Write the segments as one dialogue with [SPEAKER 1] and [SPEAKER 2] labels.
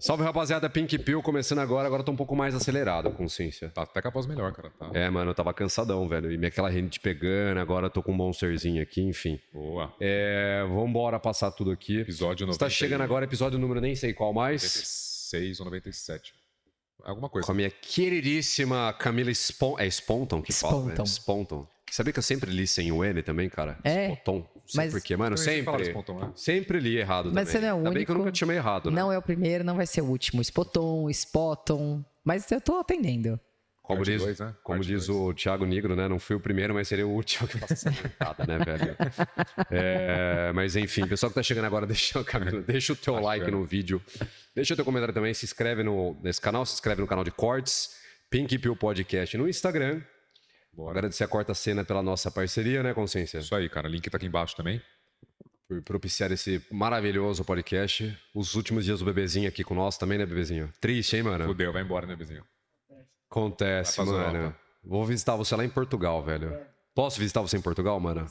[SPEAKER 1] Salve, rapaziada. Pink Pill começando agora. Agora tô um pouco mais acelerado, consciência. Tá até capaz melhor, cara. Tá. É, mano, eu tava cansadão, velho. E aquela rende pegando, agora tô com um monsterzinho aqui, enfim. Boa. É, vambora passar tudo aqui. Episódio 90. Você tá chegando agora, episódio número nem sei qual mais. 96 ou 97. Alguma coisa. Com a minha queridíssima Camila Sponton. É Sponton que Sponton. fala, né? Sponton. Sabia que eu sempre li sem o N também, cara? É. Spoton. Não sei mas, mano, sempre. Spoton, né? Sempre li errado mas também. Mas você não é o Ainda único. bem que eu nunca te chamei errado, né?
[SPEAKER 2] Não é o primeiro, não vai ser o último. Spoton, Spoton. Mas eu tô atendendo.
[SPEAKER 1] Como Parte diz, dois, né? como diz o Thiago Negro, né? Não fui o primeiro, mas seria o último que passa essa né, velho? É, mas enfim, pessoal que tá chegando agora, deixa, Camilo, deixa o teu Acho like é. no vídeo. Deixa o teu comentário também. Se inscreve no, nesse canal, se inscreve no canal de Cortes, Pink Pill Podcast no Instagram. Bora. Agradecer a Corta Cena pela nossa parceria, né, Consciência? Isso aí, cara. Link tá aqui embaixo também. Por propiciar esse maravilhoso podcast. Os últimos dias do bebezinho aqui com nós também, né, bebezinho? Triste, hein, mano? Fudeu, vai embora, né, bebezinho? Acontece, mano. Vou visitar você lá em Portugal, velho. Posso visitar você em Portugal, mano?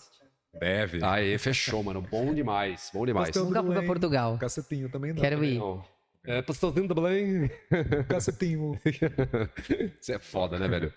[SPEAKER 1] Deve. Aí, fechou, mano. Bom demais. Bom demais. Nunca fui pra
[SPEAKER 2] Portugal. Cacetinho também dá. Quero ir.
[SPEAKER 1] Não. É,
[SPEAKER 3] pastelzinho do Belém. Cacetinho.
[SPEAKER 1] Você é foda, né, velho?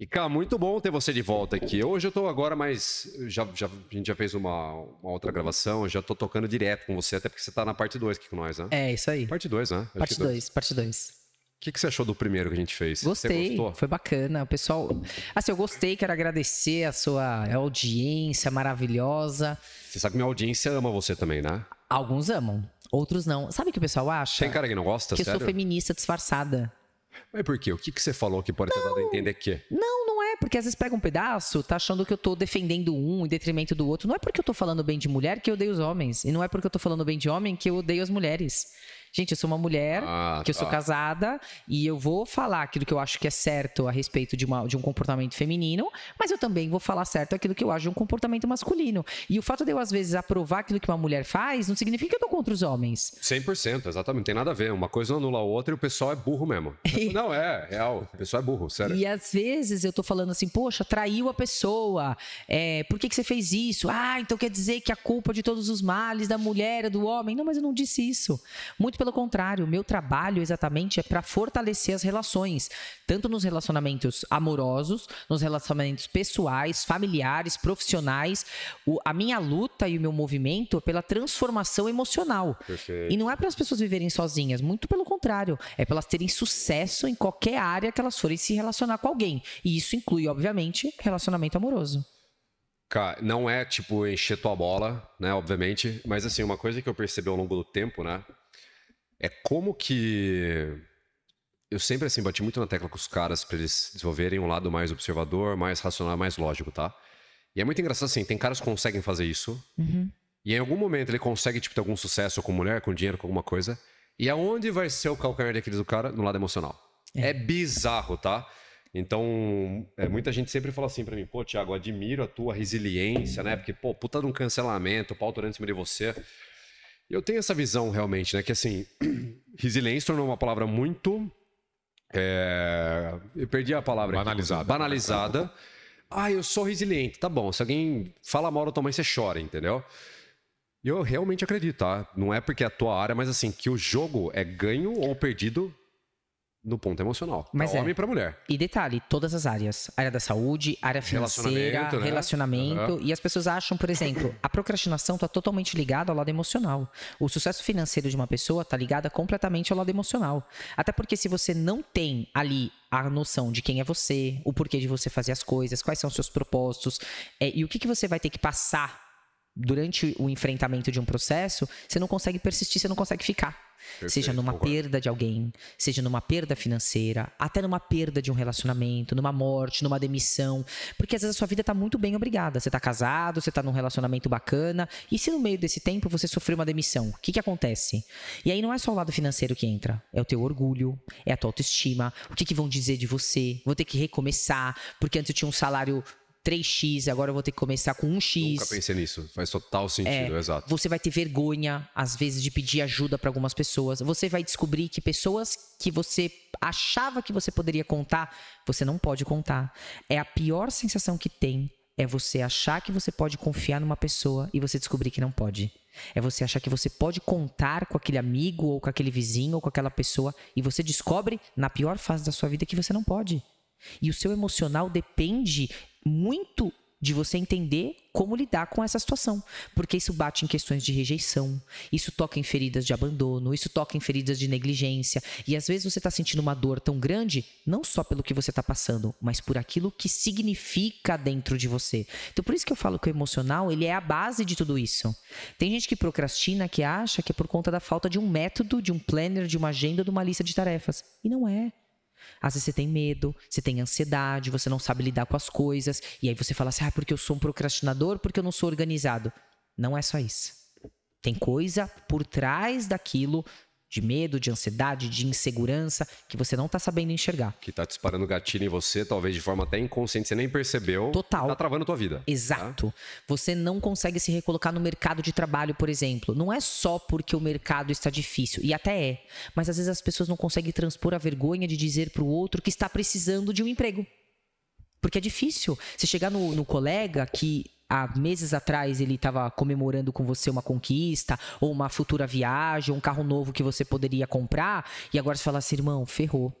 [SPEAKER 1] E, cara, muito bom ter você de volta aqui. Hoje eu tô agora mais. Já, já, a gente já fez uma, uma outra gravação, já tô tocando direto com você, até porque você tá na parte 2 aqui com nós, né? É, isso aí. Parte 2, né? Parte 2,
[SPEAKER 2] parte 2. O que, que,
[SPEAKER 1] você achou do primeiro que a gente fez? Gostei, foi
[SPEAKER 2] bacana. O pessoal. Assim, eu gostei, quero agradecer a sua audiência maravilhosa.
[SPEAKER 1] Você sabe que minha audiência ama você também, né?
[SPEAKER 2] Alguns amam, outros não. Sabe o que o pessoal
[SPEAKER 1] acha? Tem cara que não gosta, Que sério? eu sou
[SPEAKER 2] feminista disfarçada.
[SPEAKER 1] Mas por quê? O que, que você falou que pode não, ter dado a entender que?
[SPEAKER 2] Não, não é, porque às vezes pega um pedaço, tá achando que eu tô defendendo um em detrimento do outro. Não é porque eu tô falando bem de mulher que eu odeio os homens. E não é porque eu tô falando bem de homem que eu odeio as mulheres. Gente, eu sou uma mulher, ah, que eu sou tá. casada, e eu vou falar aquilo que eu acho que é certo a respeito de, uma, de um comportamento feminino, mas eu também vou falar certo aquilo que eu acho de um comportamento masculino. E o fato de eu, às vezes, aprovar aquilo que uma mulher faz, não significa que eu tô contra os homens.
[SPEAKER 1] 100%, exatamente. Não tem nada a ver. Uma coisa anula a outra e o pessoal é burro mesmo. não, é, real. O pessoal é burro, sério. E
[SPEAKER 2] às vezes eu tô falando assim, poxa, traiu a pessoa. É, por que, que você fez isso? Ah, então quer dizer que a culpa é de todos os males da mulher, do homem. Não, mas eu não disse isso. Muito pelo contrário, meu trabalho exatamente é para fortalecer as relações, tanto nos relacionamentos amorosos, nos relacionamentos pessoais, familiares, profissionais. O, a minha luta e o meu movimento é pela transformação emocional. Perfeito. E não é para as pessoas viverem sozinhas, muito pelo contrário, é para elas terem sucesso em qualquer área que elas forem se relacionar com alguém. E isso inclui, obviamente, relacionamento amoroso.
[SPEAKER 1] Cara, não é tipo encher tua bola, né? Obviamente. Mas assim, uma coisa que eu percebi ao longo do tempo, né? é como que. Eu sempre assim bati muito na tecla com os caras para eles desenvolverem um lado mais observador, mais racional, mais lógico, tá? E é muito engraçado assim, tem caras que conseguem fazer isso. Uhum. E em algum momento ele consegue, tipo, ter algum sucesso com mulher, com dinheiro, com alguma coisa. E aonde vai ser o calcanhar daqueles do cara? No lado emocional. É, é bizarro, tá? Então, é, muita gente sempre fala assim para mim, pô, Thiago, admiro a tua resiliência, né? Porque, pô, puta de um cancelamento, o pau durante em cima de você. Eu tenho essa visão realmente, né? Que assim, resiliência tornou uma palavra muito. É... Eu perdi a palavra. Banalizada. Aqui. Né? Banalizada. Ah, eu sou resiliente. Tá bom. Se alguém fala mal da tua mãe, você chora, entendeu? Eu realmente acredito, tá? Não é porque é a tua área, mas assim, que o jogo é ganho ou perdido no ponto emocional.
[SPEAKER 2] Mas pra é. homem para mulher. E detalhe, todas as áreas. Área da saúde, área financeira, relacionamento, né? relacionamento. E as pessoas acham, por exemplo, a procrastinação está totalmente ligada ao lado emocional. O sucesso financeiro de uma pessoa está ligada completamente ao lado emocional. Até porque se você não tem ali a noção de quem é você, o porquê de você fazer as coisas, quais são os seus propósitos, é, e o que, que você vai ter que passar durante o enfrentamento de um processo, você não consegue persistir, você não consegue ficar. Perfeito, seja numa perda de alguém, seja numa perda financeira, até numa perda de um relacionamento, numa morte, numa demissão. Porque às vezes a sua vida está muito bem obrigada. Você está casado, você está num relacionamento bacana. E se no meio desse tempo você sofreu uma demissão, o que, que acontece? E aí não é só o lado financeiro que entra. É o teu orgulho, é a tua autoestima, o que, que vão dizer de você. Vou ter que recomeçar, porque antes eu tinha um salário 3x, agora eu vou ter que começar com 1x. Nunca pensei
[SPEAKER 1] nisso, faz total sentido, é, exato.
[SPEAKER 2] Você vai ter vergonha, às vezes, de pedir ajuda para algumas pessoas. Você vai descobrir que pessoas que você achava que você poderia contar, você não pode contar. É a pior sensação que tem é você achar que você pode confiar numa pessoa e você descobrir que não pode. É você achar que você pode contar com aquele amigo ou com aquele vizinho ou com aquela pessoa e você descobre na pior fase da sua vida que você não pode. E o seu emocional depende muito de você entender como lidar com essa situação, porque isso bate em questões de rejeição, isso toca em feridas de abandono, isso toca em feridas de negligência, e às vezes você está sentindo uma dor tão grande, não só pelo que você está passando, mas por aquilo que significa dentro de você. Então por isso que eu falo que o emocional ele é a base de tudo isso. Tem gente que procrastina, que acha que é por conta da falta de um método, de um planner, de uma agenda, de uma lista de tarefas, e não é. Às vezes você tem medo, você tem ansiedade, você não sabe lidar com as coisas, e aí você fala assim: ah, porque eu sou um procrastinador, porque eu não sou organizado. Não é só isso. Tem coisa por trás daquilo de medo, de ansiedade, de insegurança que você não está sabendo enxergar.
[SPEAKER 1] Que está disparando gatilho em você, talvez de forma até inconsciente, você nem percebeu. Total. Tá travando a tua vida. Tá?
[SPEAKER 2] Exato. Tá? Você não consegue se recolocar no mercado de trabalho, por exemplo. Não é só porque o mercado está difícil, e até é, mas às vezes as pessoas não conseguem transpor a vergonha de dizer para o outro que está precisando de um emprego. Porque é difícil. Você chegar no, no colega que há meses atrás ele estava comemorando com você uma conquista, ou uma futura viagem, ou um carro novo que você poderia comprar, e agora você fala assim, irmão, ferrou.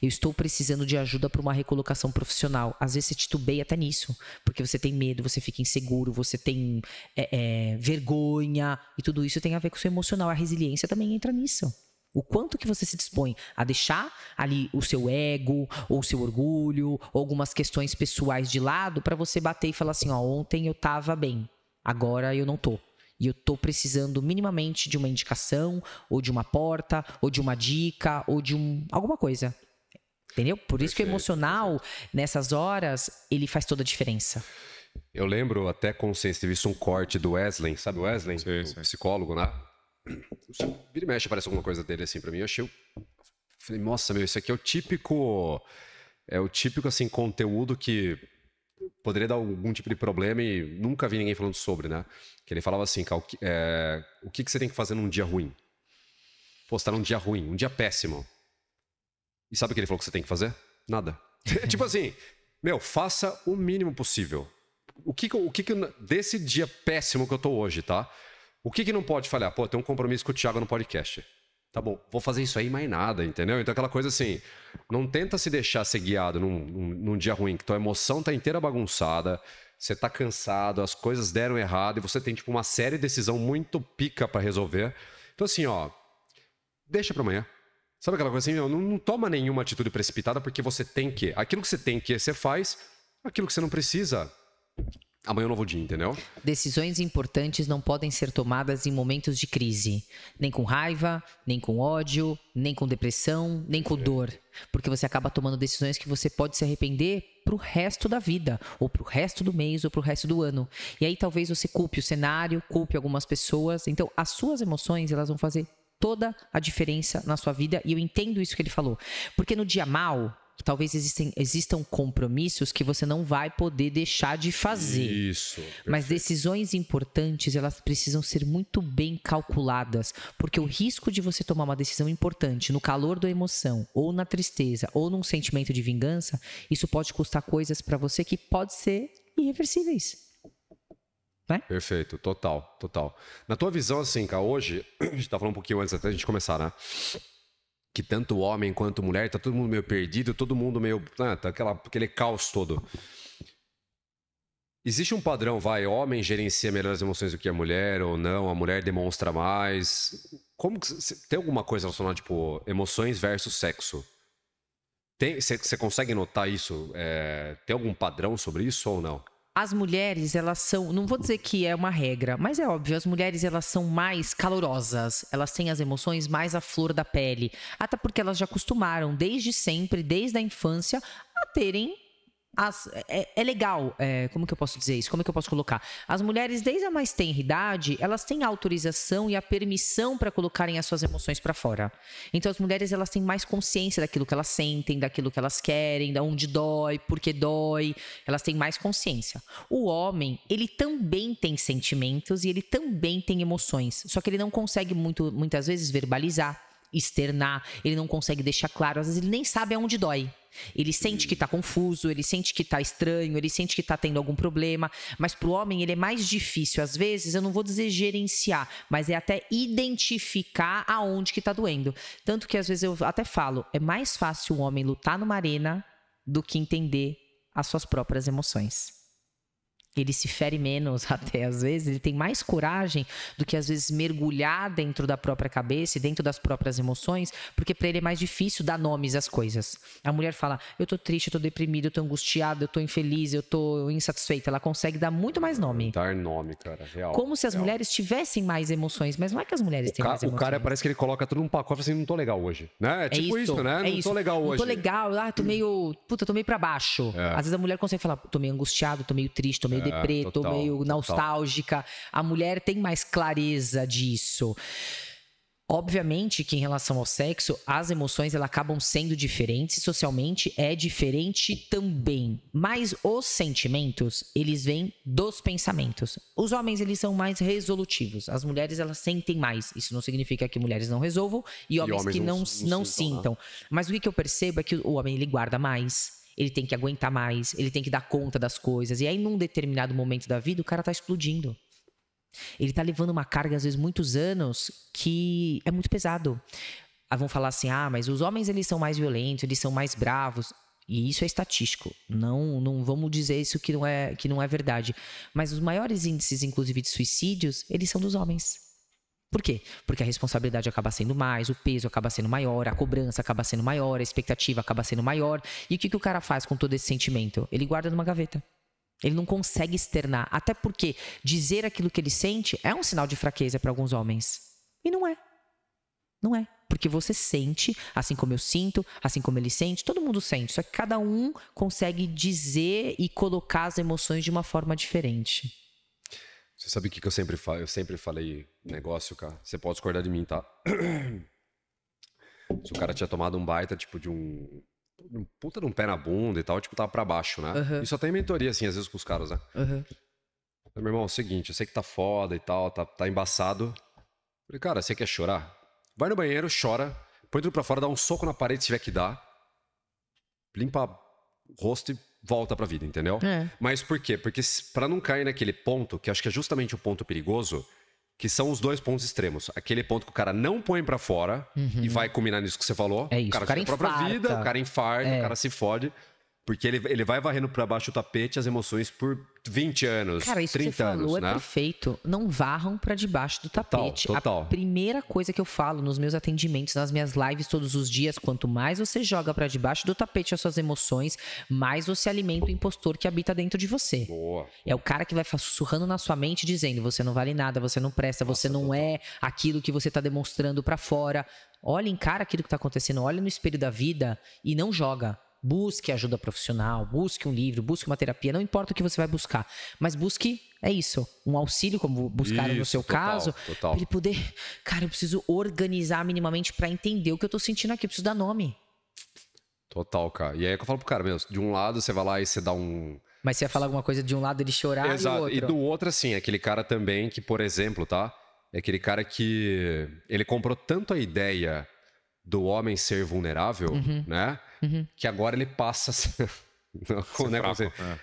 [SPEAKER 2] Eu estou precisando de ajuda para uma recolocação profissional. Às vezes você titubeia até nisso, porque você tem medo, você fica inseguro, você tem é, é, vergonha, e tudo isso tem a ver com o seu emocional. A resiliência também entra nisso. O quanto que você se dispõe a deixar ali o seu ego, ou o seu orgulho, ou algumas questões pessoais de lado para você bater e falar assim, ó, ontem eu tava bem, agora eu não tô. E eu tô precisando minimamente de uma indicação, ou de uma porta, ou de uma dica, ou de um alguma coisa. Entendeu? Por isso que o emocional, perfeito. nessas horas, ele faz toda a diferença.
[SPEAKER 1] Eu lembro até com ciência visto um corte do Wesley, sabe o Wesley? Sim, sim. O psicólogo, né? Vira e mexe, aparece alguma coisa dele assim para mim. Eu achei. Eu falei, nossa, meu, isso aqui é o típico. É o típico, assim, conteúdo que poderia dar algum tipo de problema e nunca vi ninguém falando sobre, né? Que ele falava assim, Cal, é, o que, que você tem que fazer num dia ruim? Postar tá num dia ruim, um dia péssimo. E sabe o que ele falou que você tem que fazer? Nada. É tipo assim, meu, faça o mínimo possível. O que, o que, que desse dia péssimo que eu tô hoje, tá? O que, que não pode falhar? Pô, tem um compromisso com o Thiago no podcast. Tá bom, vou fazer isso aí mais nada, entendeu? Então aquela coisa assim, não tenta se deixar ser guiado num, num, num dia ruim, que tua emoção tá inteira bagunçada, você tá cansado, as coisas deram errado e você tem tipo uma série de decisão muito pica para resolver. Então assim, ó, deixa para amanhã. Sabe aquela coisa assim, não, não toma nenhuma atitude precipitada porque você tem que. Aquilo que você tem que, você faz. Aquilo que você não precisa, Amanhã é um novo dia, entendeu?
[SPEAKER 2] Decisões importantes não podem ser tomadas em momentos de crise. Nem com raiva, nem com ódio, nem com depressão, nem com dor. Porque você acaba tomando decisões que você pode se arrepender pro resto da vida, ou pro resto do mês, ou pro resto do ano. E aí talvez você culpe o cenário, culpe algumas pessoas. Então, as suas emoções, elas vão fazer toda a diferença na sua vida. E eu entendo isso que ele falou. Porque no dia mal, talvez existem, existam compromissos que você não vai poder deixar de fazer. Isso. Perfeito. Mas decisões importantes, elas precisam ser muito bem calculadas, porque o risco de você tomar uma decisão importante no calor da emoção, ou na tristeza, ou num sentimento de vingança, isso pode custar coisas para você que pode ser irreversíveis.
[SPEAKER 1] Né? Perfeito, total, total. Na tua visão, assim, hoje, a gente tá falando um pouquinho antes até a gente começar, né? que tanto homem quanto mulher, tá todo mundo meio perdido, todo mundo meio. Ah, tá aquela, aquele caos todo. Existe um padrão, vai, homem gerencia melhor as emoções do que a mulher ou não, a mulher demonstra mais. Como que, tem alguma coisa relacionada, tipo, emoções versus sexo? Você consegue notar isso? É, tem algum padrão sobre isso ou não?
[SPEAKER 2] as mulheres, elas são, não vou dizer que é uma regra, mas é óbvio, as mulheres elas são mais calorosas, elas têm as emoções mais à flor da pele, até porque elas já acostumaram desde sempre, desde a infância, a terem as, é, é, legal, é, como que eu posso dizer isso? Como que eu posso colocar? As mulheres, desde a mais tenra idade, elas têm autorização e a permissão para colocarem as suas emoções para fora. Então, as mulheres, elas têm mais consciência daquilo que elas sentem, daquilo que elas querem, da onde dói, por que dói. Elas têm mais consciência. O homem, ele também tem sentimentos e ele também tem emoções, só que ele não consegue muito, muitas vezes verbalizar externar, ele não consegue deixar claro, às vezes ele nem sabe aonde dói. Ele sente que está confuso, ele sente que está estranho, ele sente que está tendo algum problema, mas para o homem ele é mais difícil. Às vezes, eu não vou dizer gerenciar, mas é até identificar aonde que está doendo. Tanto que às vezes eu até falo, é mais fácil o homem lutar numa arena do que entender as suas próprias emoções ele se fere menos até às vezes, ele tem mais coragem do que às vezes mergulhar dentro da própria cabeça e dentro das próprias emoções, porque para ele é mais difícil dar nomes às coisas. A mulher fala: "Eu tô triste, eu tô deprimida, eu tô angustiada, eu tô infeliz, eu tô insatisfeita". Ela consegue dar muito mais nome. Dar nome, cara, real. Como se as real. mulheres tivessem mais emoções, mas não é que as mulheres têm mais emoções. O cara parece que ele coloca tudo num pacote
[SPEAKER 1] assim, não tô legal hoje, né? É, é tipo é isso, isso, né? É não isso. tô legal hoje. Não tô legal,
[SPEAKER 2] ah, tô meio, puta, tô meio para
[SPEAKER 1] baixo. É.
[SPEAKER 2] Às vezes a mulher consegue falar: "Tô meio angustiada, tô meio triste, tô meio de é, preto, total, meio nostálgica. A mulher tem mais clareza disso. Obviamente que em relação ao sexo, as emoções elas acabam sendo diferentes, socialmente é diferente também. Mas os sentimentos, eles vêm dos pensamentos. Os homens, eles são mais resolutivos. As mulheres, elas sentem mais. Isso não significa que mulheres não resolvam e homens, e homens que não, não, não, não sintam. Né? Mas o que eu percebo é que o homem, ele guarda mais ele tem que aguentar mais, ele tem que dar conta das coisas. E aí, num determinado momento da vida, o cara tá explodindo. Ele tá levando uma carga, às vezes, muitos anos, que é muito pesado. Aí ah, vão falar assim: ah, mas os homens eles são mais violentos, eles são mais bravos. E isso é estatístico. Não, não vamos dizer isso que não é, que não é verdade. Mas os maiores índices, inclusive, de suicídios, eles são dos homens. Por quê? Porque a responsabilidade acaba sendo mais, o peso acaba sendo maior, a cobrança acaba sendo maior, a expectativa acaba sendo maior. E o que, que o cara faz com todo esse sentimento? Ele guarda numa gaveta. Ele não consegue externar. Até porque dizer aquilo que ele sente é um sinal de fraqueza para alguns homens. E não é. Não é. Porque você sente, assim como eu sinto, assim como ele sente, todo mundo sente. Só que cada um consegue dizer e colocar as emoções de uma forma diferente. Você sabe
[SPEAKER 1] o que, que eu sempre falo? Eu sempre falei negócio, cara. Você pode discordar de mim, tá? Se o cara tinha tomado um baita, tipo, de um. Um puta de um pé na bunda e tal, tipo, tava pra baixo, né? Uhum. Isso até em é mentoria, assim, às vezes com os caras, né? Uhum. meu irmão, é o seguinte, eu sei que tá foda e tal, tá, tá embaçado. Falei, cara, você quer chorar? Vai no banheiro, chora, põe tudo pra fora, dá um soco na parede se tiver que dar. Limpa o rosto e volta pra vida, entendeu? É. Mas por quê? Porque para não cair naquele ponto, que acho que é justamente o ponto perigoso, que são os dois pontos extremos. Aquele ponto que o cara não põe para fora uhum. e vai combinar nisso que você falou. É isso, o cara, o cara infarta. própria vida, o cara infarta, é. o cara se fode. Porque ele, ele vai varrendo para baixo o tapete as emoções por 20 anos, Cara, isso 30 que você anos, falou é né? é
[SPEAKER 2] perfeito. Não varram para debaixo do tapete. Total, total. A primeira coisa que eu falo nos meus atendimentos, nas minhas lives todos os dias, quanto mais você joga para debaixo do tapete as suas emoções, mais você alimenta o impostor que habita dentro de você. Boa. É o cara que vai sussurrando na sua mente dizendo: você não vale nada, você não presta, Nossa, você não total. é aquilo que você tá demonstrando para fora. Olha, encara aquilo que tá acontecendo, olha no espelho da vida e não joga Busque ajuda profissional, busque um livro, busque uma terapia, não importa o que você vai buscar, mas busque, é isso, um auxílio, como buscaram isso, no seu total, caso, para ele poder, cara, eu preciso organizar minimamente para entender o que eu tô sentindo aqui, eu preciso dar nome.
[SPEAKER 1] Total, cara. E aí é que eu falo pro cara, mesmo, de um lado você vai lá e você dá um.
[SPEAKER 2] Mas você ia falar alguma coisa de um lado ele chorar Exato. e do outro. E do
[SPEAKER 1] outro, assim, aquele cara também que, por exemplo, tá? É aquele cara que ele comprou tanto a ideia do homem ser vulnerável, uhum. né? Uhum. Que agora ele passa. Não, fraco, é.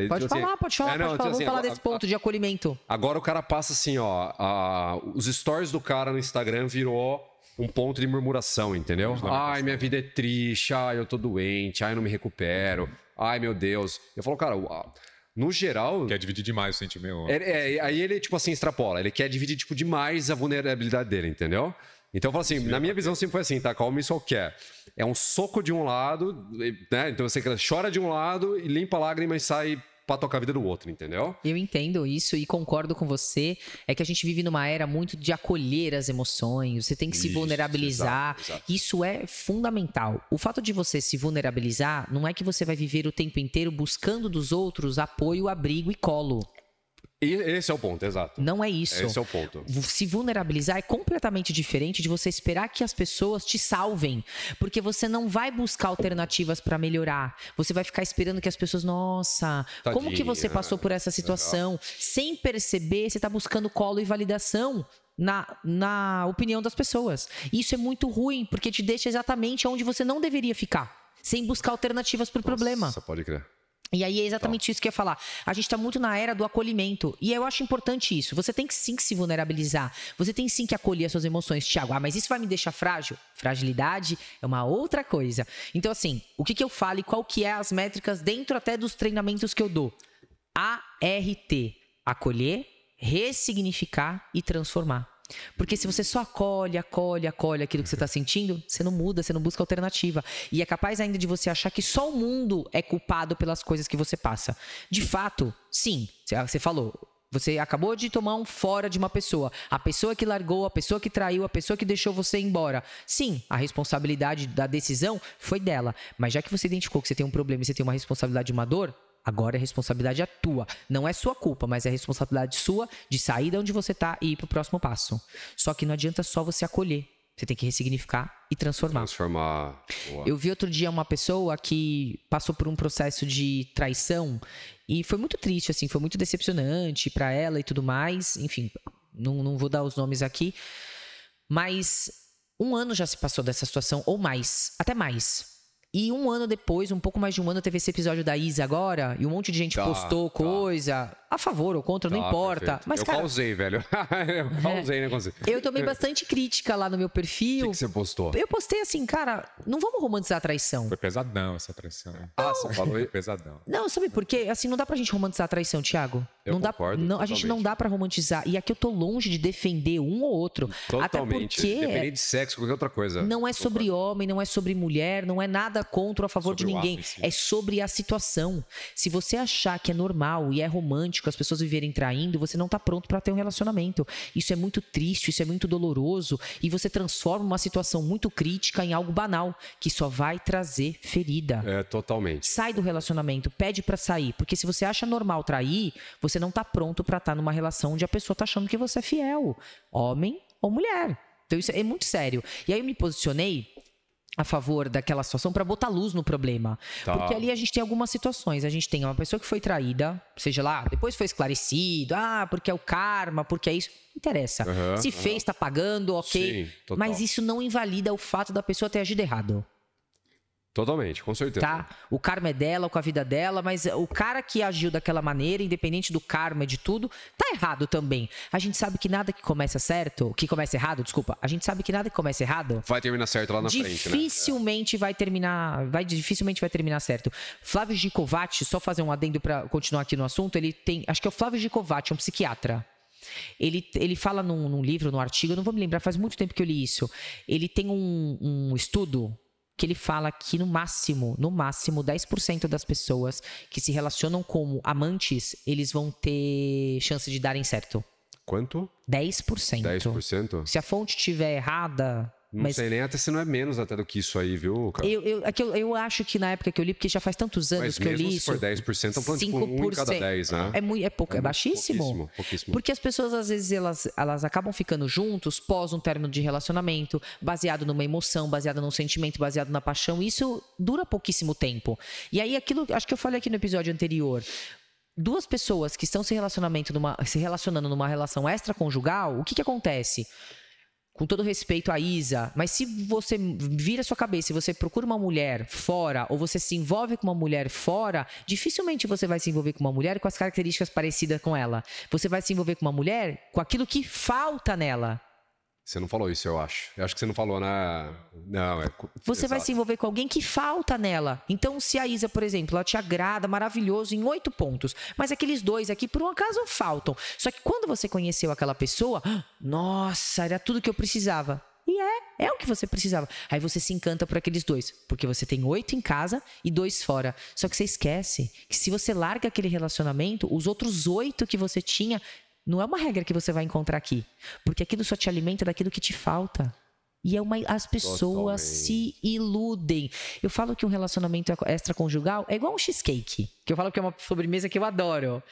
[SPEAKER 1] É, é pode, tipo assim, falar, pode falar, é, não, pode tipo falar. Assim, Vamos falar desse
[SPEAKER 2] ponto a, de acolhimento.
[SPEAKER 1] Agora o cara passa assim, ó. A, os stories do cara no Instagram virou um ponto de murmuração, entendeu? Ai, minha vida é triste, ai, eu tô doente, ai, eu não me recupero, ai, meu Deus. Eu falo, cara, no geral. Quer dividir demais o sentimento. É, é, aí ele, tipo assim, extrapola. Ele quer dividir, tipo, demais a vulnerabilidade dele, entendeu? Então eu falo assim, Sim, na minha visão sempre foi assim, tá? Calma isso é quer. É. é um soco de um lado, né? Então você chora de um lado e limpa a lágrima e sai para tocar a vida do outro, entendeu?
[SPEAKER 2] Eu entendo isso e concordo com você. É que a gente vive numa era muito de acolher as emoções, você tem que se vulnerabilizar. Exato, exato. Isso é fundamental. O fato de você se vulnerabilizar não é que você vai viver o tempo inteiro buscando dos outros apoio, abrigo e colo.
[SPEAKER 1] Esse é o ponto, exato.
[SPEAKER 2] Não é isso. Esse é o ponto. Se vulnerabilizar é completamente diferente de você esperar que as pessoas te salvem, porque você não vai buscar alternativas para melhorar. Você vai ficar esperando que as pessoas, nossa, Tadinha. como que você passou por essa situação? Exato. Sem perceber, você está buscando colo e validação na, na opinião das pessoas. Isso é muito ruim, porque te deixa exatamente onde você não deveria ficar, sem buscar alternativas para o problema. Você pode crer. E aí é exatamente isso que eu ia falar. A gente está muito na era do acolhimento. E eu acho importante isso. Você tem que sim que se vulnerabilizar. Você tem sim que acolher as suas emoções. Tiago, ah, mas isso vai me deixar frágil? Fragilidade é uma outra coisa. Então, assim, o que, que eu falo e qual que é as métricas dentro até dos treinamentos que eu dou? ART. Acolher, ressignificar e transformar. Porque se você só acolhe, acolhe, acolhe aquilo que você está sentindo, você não muda, você não busca alternativa. E é capaz ainda de você achar que só o mundo é culpado pelas coisas que você passa. De fato, sim. Ah, você falou, você acabou de tomar um fora de uma pessoa. A pessoa que largou, a pessoa que traiu, a pessoa que deixou você embora. Sim, a responsabilidade da decisão foi dela. Mas já que você identificou que você tem um problema e você tem uma responsabilidade de uma dor, Agora é responsabilidade a é tua. Não é sua culpa, mas é responsabilidade sua de sair de onde você está e ir para o próximo passo. Só que não adianta só você acolher. Você tem que ressignificar e transformar. Transformar. Eu vi outro dia uma pessoa que passou por um processo de traição e foi muito triste, assim, foi muito decepcionante para ela e tudo mais. Enfim, não, não vou dar os nomes aqui. Mas um ano já se passou dessa situação, ou mais, até mais. E um ano depois, um pouco mais de um ano, teve esse episódio da Isa agora, e um monte de gente tá, postou tá. coisa a favor ou contra, tá, não importa. Mas, eu cara,
[SPEAKER 3] causei, velho. eu é. causei, né? Consegui. Eu tomei bastante
[SPEAKER 2] crítica lá no meu perfil. O que, que, você postou? Eu postei assim, cara, não vamos romantizar a traição. Foi pesadão essa traição. Não.
[SPEAKER 3] Ah, você falou aí, pesadão.
[SPEAKER 2] Não, sabe por quê? Assim, não dá pra gente romantizar a traição, Thiago. Eu não concordo, dá, não, a gente não dá para romantizar. E aqui eu tô longe de defender um ou outro. Totalmente. Até porque, depende
[SPEAKER 1] de sexo, qualquer outra coisa.
[SPEAKER 2] Não é sobre concordo. homem, não é sobre mulher, não é nada contra ou a favor sobre de ninguém. É sobre a situação. Se você achar que é normal e é romântico as pessoas viverem traindo, você não está pronto para ter um relacionamento. Isso é muito triste, isso é muito doloroso e você transforma uma situação muito crítica em algo banal que só vai trazer ferida. É, totalmente. Sai do relacionamento, pede para sair, porque se você acha normal trair, você não está pronto para estar tá numa relação onde a pessoa está achando que você é fiel, homem ou mulher. Então isso é muito sério. E aí eu me posicionei a favor daquela situação para botar luz no problema. Tá. Porque ali a gente tem algumas situações. A gente tem uma pessoa que foi traída, seja lá, depois foi esclarecido, ah, porque é o karma, porque é isso. Não interessa. Uhum, Se fez, está pagando, ok. Sim, mas isso não invalida o fato da pessoa ter agido errado.
[SPEAKER 1] Totalmente, com certeza.
[SPEAKER 2] Tá? O karma é dela, com a vida dela, mas o cara que agiu daquela maneira, independente do karma e de tudo, tá errado também. A gente sabe que nada que começa certo, que começa errado, desculpa, a gente sabe que nada que começa errado
[SPEAKER 1] vai terminar certo lá na né? dificilmente frente,
[SPEAKER 2] Dificilmente né? vai terminar, vai dificilmente vai terminar certo. Flávio Gicovati, só fazer um adendo para continuar aqui no assunto, ele tem, acho que é o Flávio Gicovati, é um psiquiatra. Ele, ele fala num, num livro, num artigo, eu não vou me lembrar, faz muito tempo que eu li isso. Ele tem um, um estudo que ele fala que no máximo, no máximo 10% das pessoas que se relacionam como amantes, eles vão ter chance de darem certo. Quanto? 10%. 10%? Se a fonte estiver errada, não mas, sei nem
[SPEAKER 1] até se não é menos até do que isso aí, viu,
[SPEAKER 2] cara? Eu, eu, é eu, eu acho que na época que eu li, porque já faz tantos anos mas que eu li se isso. Se for 10%, então é plano tipo, um cada 10, né? É, muito, é, pouco, é, é baixíssimo.
[SPEAKER 1] Pouquíssimo, pouquíssimo.
[SPEAKER 2] Porque as pessoas, às vezes, elas, elas acabam ficando juntos pós um término de relacionamento, baseado numa emoção, baseado num sentimento, baseado na paixão. Isso dura pouquíssimo tempo. E aí, aquilo, acho que eu falei aqui no episódio anterior duas pessoas que estão se, relacionamento numa, se relacionando numa relação extraconjugal, o que, que acontece? com todo respeito à Isa, mas se você vira sua cabeça e você procura uma mulher fora, ou você se envolve com uma mulher fora, dificilmente você vai se envolver com uma mulher com as características parecidas com ela. Você vai se envolver com uma mulher com aquilo que falta nela.
[SPEAKER 1] Você não falou isso, eu acho. Eu acho que você não falou na. Né? Não, é. Você Exato. vai
[SPEAKER 2] se envolver com alguém que falta nela. Então, se a Isa, por exemplo, ela te agrada, maravilhoso, em oito pontos. Mas aqueles dois aqui, por um acaso, faltam. Só que quando você conheceu aquela pessoa, nossa, era tudo que eu precisava. E é, é o que você precisava. Aí você se encanta por aqueles dois, porque você tem oito em casa e dois fora. Só que você esquece que se você larga aquele relacionamento, os outros oito que você tinha não é uma regra que você vai encontrar aqui, porque aquilo só te alimenta daquilo que te falta. E é uma, as pessoas Totalmente. se iludem. Eu falo que um relacionamento extraconjugal é igual um cheesecake. Que eu falo que é uma sobremesa que eu adoro.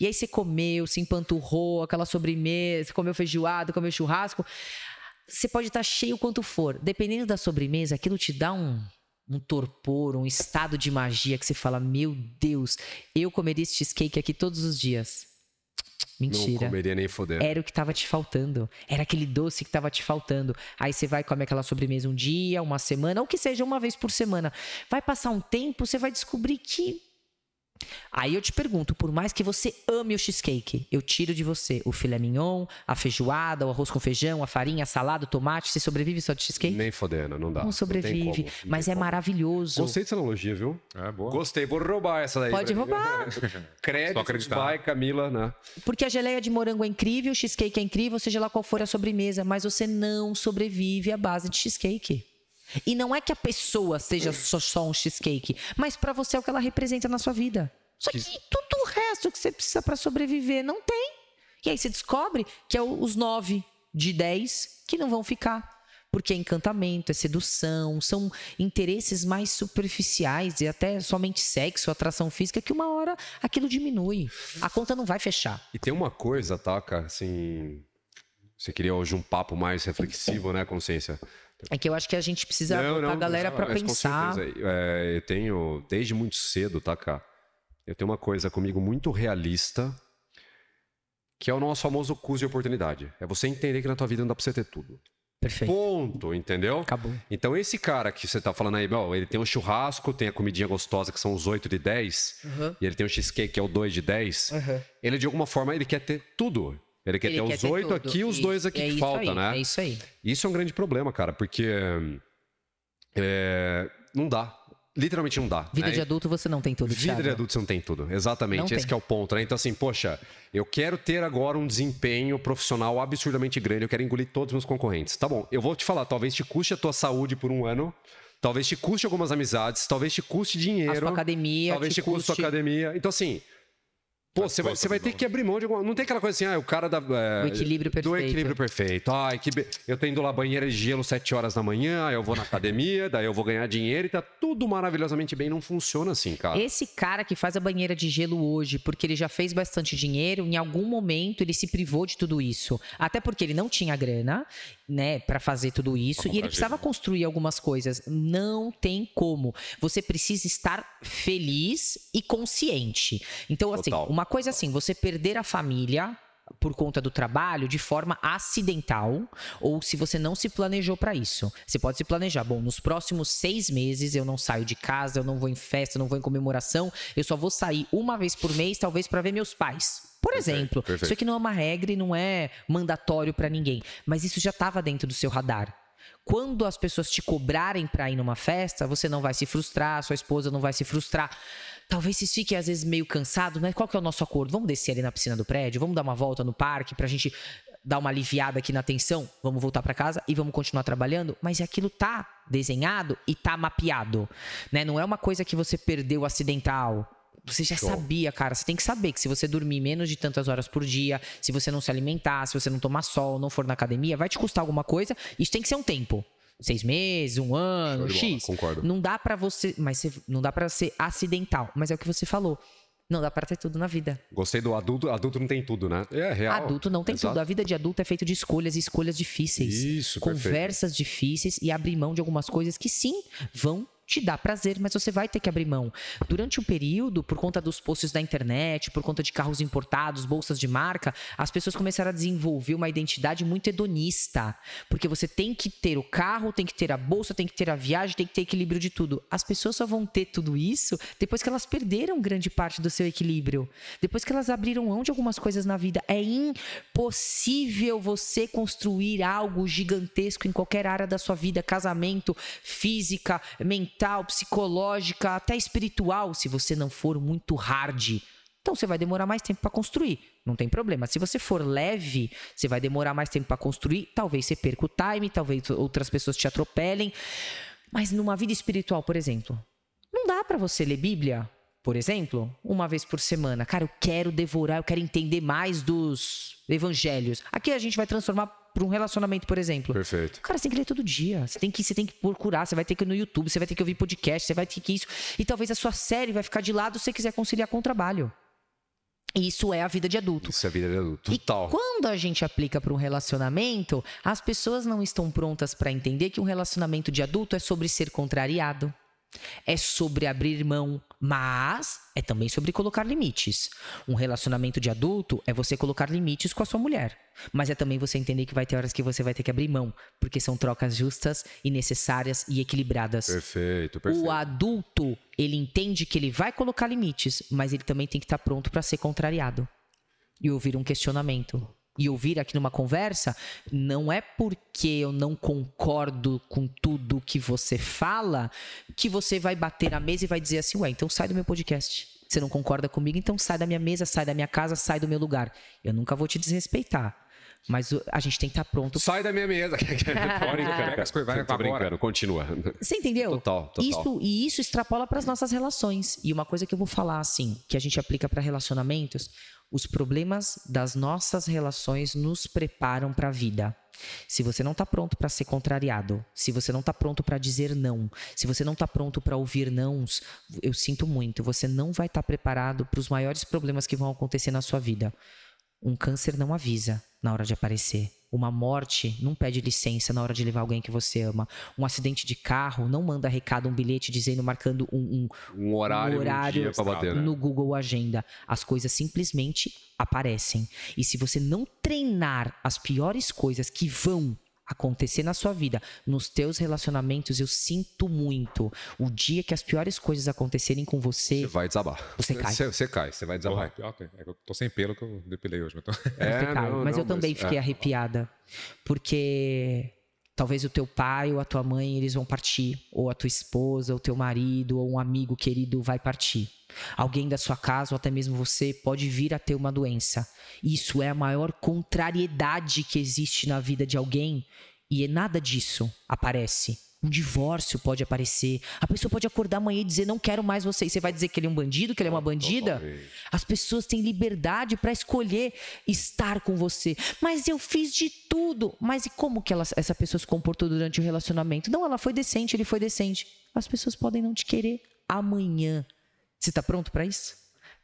[SPEAKER 2] E aí você comeu, se empanturrou, aquela sobremesa, comeu feijoada, comeu churrasco. Você pode estar cheio quanto for. Dependendo da sobremesa, aquilo te dá um, um torpor, um estado de magia que você fala: Meu Deus, eu comeria esse cheesecake aqui todos os dias. Mentira. Não
[SPEAKER 1] comeria nem foder.
[SPEAKER 2] Era o que tava te faltando. Era aquele doce que tava te faltando. Aí você vai comer aquela sobremesa um dia, uma semana, ou que seja uma vez por semana. Vai passar um tempo, você vai descobrir que Aí eu te pergunto, por mais que você ame o cheesecake, eu tiro de você o filé mignon, a feijoada, o arroz com feijão, a farinha, a salada, o tomate, você sobrevive só de cheesecake? Nem fodendo, não dá. Não sobrevive, não como, mas é como. maravilhoso. Gostei dessa analogia, viu?
[SPEAKER 1] É, boa. Gostei, vou roubar essa daí. Pode roubar. Crédito, vai, Camila, né?
[SPEAKER 2] Porque a geleia de morango é incrível, o cheesecake é incrível, seja lá qual for a sobremesa, mas você não sobrevive à base de cheesecake. E não é que a pessoa seja só, só um cheesecake, mas para você é o que ela representa na sua vida. Só que tudo o resto que você precisa para sobreviver não tem. E aí você descobre que é os nove de dez que não vão ficar. Porque é encantamento, é sedução, são interesses mais superficiais e até somente sexo, atração física, que uma hora aquilo diminui. A conta não vai fechar.
[SPEAKER 1] E tem uma coisa, tá, cara, assim. Você queria hoje um papo mais reflexivo, né, consciência?
[SPEAKER 2] É que eu acho que a gente precisa não, botar a galera para pensar.
[SPEAKER 1] É, eu tenho, desde muito cedo, tá, cá. Eu tenho uma coisa comigo muito realista, que é o nosso famoso custo de oportunidade. É você entender que na tua vida não dá pra você ter tudo. Perfeito. Ponto, entendeu? Acabou. Então, esse cara que você tá falando aí, bom, ele tem um churrasco, tem a comidinha gostosa que são os 8 de 10, uhum. e ele tem um cheesecake que é o 2 de 10. Uhum. Ele, de alguma forma, ele quer ter tudo. Ele quer Ele ter quer os oito aqui e os dois aqui é que falta, aí, né? É isso aí. Isso é um grande problema, cara, porque é, não dá. Literalmente não dá. Né? Vida né? de
[SPEAKER 2] adulto você não tem tudo. Vida Thiago. de
[SPEAKER 1] adulto você não tem tudo. Exatamente. Não Esse é o ponto, né? Então, assim, poxa, eu quero ter agora um desempenho profissional absurdamente grande, eu quero engolir todos os meus concorrentes. Tá bom, eu vou te falar, talvez te custe a tua saúde por um ano. Talvez te custe algumas amizades, talvez te custe dinheiro. A sua academia. Talvez te, te custe sua academia. Então, assim, Pô, você vai, vai ter que abrir mão de alguma. Não tem aquela coisa assim, ah, o cara da. É, do equilíbrio perfeito. Do equilíbrio perfeito. Ah, eu tenho indo lá banheira de gelo 7 horas da manhã, aí eu vou na academia, daí eu vou ganhar dinheiro e tá tudo maravilhosamente bem. Não funciona assim, cara.
[SPEAKER 2] Esse cara que faz a banheira de gelo hoje, porque ele já fez bastante dinheiro, em algum momento ele se privou de tudo isso. Até porque ele não tinha grana né, para fazer tudo isso. e ele precisava gente. construir algumas coisas. Não tem como. Você precisa estar feliz e consciente. Então, assim, Total. assim, uma coisa assim, você perder a família por conta do trabalho de forma acidental ou se você não se planejou para isso. Você pode se planejar. Bom, nos próximos seis meses eu não saio de casa, eu não vou em festa, eu não vou em comemoração, eu só vou sair uma vez por mês, talvez para ver meus pais. Por perfeito, exemplo, perfeito. isso aqui não é uma regra e não é mandatório para ninguém, mas isso já estava dentro do seu radar. Quando as pessoas te cobrarem para ir numa festa, você não vai se frustrar, sua esposa não vai se frustrar. Talvez vocês fiquem às vezes meio cansados, né? qual que é o nosso acordo? Vamos descer ali na piscina do prédio, vamos dar uma volta no parque pra gente dar uma aliviada aqui na tensão, vamos voltar para casa e vamos continuar trabalhando, mas é aquilo tá desenhado e tá mapeado, né? Não é uma coisa que você perdeu acidental. Você já Show. sabia, cara. Você tem que saber que se você dormir menos de tantas horas por dia, se você não se alimentar, se você não tomar sol, não for na academia, vai te custar alguma coisa. Isso tem que ser um tempo seis meses, um ano, X. concordo. Não dá para você. Mas não dá para ser acidental. Mas é o que você falou. Não dá para ter tudo na vida.
[SPEAKER 1] Gostei do adulto. Adulto não tem tudo, né? É, é real. Adulto não tem Exato. tudo.
[SPEAKER 2] A vida de adulto é feita de escolhas e escolhas difíceis. Isso, Conversas perfeito. difíceis e abrir mão de algumas coisas que sim vão te dá prazer, mas você vai ter que abrir mão. Durante um período, por conta dos posts da internet, por conta de carros importados, bolsas de marca, as pessoas começaram a desenvolver uma identidade muito hedonista. Porque você tem que ter o carro, tem que ter a bolsa, tem que ter a viagem, tem que ter equilíbrio de tudo. As pessoas só vão ter tudo isso depois que elas perderam grande parte do seu equilíbrio. Depois que elas abriram mão de algumas coisas na vida. É impossível você construir algo gigantesco em qualquer área da sua vida: casamento, física, mental mental, psicológica, até espiritual, se você não for muito hard. Então você vai demorar mais tempo para construir, não tem problema. Se você for leve, você vai demorar mais tempo para construir, talvez você perca o time, talvez outras pessoas te atropelem. Mas numa vida espiritual, por exemplo, não dá para você ler Bíblia, por exemplo, uma vez por semana. Cara, eu quero devorar, eu quero entender mais dos evangelhos. Aqui a gente vai transformar para um relacionamento, por exemplo. Perfeito. Cara, você tem que ler todo dia. Você tem que, você tem que procurar, você vai ter que ir no YouTube, você vai ter que ouvir podcast, você vai ter que isso. E talvez a sua série vai ficar de lado se você quiser conciliar com o trabalho. isso é a vida de adulto. Isso é a vida de adulto. E Total. quando a gente aplica para um relacionamento, as pessoas não estão prontas para entender que um relacionamento de adulto é sobre ser contrariado. É sobre abrir mão, mas é também sobre colocar limites. Um relacionamento de adulto é você colocar limites com a sua mulher, mas é também você entender que vai ter horas que você vai ter que abrir mão, porque são trocas justas e necessárias e equilibradas. Perfeito, perfeito. O adulto, ele entende que ele vai colocar limites, mas ele também tem que estar pronto para ser contrariado e ouvir um questionamento e ouvir aqui numa conversa, não é porque eu não concordo com tudo que você fala que você vai bater na mesa e vai dizer assim, ué, então sai do meu podcast. Você não concorda comigo, então sai da minha mesa, sai da minha casa, sai do meu lugar. Eu nunca vou te desrespeitar. Mas a gente tem que estar tá pronto.
[SPEAKER 1] Sai da minha mesa. brincando, tô brincando, continua.
[SPEAKER 2] Você entendeu? Total, total. e isso extrapola para as nossas relações. E uma coisa que eu vou falar, assim, que a gente aplica para relacionamentos. Os problemas das nossas relações nos preparam para a vida. Se você não está pronto para ser contrariado, se você não está pronto para dizer não, se você não está pronto para ouvir nãos, eu sinto muito, você não vai estar tá preparado para os maiores problemas que vão acontecer na sua vida. Um câncer não avisa na hora de aparecer. Uma morte não pede licença na hora de levar alguém que você ama. Um acidente de carro não manda recado, um bilhete dizendo, marcando um, um,
[SPEAKER 1] um horário, um horário um bater, né? no
[SPEAKER 2] né? Google Agenda. As coisas simplesmente aparecem. E se você não treinar as piores coisas que vão acontecer na sua vida, nos teus relacionamentos, eu sinto muito. O dia que as piores coisas acontecerem com você. Você vai desabar. Você cai. Você,
[SPEAKER 3] você cai, você vai desabar. Porra, okay. É eu tô sem pelo que eu depilei hoje. Mas, tô... é, não, mas não, eu mas... também fiquei é.
[SPEAKER 2] arrepiada. Porque talvez o teu pai ou a tua mãe eles vão partir, ou a tua esposa, ou teu marido, ou um amigo querido vai partir. Alguém da sua casa ou até mesmo você pode vir a ter uma doença. Isso é a maior contrariedade que existe na vida de alguém e nada disso aparece um divórcio pode aparecer. A pessoa pode acordar amanhã e dizer: Não quero mais você. E você vai dizer que ele é um bandido, que ele é uma bandida? As pessoas têm liberdade para escolher estar com você. Mas eu fiz de tudo. Mas e como que ela, essa pessoa se comportou durante o relacionamento? Não, ela foi decente, ele foi decente. As pessoas podem não te querer amanhã. Você está pronto para isso?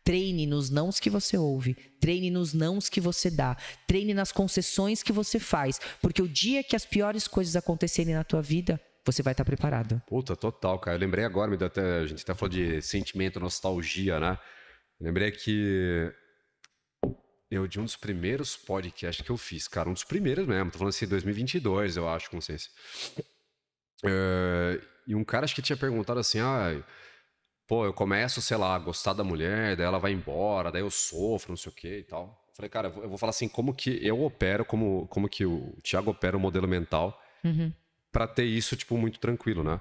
[SPEAKER 2] Treine nos nãos que você ouve, treine nos nãos que você dá, treine nas concessões que você faz, porque o dia que as piores coisas acontecerem na tua vida, você vai estar tá preparado.
[SPEAKER 1] Puta, total, cara. Eu lembrei agora, me deu até, a gente até falou de sentimento, nostalgia, né? Eu lembrei que eu de um dos primeiros podcasts que eu fiz, cara, um dos primeiros mesmo, tô falando assim, 2022, eu acho, consciência. É, eh, e um cara acho que tinha perguntado assim, ah, pô, eu começo, sei lá, a gostar da mulher, daí ela vai embora, daí eu sofro, não sei o que e tal. Falei, cara, eu vou falar assim, como que eu opero, como, como que o Thiago opera o modelo mental uhum para ter isso, tipo, muito tranquilo, né?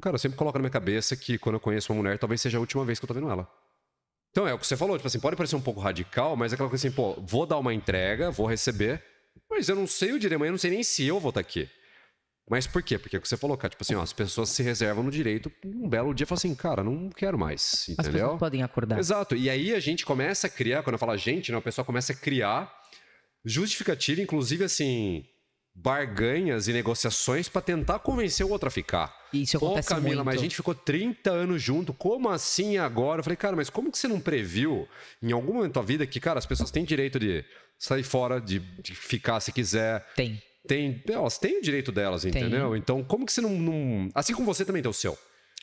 [SPEAKER 1] Cara, eu sempre coloco na minha cabeça que quando eu conheço uma mulher, talvez seja a última vez que eu tô vendo ela. Então é o que você falou, tipo assim, pode parecer um pouco radical, mas é aquela coisa assim, pô, vou dar uma entrega, vou receber, mas eu não sei o dia de amanhã, eu não sei nem se eu vou estar tá aqui. Mas por quê? Porque é o que você falou, cara, tipo assim, ó, as pessoas se reservam no direito, um belo dia fala assim, cara, não quero mais, entendeu? As pessoas
[SPEAKER 2] podem acordar. Exato,
[SPEAKER 1] e aí a gente começa a criar, quando eu falo a gente, né, a pessoa começa a criar justificativa, inclusive assim, barganhas e negociações para tentar convencer o outro a ficar.
[SPEAKER 2] Isso Pô, acontece Camila, muito. mas a gente
[SPEAKER 1] ficou 30 anos junto, como assim agora? Eu falei, cara, mas como que você não previu em algum momento da vida que, cara, as pessoas têm direito de sair fora, de, de ficar se quiser? Tem. Tem, elas têm o direito delas, entendeu? Tem. Então, como que você não, não. Assim como você também tem o seu.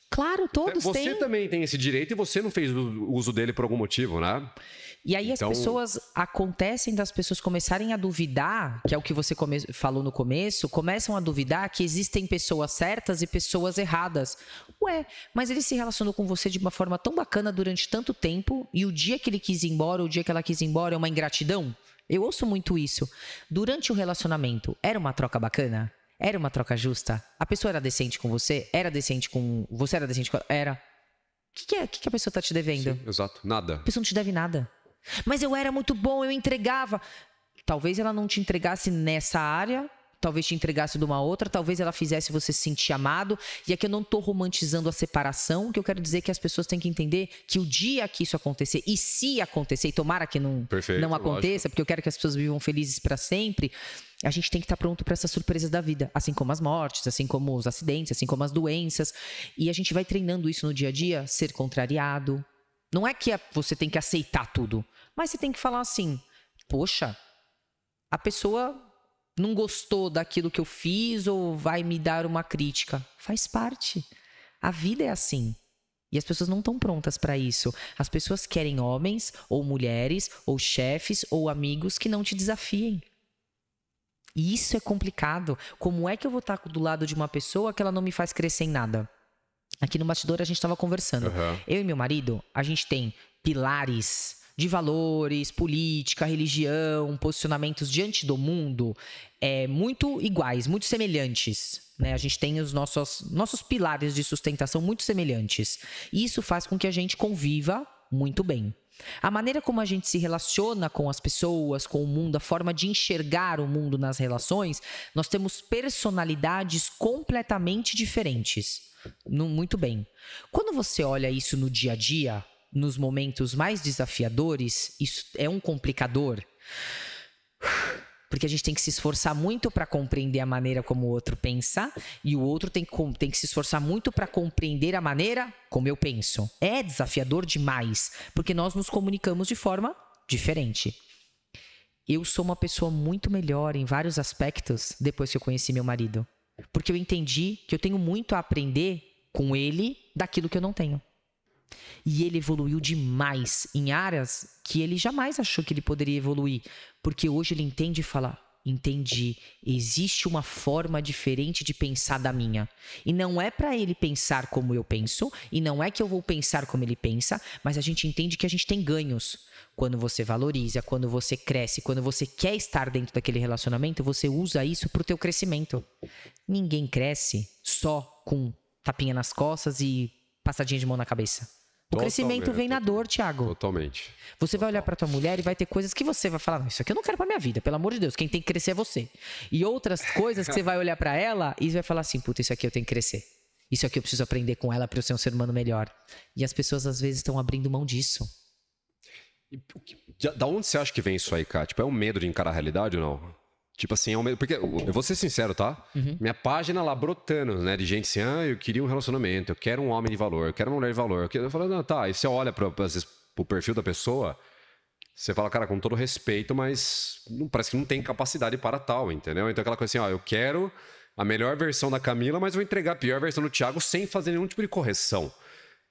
[SPEAKER 2] Claro, todos você têm. Você também
[SPEAKER 1] tem esse direito e você não fez uso dele por algum motivo, né?
[SPEAKER 2] E aí então... as pessoas acontecem das pessoas começarem a duvidar, que é o que você come... falou no começo, começam a duvidar que existem pessoas certas e pessoas erradas. Ué, mas ele se relacionou com você de uma forma tão bacana durante tanto tempo e o dia que ele quis ir embora, o dia que ela quis ir embora é uma ingratidão? Eu ouço muito isso. Durante o relacionamento, era uma troca bacana? Era uma troca justa? A pessoa era decente com você? Era decente com. Você era decente com. Era. O que, que, é? que, que a pessoa tá te devendo? Sim,
[SPEAKER 1] exato. Nada. A
[SPEAKER 2] pessoa não te deve nada. Mas eu era muito bom, eu entregava. Talvez ela não te entregasse nessa área, talvez te entregasse de uma outra, talvez ela fizesse você se sentir amado. E aqui eu não estou romantizando a separação, O que eu quero dizer é que as pessoas têm que entender que o dia que isso acontecer, e se acontecer, e tomara que não, Perfeito, não aconteça, lógico. porque eu quero que as pessoas vivam felizes para sempre, a gente tem que estar tá pronto para essas surpresas da vida, assim como as mortes, assim como os acidentes, assim como as doenças. E a gente vai treinando isso no dia a dia, ser contrariado, não é que você tem que aceitar tudo, mas você tem que falar assim: poxa, a pessoa não gostou daquilo que eu fiz ou vai me dar uma crítica. Faz parte. A vida é assim. E as pessoas não estão prontas para isso. As pessoas querem homens, ou mulheres, ou chefes, ou amigos que não te desafiem. E isso é complicado. Como é que eu vou estar tá do lado de uma pessoa que ela não me faz crescer em nada? Aqui no bastidor a gente estava conversando. Uhum. Eu e meu marido, a gente tem pilares de valores, política, religião, posicionamentos diante do mundo é, muito iguais, muito semelhantes. Né? A gente tem os nossos, nossos pilares de sustentação muito semelhantes. E isso faz com que a gente conviva muito bem. A maneira como a gente se relaciona com as pessoas, com o mundo, a forma de enxergar o mundo nas relações, nós temos personalidades completamente diferentes. Muito bem. Quando você olha isso no dia a dia, nos momentos mais desafiadores, isso é um complicador. Porque a gente tem que se esforçar muito para compreender a maneira como o outro pensa, e o outro tem, tem que se esforçar muito para compreender a maneira como eu penso. É desafiador demais, porque nós nos comunicamos de forma diferente. Eu sou uma pessoa muito melhor em vários aspectos depois que eu conheci meu marido. Porque eu entendi que eu tenho muito a aprender com ele daquilo que eu não tenho. E ele evoluiu demais em áreas que ele jamais achou que ele poderia evoluir, porque hoje ele entende e fala: entendi, existe uma forma diferente de pensar da minha. E não é para ele pensar como eu penso, e não é que eu vou pensar como ele pensa, mas a gente entende que a gente tem ganhos. Quando você valoriza, quando você cresce, quando você quer estar dentro daquele relacionamento, você usa isso pro teu crescimento. Ninguém cresce só com tapinha nas costas e passadinha de mão na cabeça. O Totalmente. crescimento vem na dor, Thiago. Totalmente. Você vai olhar para tua mulher e vai ter coisas que você vai falar, isso aqui eu não quero para minha vida, pelo amor de Deus, quem tem que crescer é você. E outras coisas que você vai olhar para ela e vai falar assim, puta, isso aqui eu tenho que crescer. Isso aqui eu preciso aprender com ela para eu ser um ser humano melhor. E as pessoas às vezes estão abrindo mão disso.
[SPEAKER 1] E, da onde você acha que vem isso aí, cara? Tipo, é um medo de encarar a realidade ou não? Tipo assim, é porque eu vou ser sincero, tá? Uhum. Minha página lá brotando, né? De gente assim, ah, eu queria um relacionamento, eu quero um homem de valor, eu quero uma mulher de valor. Eu falo, não, tá. E você olha, pra, às vezes, pro perfil da pessoa, você fala, cara, com todo respeito, mas não, parece que não tem capacidade para tal, entendeu? Então aquela coisa assim, ó, eu quero a melhor versão da Camila, mas vou entregar a pior versão do Thiago sem fazer nenhum tipo de correção.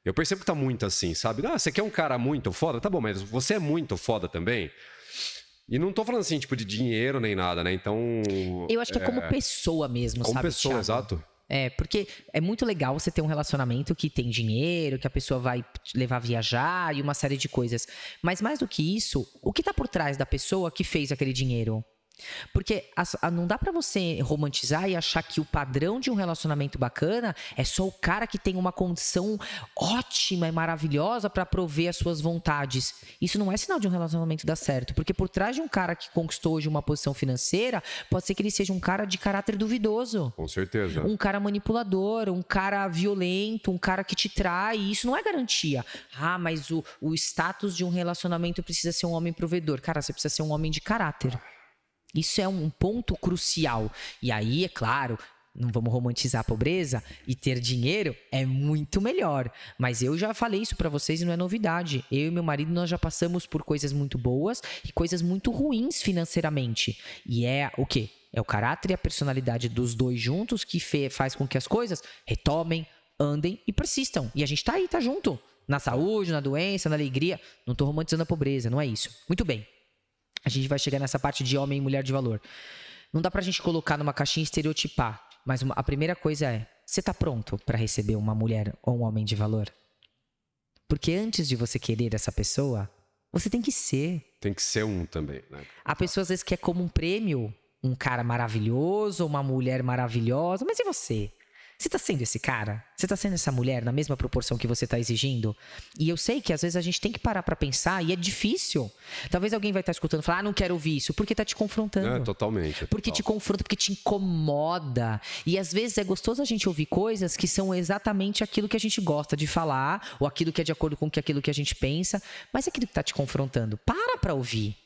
[SPEAKER 1] Eu percebo que tá muito assim, sabe? Ah, você quer um cara muito foda? Tá bom, mas você é muito foda também? E não tô falando assim, tipo, de dinheiro nem nada, né?
[SPEAKER 2] Então. Eu acho que é, é como pessoa mesmo, como sabe? Como pessoa, Thiago? exato. É, porque é muito legal você ter um relacionamento que tem dinheiro, que a pessoa vai levar a viajar e uma série de coisas. Mas mais do que isso, o que tá por trás da pessoa que fez aquele dinheiro? Porque não dá para você romantizar e achar que o padrão de um relacionamento bacana é só o cara que tem uma condição ótima e maravilhosa para prover as suas vontades. Isso não é sinal de um relacionamento dar certo, porque por trás de um cara que conquistou hoje uma posição financeira, pode ser que ele seja um cara de caráter duvidoso. Com certeza. Um cara manipulador, um cara violento, um cara que te trai, isso não é garantia. Ah, mas o, o status de um relacionamento precisa ser um homem provedor. Cara, você precisa ser um homem de caráter. Isso é um ponto crucial. E aí, é claro, não vamos romantizar a pobreza e ter dinheiro é muito melhor. Mas eu já falei isso para vocês e não é novidade. Eu e meu marido nós já passamos por coisas muito boas e coisas muito ruins financeiramente. E é o quê? É o caráter e a personalidade dos dois juntos que faz com que as coisas retomem, andem e persistam. E a gente tá aí, tá junto. Na saúde, na doença, na alegria. Não tô romantizando a pobreza, não é isso. Muito bem a gente vai chegar nessa parte de homem e mulher de valor. Não dá pra gente colocar numa caixinha e estereotipar, mas uma, a primeira coisa é: você tá pronto para receber uma mulher ou um homem de valor? Porque antes de você querer essa pessoa, você tem que ser.
[SPEAKER 1] Tem que ser um também, né?
[SPEAKER 2] A pessoa às vezes quer como um prêmio um cara maravilhoso, uma mulher maravilhosa, mas e você? Você tá sendo esse cara? Você tá sendo essa mulher na mesma proporção que você tá exigindo? E eu sei que às vezes a gente tem que parar para pensar e é difícil. Talvez alguém vai estar tá escutando e falar, ah, não quero ouvir isso, porque tá te confrontando. É,
[SPEAKER 1] totalmente.
[SPEAKER 2] porque total. te confronta, porque te incomoda. E às vezes é gostoso a gente ouvir coisas que são exatamente aquilo que a gente gosta de falar, ou aquilo que é de acordo com aquilo que a gente pensa, mas é aquilo que tá te confrontando. Para pra ouvir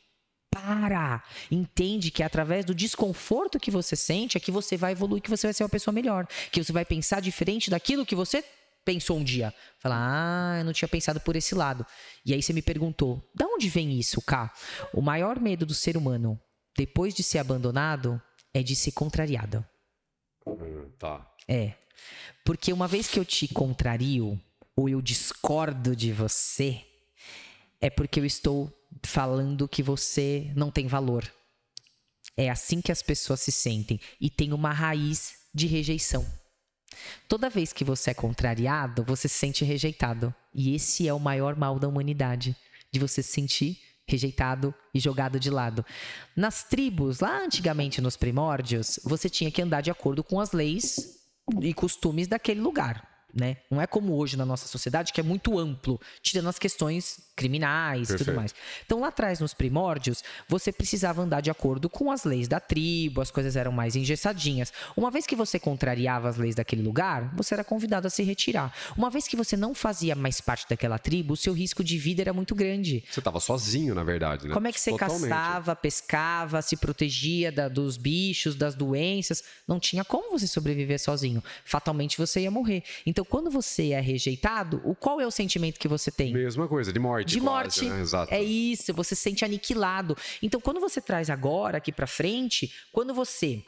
[SPEAKER 2] para. Entende que é através do desconforto que você sente é que você vai evoluir, que você vai ser uma pessoa melhor, que você vai pensar diferente daquilo que você pensou um dia. Fala, ah, eu não tinha pensado por esse lado. E aí você me perguntou, da onde vem isso, K? O maior medo do ser humano, depois de ser abandonado, é de ser contrariado.
[SPEAKER 3] Hum, tá.
[SPEAKER 2] É. Porque uma vez que eu te contrario, ou eu discordo de você, é porque eu estou falando que você não tem valor. É assim que as pessoas se sentem e tem uma raiz de rejeição. Toda vez que você é contrariado, você se sente rejeitado. E esse é o maior mal da humanidade, de você se sentir rejeitado e jogado de lado. Nas tribos, lá antigamente nos primórdios, você tinha que andar de acordo com as leis e costumes daquele lugar né? Não é como hoje na nossa sociedade, que é muito amplo, tirando as questões criminais e tudo mais. Então, lá atrás, nos primórdios, você precisava andar de acordo com as leis da tribo, as coisas eram mais engessadinhas. Uma vez que você contrariava as leis daquele lugar, você era convidado a se retirar. Uma vez que você não fazia mais parte daquela tribo, o seu risco de vida era muito grande. Você estava sozinho, na verdade, né? Como é que você Totalmente. caçava, pescava, se protegia da, dos bichos, das doenças? Não tinha como você sobreviver sozinho. Fatalmente você ia morrer. Então, então, quando você é rejeitado, o qual é o sentimento que você tem? Mesma coisa, de morte. De quase, morte. Né? Exato. É isso, você se sente aniquilado. Então, quando você traz agora aqui para frente, quando você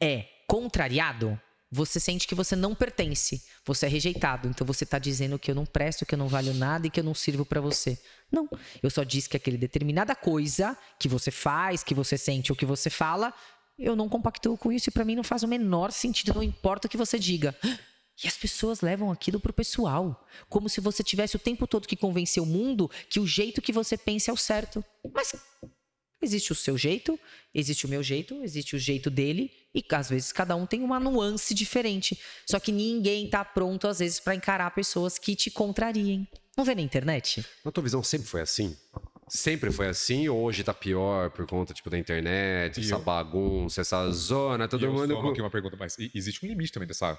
[SPEAKER 2] é contrariado, você sente que você não pertence, você é rejeitado. Então você está dizendo que eu não presto, que eu não valho nada e que eu não sirvo para você. Não, eu só disse que aquele determinada coisa que você faz, que você sente ou que você fala, eu não compactuo com isso e para mim não faz o menor sentido, não importa o que você diga. E as pessoas levam aquilo pro pessoal, como se você tivesse o tempo todo que convencer o mundo que o jeito que você pensa é o certo. Mas existe o seu jeito, existe o meu jeito, existe o jeito dele e às vezes cada um tem uma nuance diferente. Só que ninguém tá pronto às vezes para encarar pessoas que te contrariem. Não vê na internet? Na tua visão sempre foi
[SPEAKER 1] assim? sempre foi assim hoje tá pior por conta tipo da internet, e essa eu, bagunça, essa zona, todo mundo. Só uma, aqui
[SPEAKER 3] uma pergunta, mas existe um limite também dessa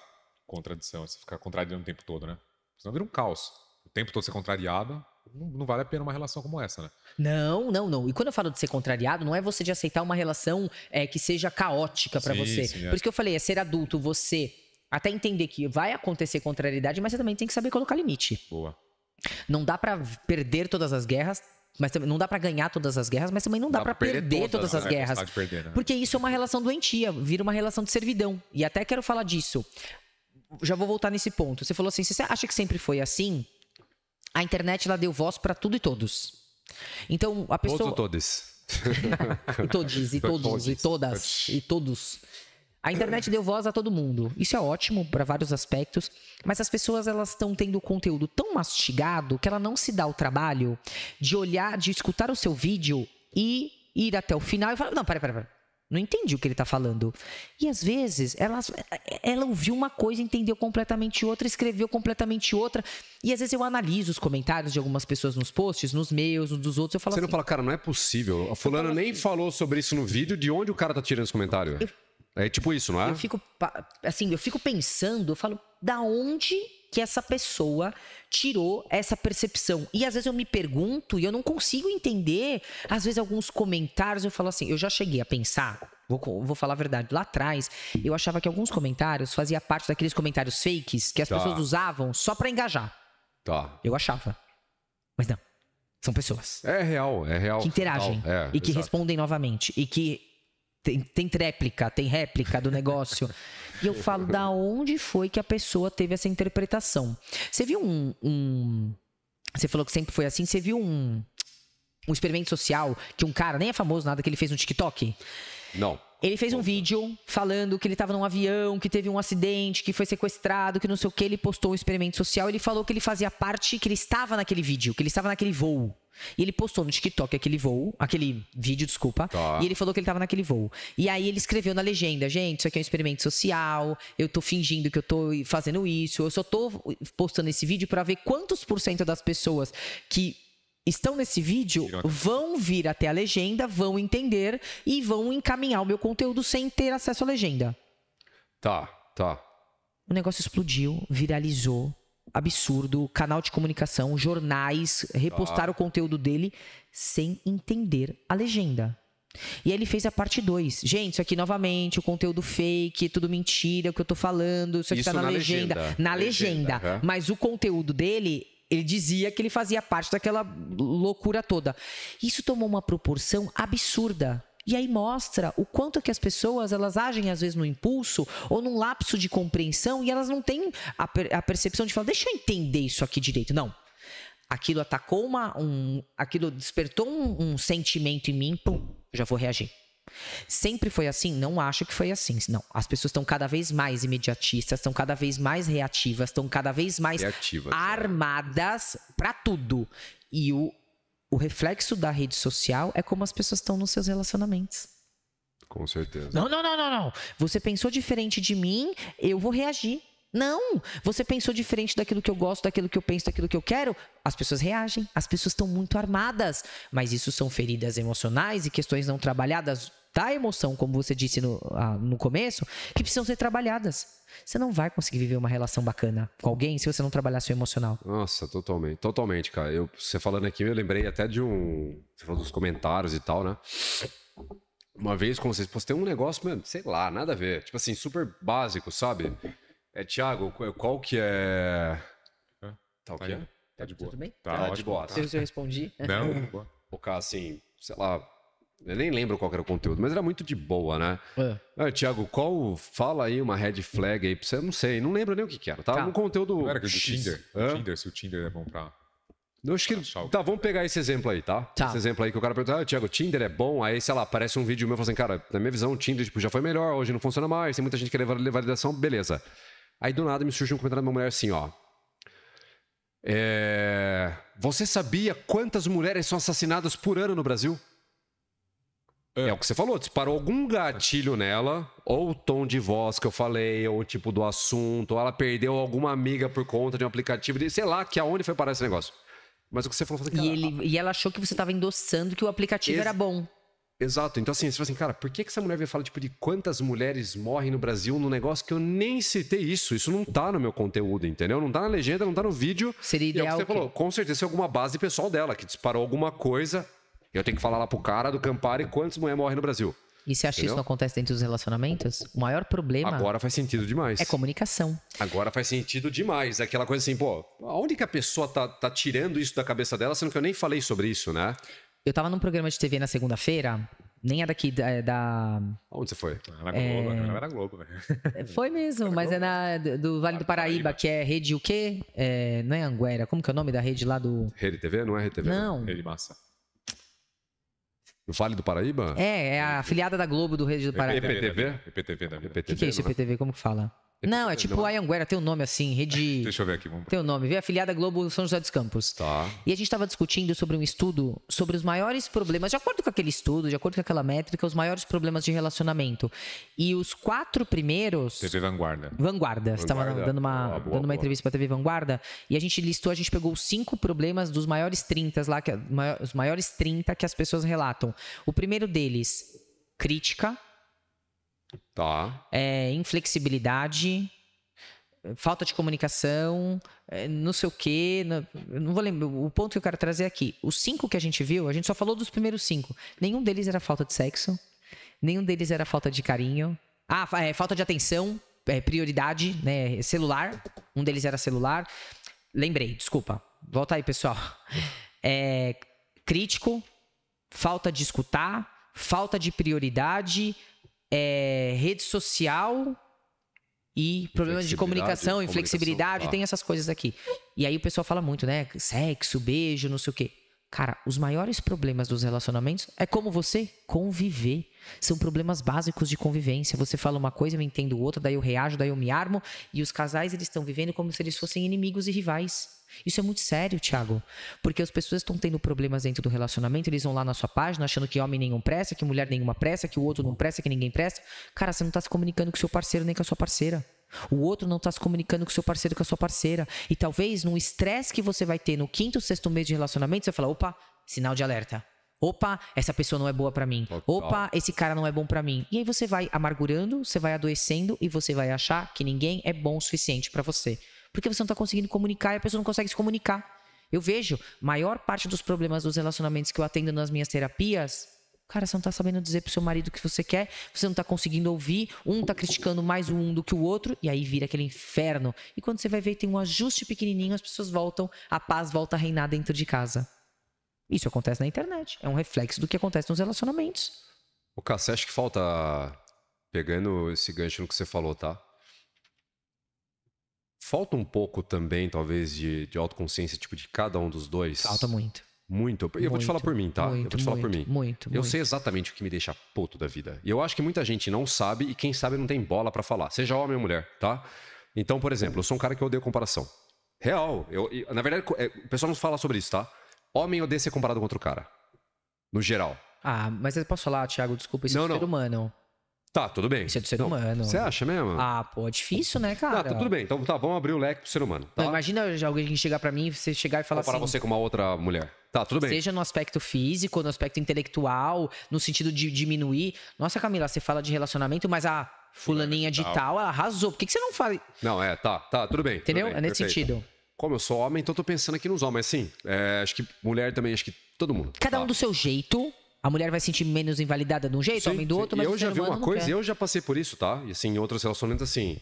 [SPEAKER 3] contradição, você ficar contrariando o tempo todo, né? Senão vira um caos. O tempo todo ser contrariado, não, não, vale a pena uma
[SPEAKER 2] relação como essa, né? Não, não, não. E quando eu falo de ser contrariado, não é você de aceitar uma relação é, que seja caótica para você. Sim, é. Por isso que eu falei, é ser adulto, você até entender que vai acontecer contrariedade, mas você também tem que saber colocar limite. Boa. Não dá para perder todas as guerras, mas também não dá para ganhar todas as guerras, mas também não dá, dá para perder, perder, todas, todas as né? guerras. Perder, né? Porque isso é uma relação doentia, vira uma relação de servidão. E até quero falar disso já vou voltar nesse ponto. Você falou assim, se você acha que sempre foi assim, a internet ela deu voz para tudo e todos. Então, a pessoa Todos todos. e todos, e todos, e todas, e todos. A internet deu voz a todo mundo. Isso é ótimo para vários aspectos, mas as pessoas elas estão tendo o conteúdo tão mastigado que ela não se dá o trabalho de olhar, de escutar o seu vídeo e ir até o final e falar: "Não, pera, pera, pera. Não entendi o que ele está falando. E às vezes ela, ela ouviu uma coisa, entendeu completamente outra, escreveu completamente outra. E às vezes eu analiso os comentários de algumas pessoas nos posts, nos meus, nos dos outros. Eu falo
[SPEAKER 1] Você assim, não fala, cara, não é possível. A fulana nem assim falou sobre isso no vídeo, de onde o cara tá tirando esse comentário? Eu, é tipo isso, não é? Eu
[SPEAKER 2] fico, assim, eu fico pensando, eu falo, da onde que essa pessoa tirou essa percepção. E às vezes eu me pergunto e eu não consigo entender, às vezes alguns comentários eu falo assim, eu já cheguei a pensar, vou, vou falar a verdade, lá atrás eu achava que alguns comentários fazia parte daqueles comentários fakes que as tá. pessoas usavam só para engajar. Tá. Eu achava. Mas não. São
[SPEAKER 1] pessoas. É real, é real. Que interagem. É, e que exato.
[SPEAKER 2] respondem novamente. E que tem, tem tréplica, tem réplica do negócio. e eu falo, da onde foi que a pessoa teve essa interpretação? Você viu um, um. você falou que sempre foi assim, você viu um, um experimento social que um cara, nem é famoso nada, que ele fez no TikTok? Não. Ele fez um vídeo falando que ele estava num avião, que teve um acidente, que foi sequestrado, que não sei o que. Ele postou um experimento social. Ele falou que ele fazia parte, que ele estava naquele vídeo, que ele estava naquele voo. E ele postou no TikTok aquele voo, aquele vídeo, desculpa. Tá. E ele falou que ele tava naquele voo. E aí ele escreveu na legenda, gente, isso aqui é um experimento social, eu tô fingindo que eu tô fazendo isso, eu só tô postando esse vídeo para ver quantos por cento das pessoas que estão nesse vídeo vão vir até a legenda, vão entender e vão encaminhar o meu conteúdo sem ter acesso à legenda.
[SPEAKER 1] Tá, tá.
[SPEAKER 2] O negócio explodiu, viralizou absurdo, canal de comunicação, jornais repostaram ah. o conteúdo dele sem entender a legenda. E aí ele fez a parte 2. Gente, isso aqui novamente, o conteúdo fake, tudo mentira, o que eu tô falando, isso aqui tá isso tá na, na legenda. legenda. Na legenda. legenda. Uhum. Mas o conteúdo dele, ele dizia que ele fazia parte daquela loucura toda. Isso tomou uma proporção absurda. E aí mostra o quanto que as pessoas elas agem às vezes no impulso ou num lapso de compreensão e elas não têm a, per a percepção de falar, deixa eu entender isso aqui direito. Não. Aquilo atacou uma. Um, aquilo despertou um, um sentimento em mim, pum, já vou reagir. Sempre foi assim? Não acho que foi assim. Não. As pessoas estão cada vez mais imediatistas, estão cada vez mais reativas, estão cada vez mais Reativas, é. armadas é. para tudo. E o o reflexo da rede social é como as pessoas estão nos seus relacionamentos. Com certeza. Não, não, não, não, não. Você pensou diferente de mim, eu vou reagir. Não! Você pensou diferente daquilo que eu gosto, daquilo que eu penso, daquilo que eu quero? As pessoas reagem, as pessoas estão muito armadas. Mas isso são feridas emocionais e questões não trabalhadas da emoção, como você disse no, ah, no começo, que precisam ser trabalhadas. Você não vai conseguir viver uma relação bacana com alguém se você não trabalhar seu emocional.
[SPEAKER 1] Nossa, totalmente, totalmente, cara. Eu, você falando aqui, eu lembrei até de um. Você falou dos comentários e tal, né? Uma vez com vocês, postei um negócio, mano, sei lá, nada a ver. Tipo assim, super básico, sabe? É, Thiago, qual que é. tal tá que tá,
[SPEAKER 3] tá de tá boa. Tudo bem? Tá, tá de boa. Tá. Se eu respondi. Não,
[SPEAKER 1] o cara, assim, sei lá, eu nem lembro qual era o conteúdo, mas era muito de boa, né? É. Ah, Tiago, qual fala aí uma red flag aí pra você? Eu não sei, não lembro nem o que, que era. Tava tá? tá? um conteúdo. Não era que o Tinder. Hã? Tinder, se o Tinder é bom pra. Eu acho que. tá, vamos pegar esse exemplo aí, tá? tá? Esse exemplo aí que o cara perguntou, ah, Tiago, Tinder é bom? Aí, sei lá, aparece um vídeo meu falando assim, cara, na minha visão, o Tinder tipo, já foi melhor, hoje não funciona mais, tem muita gente que quer levar validação, beleza. Aí do nada me surge um comentário de uma mulher assim, ó. É... Você sabia quantas mulheres são assassinadas por ano no Brasil? É. é. o que você falou, disparou algum gatilho nela, ou o tom de voz que eu falei, ou o tipo do assunto, ou ela perdeu alguma amiga por conta de um aplicativo, de, sei lá que aonde foi parar esse negócio.
[SPEAKER 2] Mas o que você falou, foi falei, e, ele, e ela achou que você estava endossando que o aplicativo ex, era
[SPEAKER 1] bom. Exato. Então, assim, você fala assim, cara, por que, que essa mulher veio falar tipo, de quantas mulheres morrem no Brasil num negócio que eu nem citei isso? Isso não tá no meu conteúdo, entendeu? Não tá na legenda, não tá no vídeo. Seria ideal. E é o que você falou, com certeza é alguma base pessoal dela que disparou alguma coisa eu tenho que falar lá pro cara do Campari quantas mulheres morrem no Brasil.
[SPEAKER 2] E você acha que isso não acontece dentro dos relacionamentos? O maior problema. Agora faz sentido demais. É comunicação.
[SPEAKER 1] Agora faz sentido demais. É aquela coisa assim, pô, a única pessoa tá, tá tirando isso da cabeça dela, sendo que eu nem falei sobre isso, né?
[SPEAKER 2] Eu tava num programa de TV na segunda-feira, nem é daqui da. É da... Onde você foi?
[SPEAKER 1] Era Globo, é... era Globo, velho.
[SPEAKER 2] É, foi mesmo, era mas é Globo. é na, do Vale do Paraíba, que é rede o quê? É, não é Anguera, como que é o nome da rede lá do.
[SPEAKER 1] Rede TV? Não é Rede TV? Não. Né? não. Rede Massa. Vale do Paraíba?
[SPEAKER 2] É, é a afiliada da Globo do Rede do Paraíba. EPTV? EPTV né? da EPTV. O que, que é isso, EPTV? Como que fala? É Não, é tipo Ayanguera, tem um nome assim, rede. Deixa eu ver aqui. Vamos... Tem um nome, vê afiliada Globo São José dos Campos. Tá. E a gente estava discutindo sobre um estudo sobre os maiores problemas, de acordo com aquele estudo, de acordo com aquela métrica, os maiores problemas de relacionamento. E os quatro primeiros. TV Vanguarda. Vanguarda. Estava dando uma, boa, boa, dando uma entrevista para TV Vanguarda. E a gente listou, a gente pegou os cinco problemas dos maiores 30 lá, que, é, os maiores 30 que as pessoas relatam. O primeiro deles, crítica Tá. É, inflexibilidade, falta de comunicação, é, não sei o quê. Não, vou lembrar. O ponto que eu quero trazer aqui. Os cinco que a gente viu, a gente só falou dos primeiros cinco. Nenhum deles era falta de sexo. Nenhum deles era falta de carinho. Ah, é, falta de atenção, é, prioridade, né? Celular. Um deles era celular. Lembrei, desculpa. Volta aí, pessoal. É, crítico, falta de escutar, falta de prioridade é, rede social e problemas de comunicação, inflexibilidade, tá. tem essas coisas aqui. E aí o pessoal fala muito, né? Sexo, beijo, não sei o quê. Cara, os maiores problemas dos relacionamentos é como você conviver. São problemas básicos de convivência. Você fala uma coisa, eu entendo outra, daí eu reajo, daí eu me armo. E os casais, eles estão vivendo como se eles fossem inimigos e rivais. Isso é muito sério, Tiago. Porque as pessoas estão tendo problemas dentro do relacionamento, eles vão lá na sua página achando que homem nenhum presta, que mulher nenhuma presta, que o outro não presta, que ninguém presta. Cara, você não está se comunicando com seu parceiro nem com a sua parceira. O outro não está se comunicando com seu parceiro, com a sua parceira. E talvez no estresse que você vai ter no quinto, sexto mês de relacionamento, você fala: opa, sinal de alerta. Opa, essa pessoa não é boa para mim. Opa, esse cara não é bom para mim. E aí você vai amargurando, você vai adoecendo e você vai achar que ninguém é bom o suficiente para você porque você não está conseguindo comunicar e a pessoa não consegue se comunicar. Eu vejo maior parte dos problemas dos relacionamentos que eu atendo nas minhas terapias. Cara, você não está sabendo dizer o seu marido o que você quer, você não está conseguindo ouvir, um está criticando mais um do que o outro, e aí vira aquele inferno. E quando você vai ver, tem um ajuste pequenininho, as pessoas voltam, a paz volta a reinar dentro de casa. Isso acontece na internet, é um reflexo do que acontece nos relacionamentos. O Cássio, acho que falta,
[SPEAKER 1] pegando esse gancho no que você falou, tá? Falta um pouco também, talvez, de, de autoconsciência, tipo, de cada um dos dois. Falta muito. Muito. Eu vou te falar por mim, tá? Muito, eu vou te falar por mim. Muito. Eu sei exatamente o que me deixa puto da vida. E eu acho que muita gente não sabe e quem sabe não tem bola para falar, seja homem ou mulher, tá? Então, por exemplo, eu sou um cara que odeio comparação. Real. Eu, eu na verdade, é, o pessoal não fala sobre isso, tá? Homem odeia ser comparado com outro cara. No geral.
[SPEAKER 2] Ah, mas eu posso falar, Thiago, desculpa, isso é não, é ser humano.
[SPEAKER 1] Tá, tudo bem. Isso é do ser humano. Você acha mesmo?
[SPEAKER 2] Ah, pô, é difícil, né, tá, tá cara? Ah, tá, tudo
[SPEAKER 1] bem. Então tá, vamos abrir o leque pro ser humano.
[SPEAKER 2] Tá? Não, imagina alguém chegar para mim, você chegar e falar Comparar assim... Comparar você com
[SPEAKER 1] uma outra mulher. Tá, tudo bem. Seja
[SPEAKER 2] no aspecto físico, no aspecto intelectual, no sentido de diminuir. Nossa, Camila, você fala de relacionamento, mas a fulaninha de tal, tal ela arrasou. Por que, que você não fala...
[SPEAKER 1] Não, é, tá, tá, tudo bem. Entendeu? Tudo bem, é nesse perfeito. sentido como eu sou homem, então tô pensando aqui nos homens, sim. É, acho que mulher também, acho que todo
[SPEAKER 2] mundo. Cada tá. um do seu jeito a mulher vai se sentir menos invalidada de um jeito, sim, homem do outro, mas Eu já vi uma coisa, quer. eu
[SPEAKER 1] já passei por isso, tá? E assim, em outros relacionamentos, assim.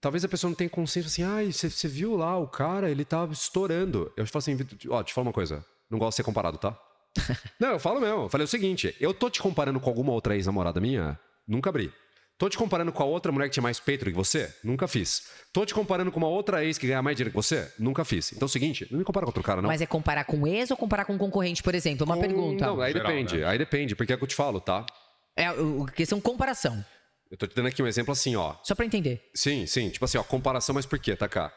[SPEAKER 1] Talvez a pessoa não tenha consciência assim, ah, você, você viu lá o cara, ele tá estourando. Eu te falo assim, ó, te falo uma coisa, não gosto de ser comparado, tá? não, eu falo mesmo. Eu falei o seguinte, eu tô te comparando com alguma outra ex-namorada minha? Nunca abri. Tô te comparando com a outra mulher que tinha mais peito que você? Nunca fiz. Tô te comparando com uma outra ex que ganha mais dinheiro que você? Nunca fiz. Então é o seguinte, não me compara com outro cara, não. Mas
[SPEAKER 2] é comparar com ex ou comparar com um concorrente, por exemplo? Uma com... pergunta. Não, aí Geral, depende.
[SPEAKER 1] Né? Aí depende, porque é o que eu te falo, tá?
[SPEAKER 2] É a questão comparação.
[SPEAKER 1] Eu tô te dando aqui um exemplo assim, ó. Só pra entender. Sim, sim. Tipo assim, ó, comparação, mas por quê, tá cá?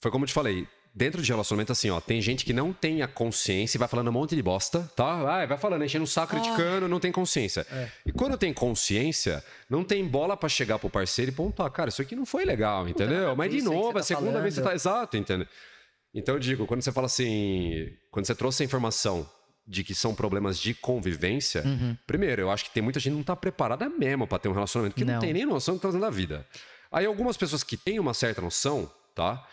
[SPEAKER 1] Foi como eu te falei dentro de relacionamento, assim, ó, tem gente que não tem a consciência e vai falando um monte de bosta, tá? Ah, vai falando, enchendo o saco, ah. criticando, ah. não tem consciência. É. E quando tem consciência, não tem bola para chegar pro parceiro e pontuar, cara, isso aqui não foi legal, entendeu? É Mas de novo, é tá a segunda falando. vez você tá exato, entendeu? Então eu digo, quando você fala assim, quando você trouxe a informação de que são problemas de convivência, uhum. primeiro, eu acho que tem muita gente que não tá preparada mesmo para ter um relacionamento, que não. não tem nem noção do que tá fazendo a vida. Aí algumas pessoas que têm uma certa noção, tá?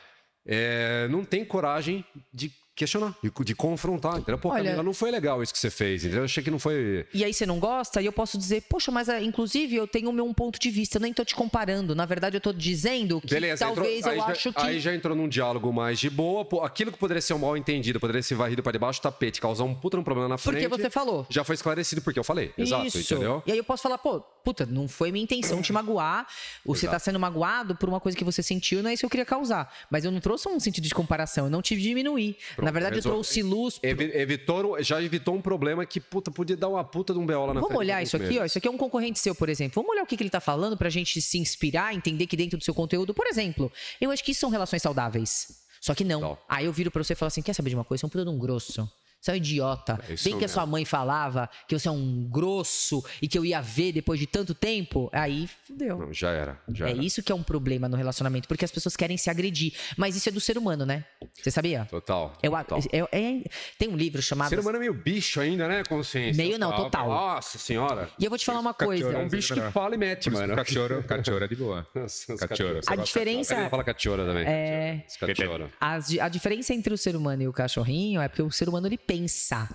[SPEAKER 1] é, não tem coragem de questionar, de, de confrontar. Entendeu? Pô, Olha, Camila, não foi legal isso que você fez. Entendeu? Eu achei que não foi.
[SPEAKER 2] E aí você não gosta, e eu posso dizer, poxa, mas eh, inclusive eu tenho o meu um ponto de vista, eu nem tô te comparando. Na verdade, eu tô dizendo que Beleza, talvez entrou, eu acho que. Aí
[SPEAKER 1] já entrou num diálogo mais de boa, pô, aquilo que poderia ser um mal entendido, poderia ser varrido para debaixo do tapete, causar um puta um problema na frente. Porque você falou. Já foi esclarecido porque eu falei. Exato, isso. entendeu?
[SPEAKER 2] E aí eu posso falar, pô, puta, não foi minha intenção te magoar. Você tá sendo magoado por uma coisa que você sentiu, não é isso que eu queria causar. Mas eu não trouxe um sentido de comparação, eu não tive diminuir. Pronto. Na verdade, Resol... trouxe
[SPEAKER 1] luz. Pro... evitou, já evitou um problema que, puta, podia dar uma puta de um beola na Vamos frente, olhar isso aqui, ó.
[SPEAKER 2] Isso aqui é um concorrente seu, por exemplo. Vamos olhar o que, que ele tá falando pra gente se inspirar, entender que dentro do seu conteúdo, por exemplo, eu acho que isso são relações saudáveis. Só que não. Aí eu viro pra você e falo assim: quer saber de uma coisa? Você é um puta de um grosso. Você é um idiota. É Bem que a sua mãe falava que você é um grosso e que eu ia ver depois de tanto tempo, aí fudeu. Não,
[SPEAKER 1] já era. Já é
[SPEAKER 2] era. isso que é um problema no relacionamento, porque as pessoas querem se agredir. Mas isso é do ser humano, né? Você sabia? Total. total. é, tem um livro chamado. O ser humano
[SPEAKER 1] é meio bicho ainda, né? Consciência. Meio não, total. Nossa senhora. E eu vou te falar uma coisa. Né? é um bicho que fala e mete, mano. Cachorro, cachorro é de boa. Cachorro. A diferença. fala cachorro também.
[SPEAKER 2] É. Cachorro. A, a diferença entre o ser humano e o cachorrinho é porque o ser humano ele pensa pensar.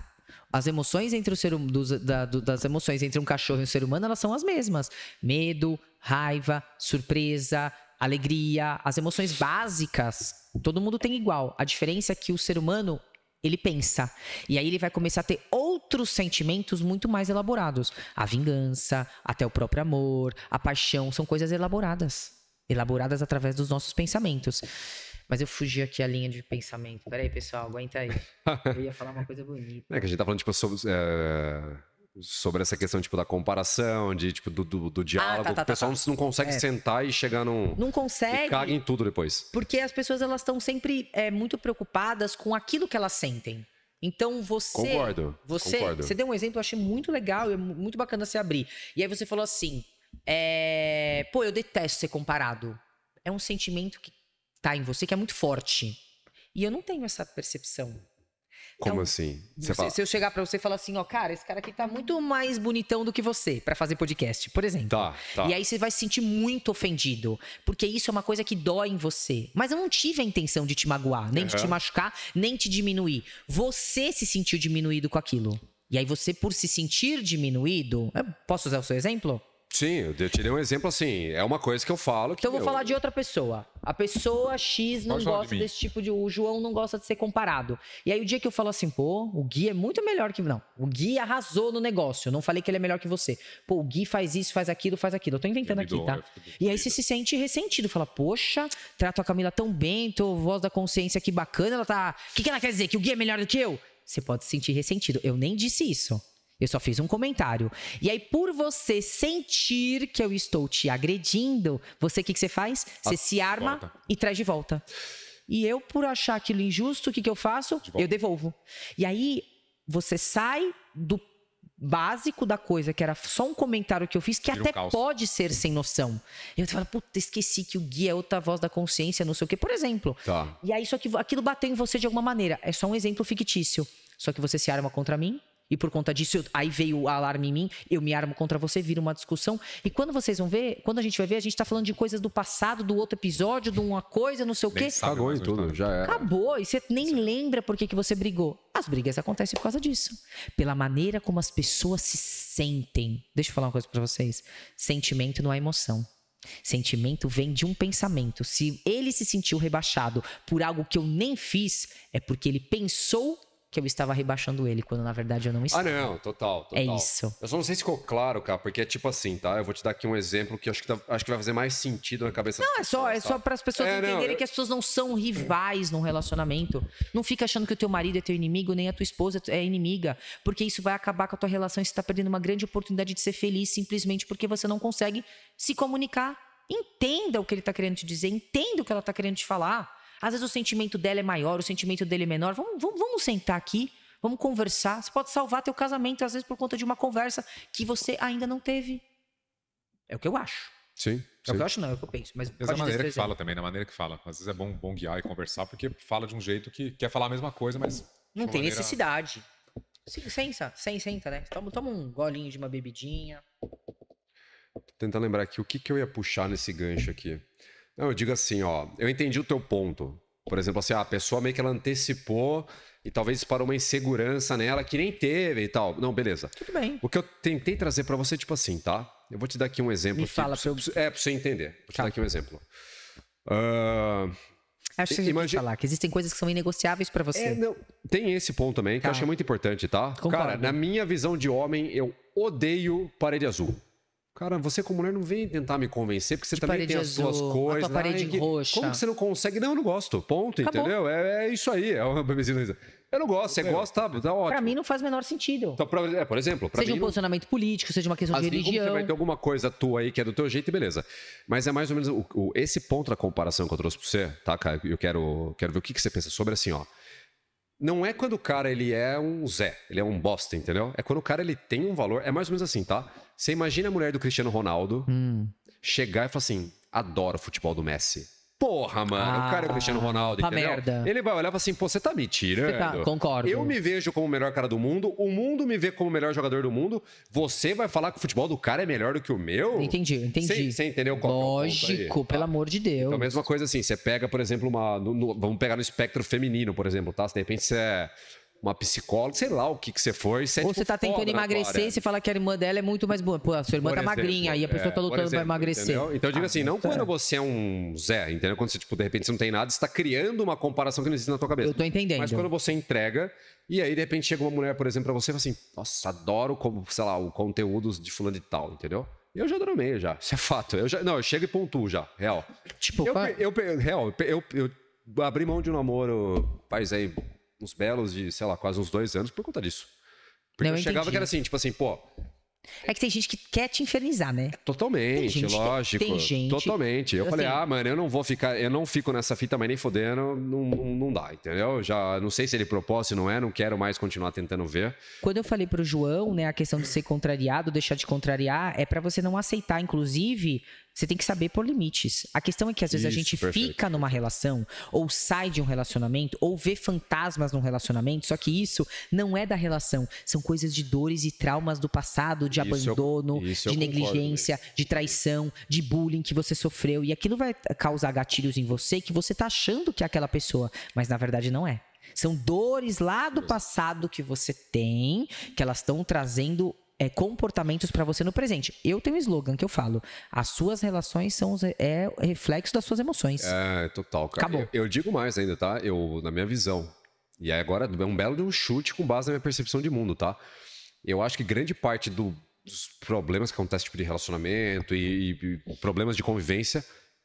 [SPEAKER 2] As emoções entre o ser hum, dos, da, do, das emoções entre um cachorro e um ser humano, elas são as mesmas. Medo, raiva, surpresa, alegria, as emoções básicas, todo mundo tem igual. A diferença é que o ser humano, ele pensa. E aí ele vai começar a ter outros sentimentos muito mais elaborados. A vingança, até o próprio amor, a paixão, são coisas elaboradas. Elaboradas através dos nossos pensamentos. Mas eu fugi aqui a linha de pensamento. Peraí, pessoal, aguenta aí. Eu ia falar uma coisa bonita.
[SPEAKER 1] É que a gente tá falando, tipo, sobre. É, sobre essa questão, tipo, da comparação, de, tipo, do, do, do diálogo. Ah, tá, tá, o tá, pessoal tá, não consegue é. sentar e chegar num... Não
[SPEAKER 2] consegue. E caga em
[SPEAKER 1] tudo depois.
[SPEAKER 2] Porque as pessoas, elas estão sempre é, muito preocupadas com aquilo que elas sentem. Então você. Concordo. Você, concordo. você deu um exemplo, eu achei muito legal e é muito bacana você abrir. E aí você falou assim: é, pô, eu detesto ser comparado. É um sentimento que tá em você que é muito forte. E eu não tenho essa percepção.
[SPEAKER 3] Como então, assim? Você se
[SPEAKER 2] eu chegar para você e falar assim, ó, cara, esse cara aqui tá muito mais bonitão do que você para fazer podcast, por exemplo. Tá, tá. E aí você vai se sentir muito ofendido, porque isso é uma coisa que dói em você. Mas eu não tive a intenção de te magoar, nem uhum. de te machucar, nem te diminuir. Você se sentiu diminuído com aquilo. E aí você, por se sentir diminuído, posso usar o seu exemplo?
[SPEAKER 1] Sim, eu tirei um exemplo assim. É uma coisa que eu falo. Que então eu vou falar
[SPEAKER 2] de outra pessoa. A pessoa X não Pode gosta de desse tipo de. O João não gosta de ser comparado. E aí o dia que eu falo assim, pô, o Gui é muito melhor que. Não, o Gui arrasou no negócio. Eu não falei que ele é melhor que você. Pô, o Gui faz isso, faz aquilo, faz aquilo. Eu tô inventando tá? eu aqui, dou, tá? E aí você se sente ressentido. Fala, poxa, trato a Camila tão bem, tô voz da consciência aqui bacana. Ela tá. O que, que ela quer dizer? Que o Gui é melhor do que eu? Você pode se sentir ressentido. Eu nem disse isso. Eu só fiz um comentário. E aí, por você sentir que eu estou te agredindo, você o que, que você faz? Ah, você se arma volta. e traz de volta. E eu, por achar aquilo injusto, o que, que eu faço? De eu devolvo. E aí, você sai do básico da coisa, que era só um comentário que eu fiz, que até pode ser sem noção. Eu falo, puta, esqueci que o guia é outra voz da consciência, não sei o quê, por exemplo. Tá. E aí, só que aquilo bateu em você de alguma maneira. É só um exemplo fictício. Só que você se arma contra mim, e por conta disso, eu, aí veio o alarme em mim, eu me armo contra você, vira uma discussão. E quando vocês vão ver, quando a gente vai ver, a gente tá falando de coisas do passado, do outro episódio, de uma coisa, não sei o quê. Acabou e tudo, já é. Acabou, e você nem Sim. lembra por que, que você brigou. As brigas acontecem por causa disso. Pela maneira como as pessoas se sentem. Deixa eu falar uma coisa para vocês. Sentimento não é emoção. Sentimento vem de um pensamento. Se ele se sentiu rebaixado por algo que eu nem fiz, é porque ele pensou que eu estava rebaixando ele, quando na verdade eu não ah, estava. Ah,
[SPEAKER 1] não, total, é total. É isso. Eu só não sei se ficou claro, cara, porque é tipo assim, tá? Eu vou te dar aqui um exemplo que acho que, tá, acho que vai fazer mais sentido na cabeça Não, é só, é só tá? para as pessoas é, entenderem não, eu...
[SPEAKER 2] que as pessoas não são rivais num relacionamento. Não fica achando que o teu marido é teu inimigo, nem a tua esposa é inimiga, porque isso vai acabar com a tua relação e você está perdendo uma grande oportunidade de ser feliz simplesmente porque você não consegue se comunicar. Entenda o que ele está querendo te dizer, entenda o que ela está querendo te falar. Às vezes o sentimento dela é maior, o sentimento dele é menor. Vamos, vamos, vamos sentar aqui, vamos conversar. Você pode salvar teu casamento, às vezes, por conta de uma conversa que você ainda não teve. É o que eu acho. Sim. É sim. o que eu acho, não, é o que eu penso. Mas, é a maneira que fala
[SPEAKER 3] também, na maneira que fala. Às vezes é bom, bom guiar e conversar, porque fala de um jeito que quer falar a mesma coisa, mas. Não tem maneira...
[SPEAKER 2] necessidade. Sim, senta, senta, né? Toma, toma um golinho de uma bebidinha.
[SPEAKER 1] Tentar tentando lembrar aqui o que, que eu ia puxar nesse gancho aqui. Não, eu digo assim, ó, eu entendi o teu ponto. Por exemplo, assim, a pessoa meio que ela antecipou e talvez para uma insegurança nela que nem teve e tal. Não, beleza. Tudo bem. O que eu tentei trazer para você, tipo assim, tá? Eu vou te dar aqui um exemplo. Me aqui, fala pra eu... É, pra você entender. Vou te tá. dar aqui um exemplo. Uh...
[SPEAKER 2] Acho que você Imagina... falar que existem coisas que são inegociáveis para você. É, não,
[SPEAKER 1] tem esse ponto também, que eu tá. achei muito importante, tá? Concordo. Cara, na minha visão de homem, eu odeio parede azul. Cara, você como mulher não vem tentar me convencer, porque você de também tem as azul, suas coisas. A parede ai, que, roxa. Como que você não consegue? Não, eu não gosto. Ponto, Acabou. entendeu? É, é, isso aí. É uma bebezinho Eu não gosto, você gosta, tá, tá ótimo. Pra mim não
[SPEAKER 2] faz o menor sentido.
[SPEAKER 1] Então, pra, é, por exemplo, pra Seja mim, um
[SPEAKER 2] posicionamento político, seja uma questão assim, de religião. Você vai ter
[SPEAKER 1] alguma coisa tua aí que é do teu jeito, beleza. Mas é mais ou menos o, o, esse ponto da comparação que eu trouxe pra você, tá, cara? Eu quero, quero ver o que, que você pensa sobre assim, ó não é quando o cara ele é um Zé, ele é um bosta, entendeu? É quando o cara ele tem um valor, é mais ou menos assim, tá? Você imagina a mulher do Cristiano Ronaldo hum. chegar e falar assim: adoro o futebol do Messi Porra, mano, ah, o cara é o ah, Cristiano Ronaldo, tá entendeu? Merda. Ele vai olhar e assim, pô, você tá me tirando. Você tá, concordo. Eu me vejo como o melhor cara do mundo, o mundo me vê como o melhor jogador do mundo, você vai falar que o futebol do cara é melhor do que o meu? Entendi, entendi.
[SPEAKER 2] Você entendeu qual é Lógico, é pelo tá? amor de Deus. Então,
[SPEAKER 1] mesma coisa assim, você pega, por exemplo, uma... No, no, vamos pegar no espectro feminino, por exemplo, tá? Se de repente você é uma psicóloga, sei lá o que, que você for. Você é, Ou tipo, você tá tentando emagrecer e você
[SPEAKER 2] fala que a irmã dela é muito mais boa. Pô, a sua irmã por tá exemplo, magrinha e a pessoa é, tá lutando exemplo, pra emagrecer. Entendeu? Então eu digo ah, assim, não é.
[SPEAKER 1] quando você é um Zé, entendeu? Quando você, tipo, de repente você não tem nada, você tá criando uma comparação que não existe na tua cabeça. Eu tô entendendo. Mas quando você entrega, e aí, de repente, chega uma mulher, por exemplo, pra você e fala assim, nossa, adoro, como, sei lá, o conteúdo de fulano de tal, entendeu? Eu já dormi, já. Isso é fato. Eu já, não, eu chego e pontuo já, real. Tipo, eu, eu, eu real, eu, eu abri mão de um namoro, faz aí, uns belos de, sei lá, quase uns dois anos por conta disso. Porque não, eu, eu chegava que era assim, tipo assim, pô.
[SPEAKER 2] É que tem gente que quer te infernizar, né? Totalmente, tem gente, lógico. Tem, tem gente. Totalmente. Eu assim, falei, ah,
[SPEAKER 1] mano, eu não vou ficar, eu não fico nessa fita, mas nem fodendo, não, não, não dá, entendeu? Já não sei se ele propôs, se não é, não quero mais continuar tentando ver.
[SPEAKER 2] Quando eu falei pro João, né, a questão de ser contrariado, deixar de contrariar, é para você não aceitar, inclusive, você tem que saber por limites. A questão é que às vezes Isso, a gente perfeito. fica numa relação, ou sai de um relacionamento, ou vê fantasmas num relacionamento, só que isso não é da relação. São coisas de dores e traumas do passado, de isso abandono, eu, de negligência, concordo, de traição, de bullying que você sofreu. E aquilo vai causar gatilhos em você que você tá achando que é aquela pessoa, mas na verdade não é. São dores lá do passado que você tem, que elas estão trazendo é, comportamentos para você no presente. Eu tenho um slogan que eu falo: as suas relações são é reflexo das suas emoções.
[SPEAKER 1] É, total, cara. Acabou. Eu, eu digo mais ainda, tá? Eu, na minha visão. E aí agora é um belo de um chute com base na minha percepção de mundo, tá? Eu acho que grande parte do, dos problemas que acontecem tipo de relacionamento e, e problemas de convivência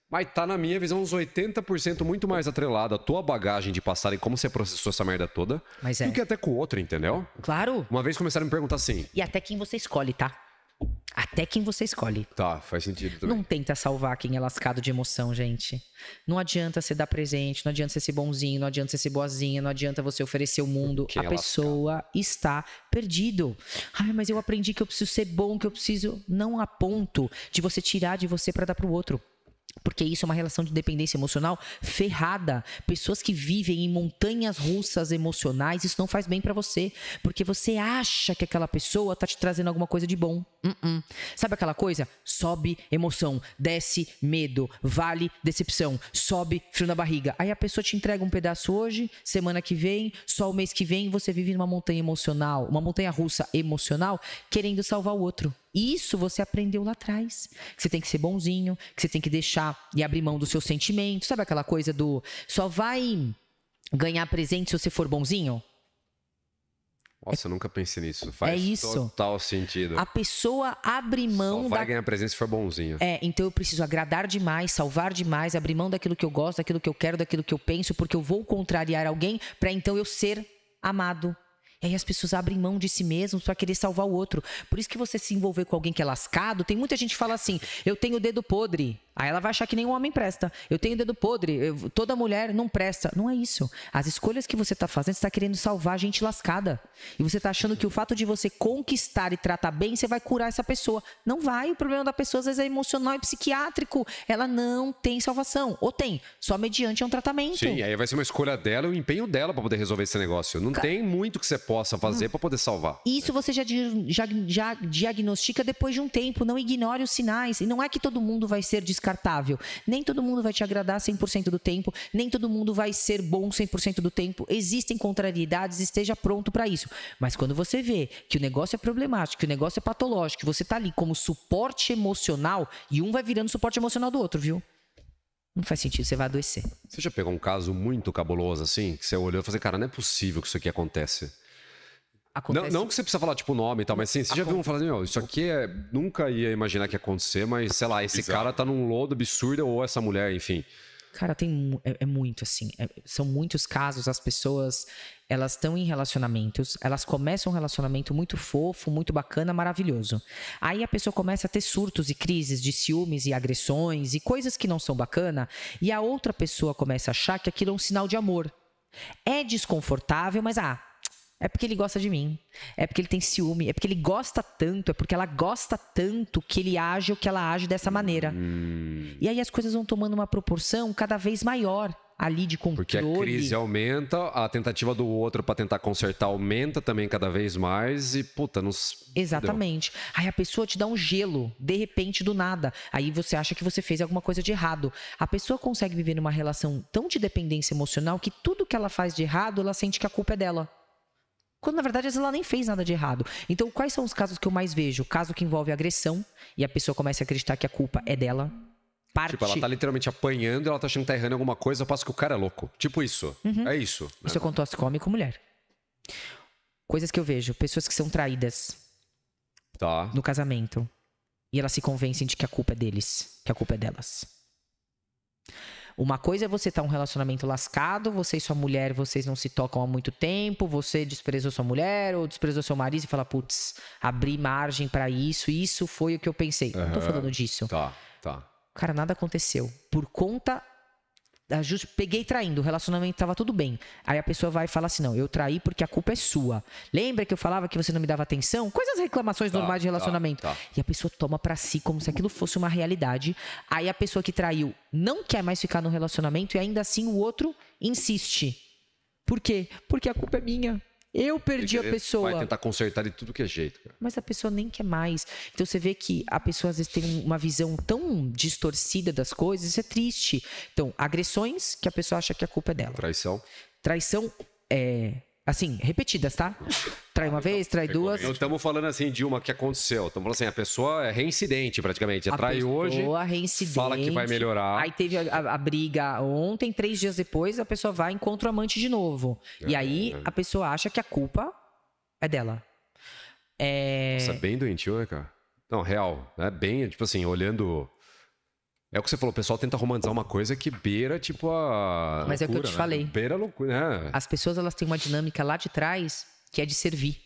[SPEAKER 1] mas tá, na minha visão, uns 80% muito mais atrelado à tua bagagem de passar e como você processou essa merda toda Mas é. do que até com o outro, entendeu? Claro. Uma vez começaram a me perguntar assim. E até quem você escolhe, tá? Até quem você escolhe. Tá, faz sentido também. Não
[SPEAKER 2] tenta salvar quem é lascado de emoção, gente. Não adianta você dar presente, não adianta você ser bonzinho, não adianta você ser boazinha, não adianta você oferecer o mundo. Quem a é pessoa lascado? está perdido. Ai, mas eu aprendi que eu preciso ser bom, que eu preciso. Não a ponto de você tirar de você para dar pro outro porque isso é uma relação de dependência emocional ferrada. Pessoas que vivem em montanhas russas emocionais, isso não faz bem para você, porque você acha que aquela pessoa tá te trazendo alguma coisa de bom. Uh -uh. Sabe aquela coisa? Sobe emoção, desce medo, vale decepção, sobe frio na barriga. Aí a pessoa te entrega um pedaço hoje, semana que vem, só o mês que vem, você vive numa montanha emocional, uma montanha russa emocional, querendo salvar o outro. Isso você aprendeu lá atrás. Que você tem que ser bonzinho, que você tem que deixar e abrir mão dos seus sentimentos. Sabe aquela coisa do só vai ganhar presente se você for bonzinho?
[SPEAKER 1] Nossa, eu nunca pensei nisso. É Faz é isso. total sentido. A
[SPEAKER 2] pessoa abre mão. Só vai
[SPEAKER 1] da... ganhar presente se for bonzinho.
[SPEAKER 2] É, então eu preciso agradar demais, salvar demais, abrir mão daquilo que eu gosto, daquilo que eu quero, daquilo que eu penso, porque eu vou contrariar alguém para então eu ser amado, e aí as pessoas abrem mão de si mesmas para querer salvar o outro. Por isso que você se envolver com alguém que é lascado, tem muita gente que fala assim: eu tenho o dedo podre. Aí ela vai achar que nenhum homem presta. Eu tenho dedo podre, eu, toda mulher não presta. Não é isso. As escolhas que você está fazendo, você está querendo salvar a gente lascada. E você está achando que o fato de você conquistar e tratar bem, você vai curar essa pessoa. Não vai. O problema da pessoa às vezes é emocional e psiquiátrico. Ela não tem salvação. Ou tem, só mediante é um tratamento. Sim,
[SPEAKER 1] aí vai ser uma escolha dela e o empenho dela para poder resolver esse negócio. Não Ca... tem muito que você possa fazer hum. para poder salvar.
[SPEAKER 2] Isso você já, já, já diagnostica depois de um tempo. Não ignore os sinais. E não é que todo mundo vai ser descansado descartável. Nem todo mundo vai te agradar 100% do tempo, nem todo mundo vai ser bom 100% do tempo. Existem contrariedades, esteja pronto para isso. Mas quando você vê que o negócio é problemático, que o negócio é patológico, que você tá ali como suporte emocional e um vai virando suporte emocional do outro, viu? Não faz sentido, você vai adoecer.
[SPEAKER 1] Você já pegou um caso muito cabuloso assim, que você olhou e falou assim, cara, não é possível que isso aqui acontece. Acontece. Não, não que você precisa falar, tipo, o nome e tal, mas sim, você Aconte... já viu um falando, assim, isso aqui é... nunca ia imaginar que ia acontecer, mas sei lá, esse Exato. cara tá num lodo absurdo ou essa mulher, enfim.
[SPEAKER 2] Cara, tem é, é muito assim. É, são muitos casos, as pessoas elas estão em relacionamentos, elas começam um relacionamento muito fofo, muito bacana, maravilhoso. Aí a pessoa começa a ter surtos e crises de ciúmes e agressões e coisas que não são bacana, e a outra pessoa começa a achar que aquilo é um sinal de amor. É desconfortável, mas ah, é porque ele gosta de mim. É porque ele tem ciúme. É porque ele gosta tanto. É porque ela gosta tanto que ele age ou que ela age dessa maneira. Hum. E aí as coisas vão tomando uma proporção cada vez maior ali de controle. Porque a
[SPEAKER 1] crise aumenta, a tentativa do outro para tentar consertar aumenta também cada vez mais e puta, nos
[SPEAKER 2] Exatamente. Deu. Aí a pessoa te dá um gelo, de repente do nada. Aí você acha que você fez alguma coisa de errado. A pessoa consegue viver numa relação tão de dependência emocional que tudo que ela faz de errado, ela sente que a culpa é dela quando na verdade ela nem fez nada de errado. Então, quais são os casos que eu mais vejo? O caso que envolve agressão e a pessoa começa a acreditar que a culpa é dela.
[SPEAKER 1] Parte... Tipo, ela tá literalmente apanhando, ela tá achando que tá errando alguma coisa, passo que o cara é louco. Tipo isso. Uhum. É isso. Né? Isso acontece
[SPEAKER 2] é com homem e com mulher. Coisas que eu vejo, pessoas que são traídas tá. no casamento. E elas se convencem de que a culpa é deles, que a culpa é delas. Uma coisa é você estar tá um relacionamento lascado, você e sua mulher, vocês não se tocam há muito tempo, você desprezou sua mulher ou desprezou seu marido e fala, putz, abri margem para isso, isso foi o que eu pensei. Uhum. Não tô falando disso. Tá, tá. Cara, nada aconteceu. Por conta ajuste, peguei traindo, o relacionamento estava tudo bem. Aí a pessoa vai falar assim: não, eu traí porque a culpa é sua. Lembra que eu falava que você não me dava atenção? quais as reclamações tá, normais de tá, relacionamento. Tá, tá. E a pessoa toma para si como se aquilo fosse uma realidade. Aí a pessoa que traiu não quer mais ficar no relacionamento e ainda assim o outro insiste. Por quê? Porque a culpa é minha. Eu perdi a pessoa. Vai tentar
[SPEAKER 1] consertar de tudo que é jeito. Cara.
[SPEAKER 2] Mas a pessoa nem quer mais. Então você vê que a pessoa às vezes tem uma visão tão distorcida das coisas, isso é triste. Então, agressões que a pessoa acha que a culpa é dela. Traição. Traição é, Assim, repetidas, tá? Trai uma vez, trai duas. Não
[SPEAKER 1] estamos falando assim de uma que aconteceu. Estamos falando assim, a pessoa é reincidente praticamente. A trai hoje,
[SPEAKER 2] reincidente, fala que vai melhorar. Aí teve a, a, a, briga ontem, três dias depois, a pessoa vai e encontra o amante de novo. É, e aí é. a pessoa acha que a culpa é dela. É... Nossa,
[SPEAKER 1] bem doentio, né, cara? Não, real. É né? bem, tipo assim, olhando é o que você falou, o pessoal tenta romantizar uma coisa que beira, tipo, a. Mas loucura, é o que eu te né? falei. Beira a loucura. É. As
[SPEAKER 2] pessoas elas têm uma dinâmica lá de trás que é de servir,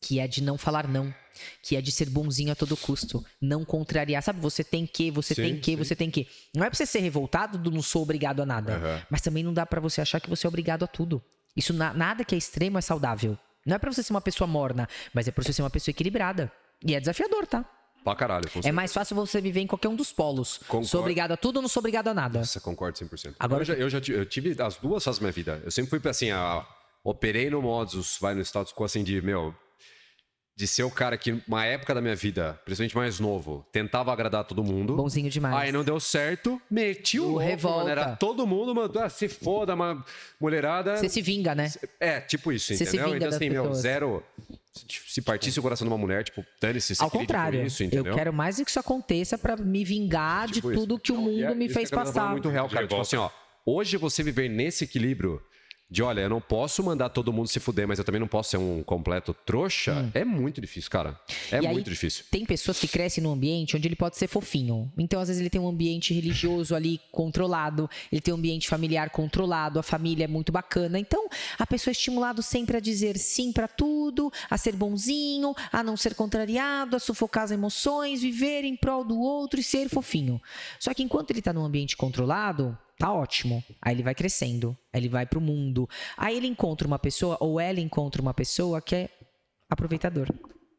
[SPEAKER 2] que é de não falar não, que é de ser bonzinho a todo custo, não contrariar. Sabe, você tem que, você sim, tem que, sim. você tem que. Não é pra você ser revoltado do não sou obrigado a nada, uhum. mas também não dá para você achar que você é obrigado a tudo. Isso na, nada que é extremo é saudável. Não é para você ser uma pessoa morna, mas é pra você ser uma pessoa equilibrada. E é desafiador, tá? Pra caralho. Com é mais fácil você viver em qualquer um dos polos. Concordo. Sou obrigado a tudo ou não sou obrigado a nada? Nossa, concordo 100%.
[SPEAKER 1] Agora eu, já, eu já tive, eu tive as duas fases da minha vida. Eu sempre fui pra assim, a, operei no modus, vai no status quo assim de, meu, de ser o cara que, uma época da minha vida, principalmente mais novo, tentava agradar todo mundo. Bonzinho demais. Aí não deu certo, meti o, o revolta. Mano, era todo mundo, mano, ah, se
[SPEAKER 2] foda, uma mulherada. Você se vinga, né? É,
[SPEAKER 1] tipo isso, Cê entendeu? então, assim, pessoas. meu, zero Tipo, se partisse o coração de uma mulher, tipo, dane-se. Ao contrário, isso, eu quero
[SPEAKER 2] mais é que isso aconteça para me vingar tipo de tudo que o mundo é, me fez é passar. muito
[SPEAKER 1] real, cara. Tipo assim, ó, hoje você viver nesse equilíbrio de olha, eu não posso mandar todo mundo se fuder, mas eu também não posso ser um completo trouxa, hum. é muito difícil, cara. É e muito aí, difícil.
[SPEAKER 2] Tem pessoas que crescem num ambiente onde ele pode ser fofinho. Então, às vezes, ele tem um ambiente religioso ali controlado, ele tem um ambiente familiar controlado, a família é muito bacana. Então, a pessoa é estimulada sempre a dizer sim para tudo, a ser bonzinho, a não ser contrariado, a sufocar as emoções, viver em prol do outro e ser fofinho. Só que enquanto ele está num ambiente controlado, tá ótimo. Aí ele vai crescendo, aí ele vai pro mundo. Aí ele encontra uma pessoa, ou ela encontra uma pessoa que é aproveitador,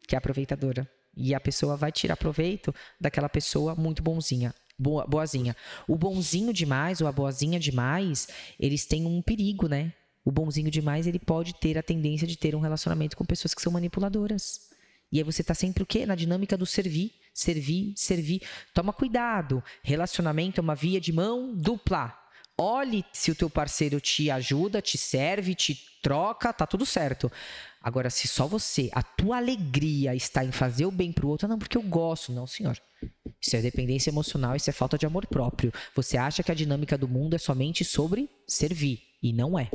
[SPEAKER 2] que é aproveitadora. E a pessoa vai tirar proveito daquela pessoa muito bonzinha. Boa, boazinha. O bonzinho demais ou a boazinha demais, eles têm um perigo, né? O bonzinho demais, ele pode ter a tendência de ter um relacionamento com pessoas que são manipuladoras. E aí você tá sempre o quê? Na dinâmica do servir servir, servir. Toma cuidado. Relacionamento é uma via de mão dupla. Olhe se o teu parceiro te ajuda, te serve, te troca, tá tudo certo. Agora, se só você, a tua alegria está em fazer o bem pro outro, não, porque eu gosto, não, senhor. Isso é dependência emocional, isso é falta de amor próprio. Você acha que a dinâmica do mundo é somente sobre servir, e não é.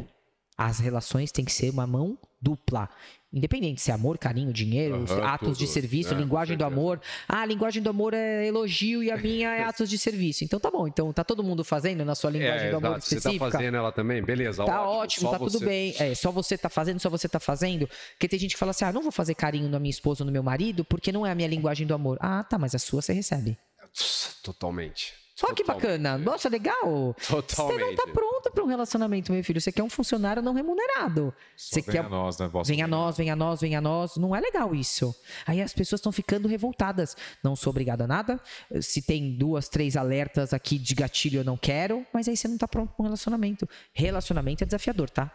[SPEAKER 2] As relações têm que ser uma mão dupla. Independente se é amor, carinho, dinheiro, atos tudo, de serviço, né, linguagem do amor. Ah, a linguagem do amor é elogio e a minha é atos de serviço. Então tá bom. Então tá todo mundo fazendo na sua é, linguagem é, do amor específica. Você tá fazendo
[SPEAKER 1] ela também? Beleza, Tá ótimo, ótimo tá você... tudo bem. É,
[SPEAKER 2] só você tá fazendo, só você tá fazendo. Porque tem gente que fala assim, ah, não vou fazer carinho na minha esposa ou no meu marido porque não é a minha linguagem do amor. Ah, tá, mas a sua você recebe. É, totalmente. Só que bacana. Nossa, legal. Totalmente. Você não tá pronto para um relacionamento, meu filho. Você quer um funcionário não remunerado. você vem quer... a nós, né? Vossa vem a nós, vem a nós, vem a nós. Não é legal isso. Aí as pessoas estão ficando revoltadas. Não sou obrigada a nada. Se tem duas, três alertas aqui de gatilho, eu não quero. Mas aí você não tá pronto para um relacionamento. Relacionamento é desafiador, tá?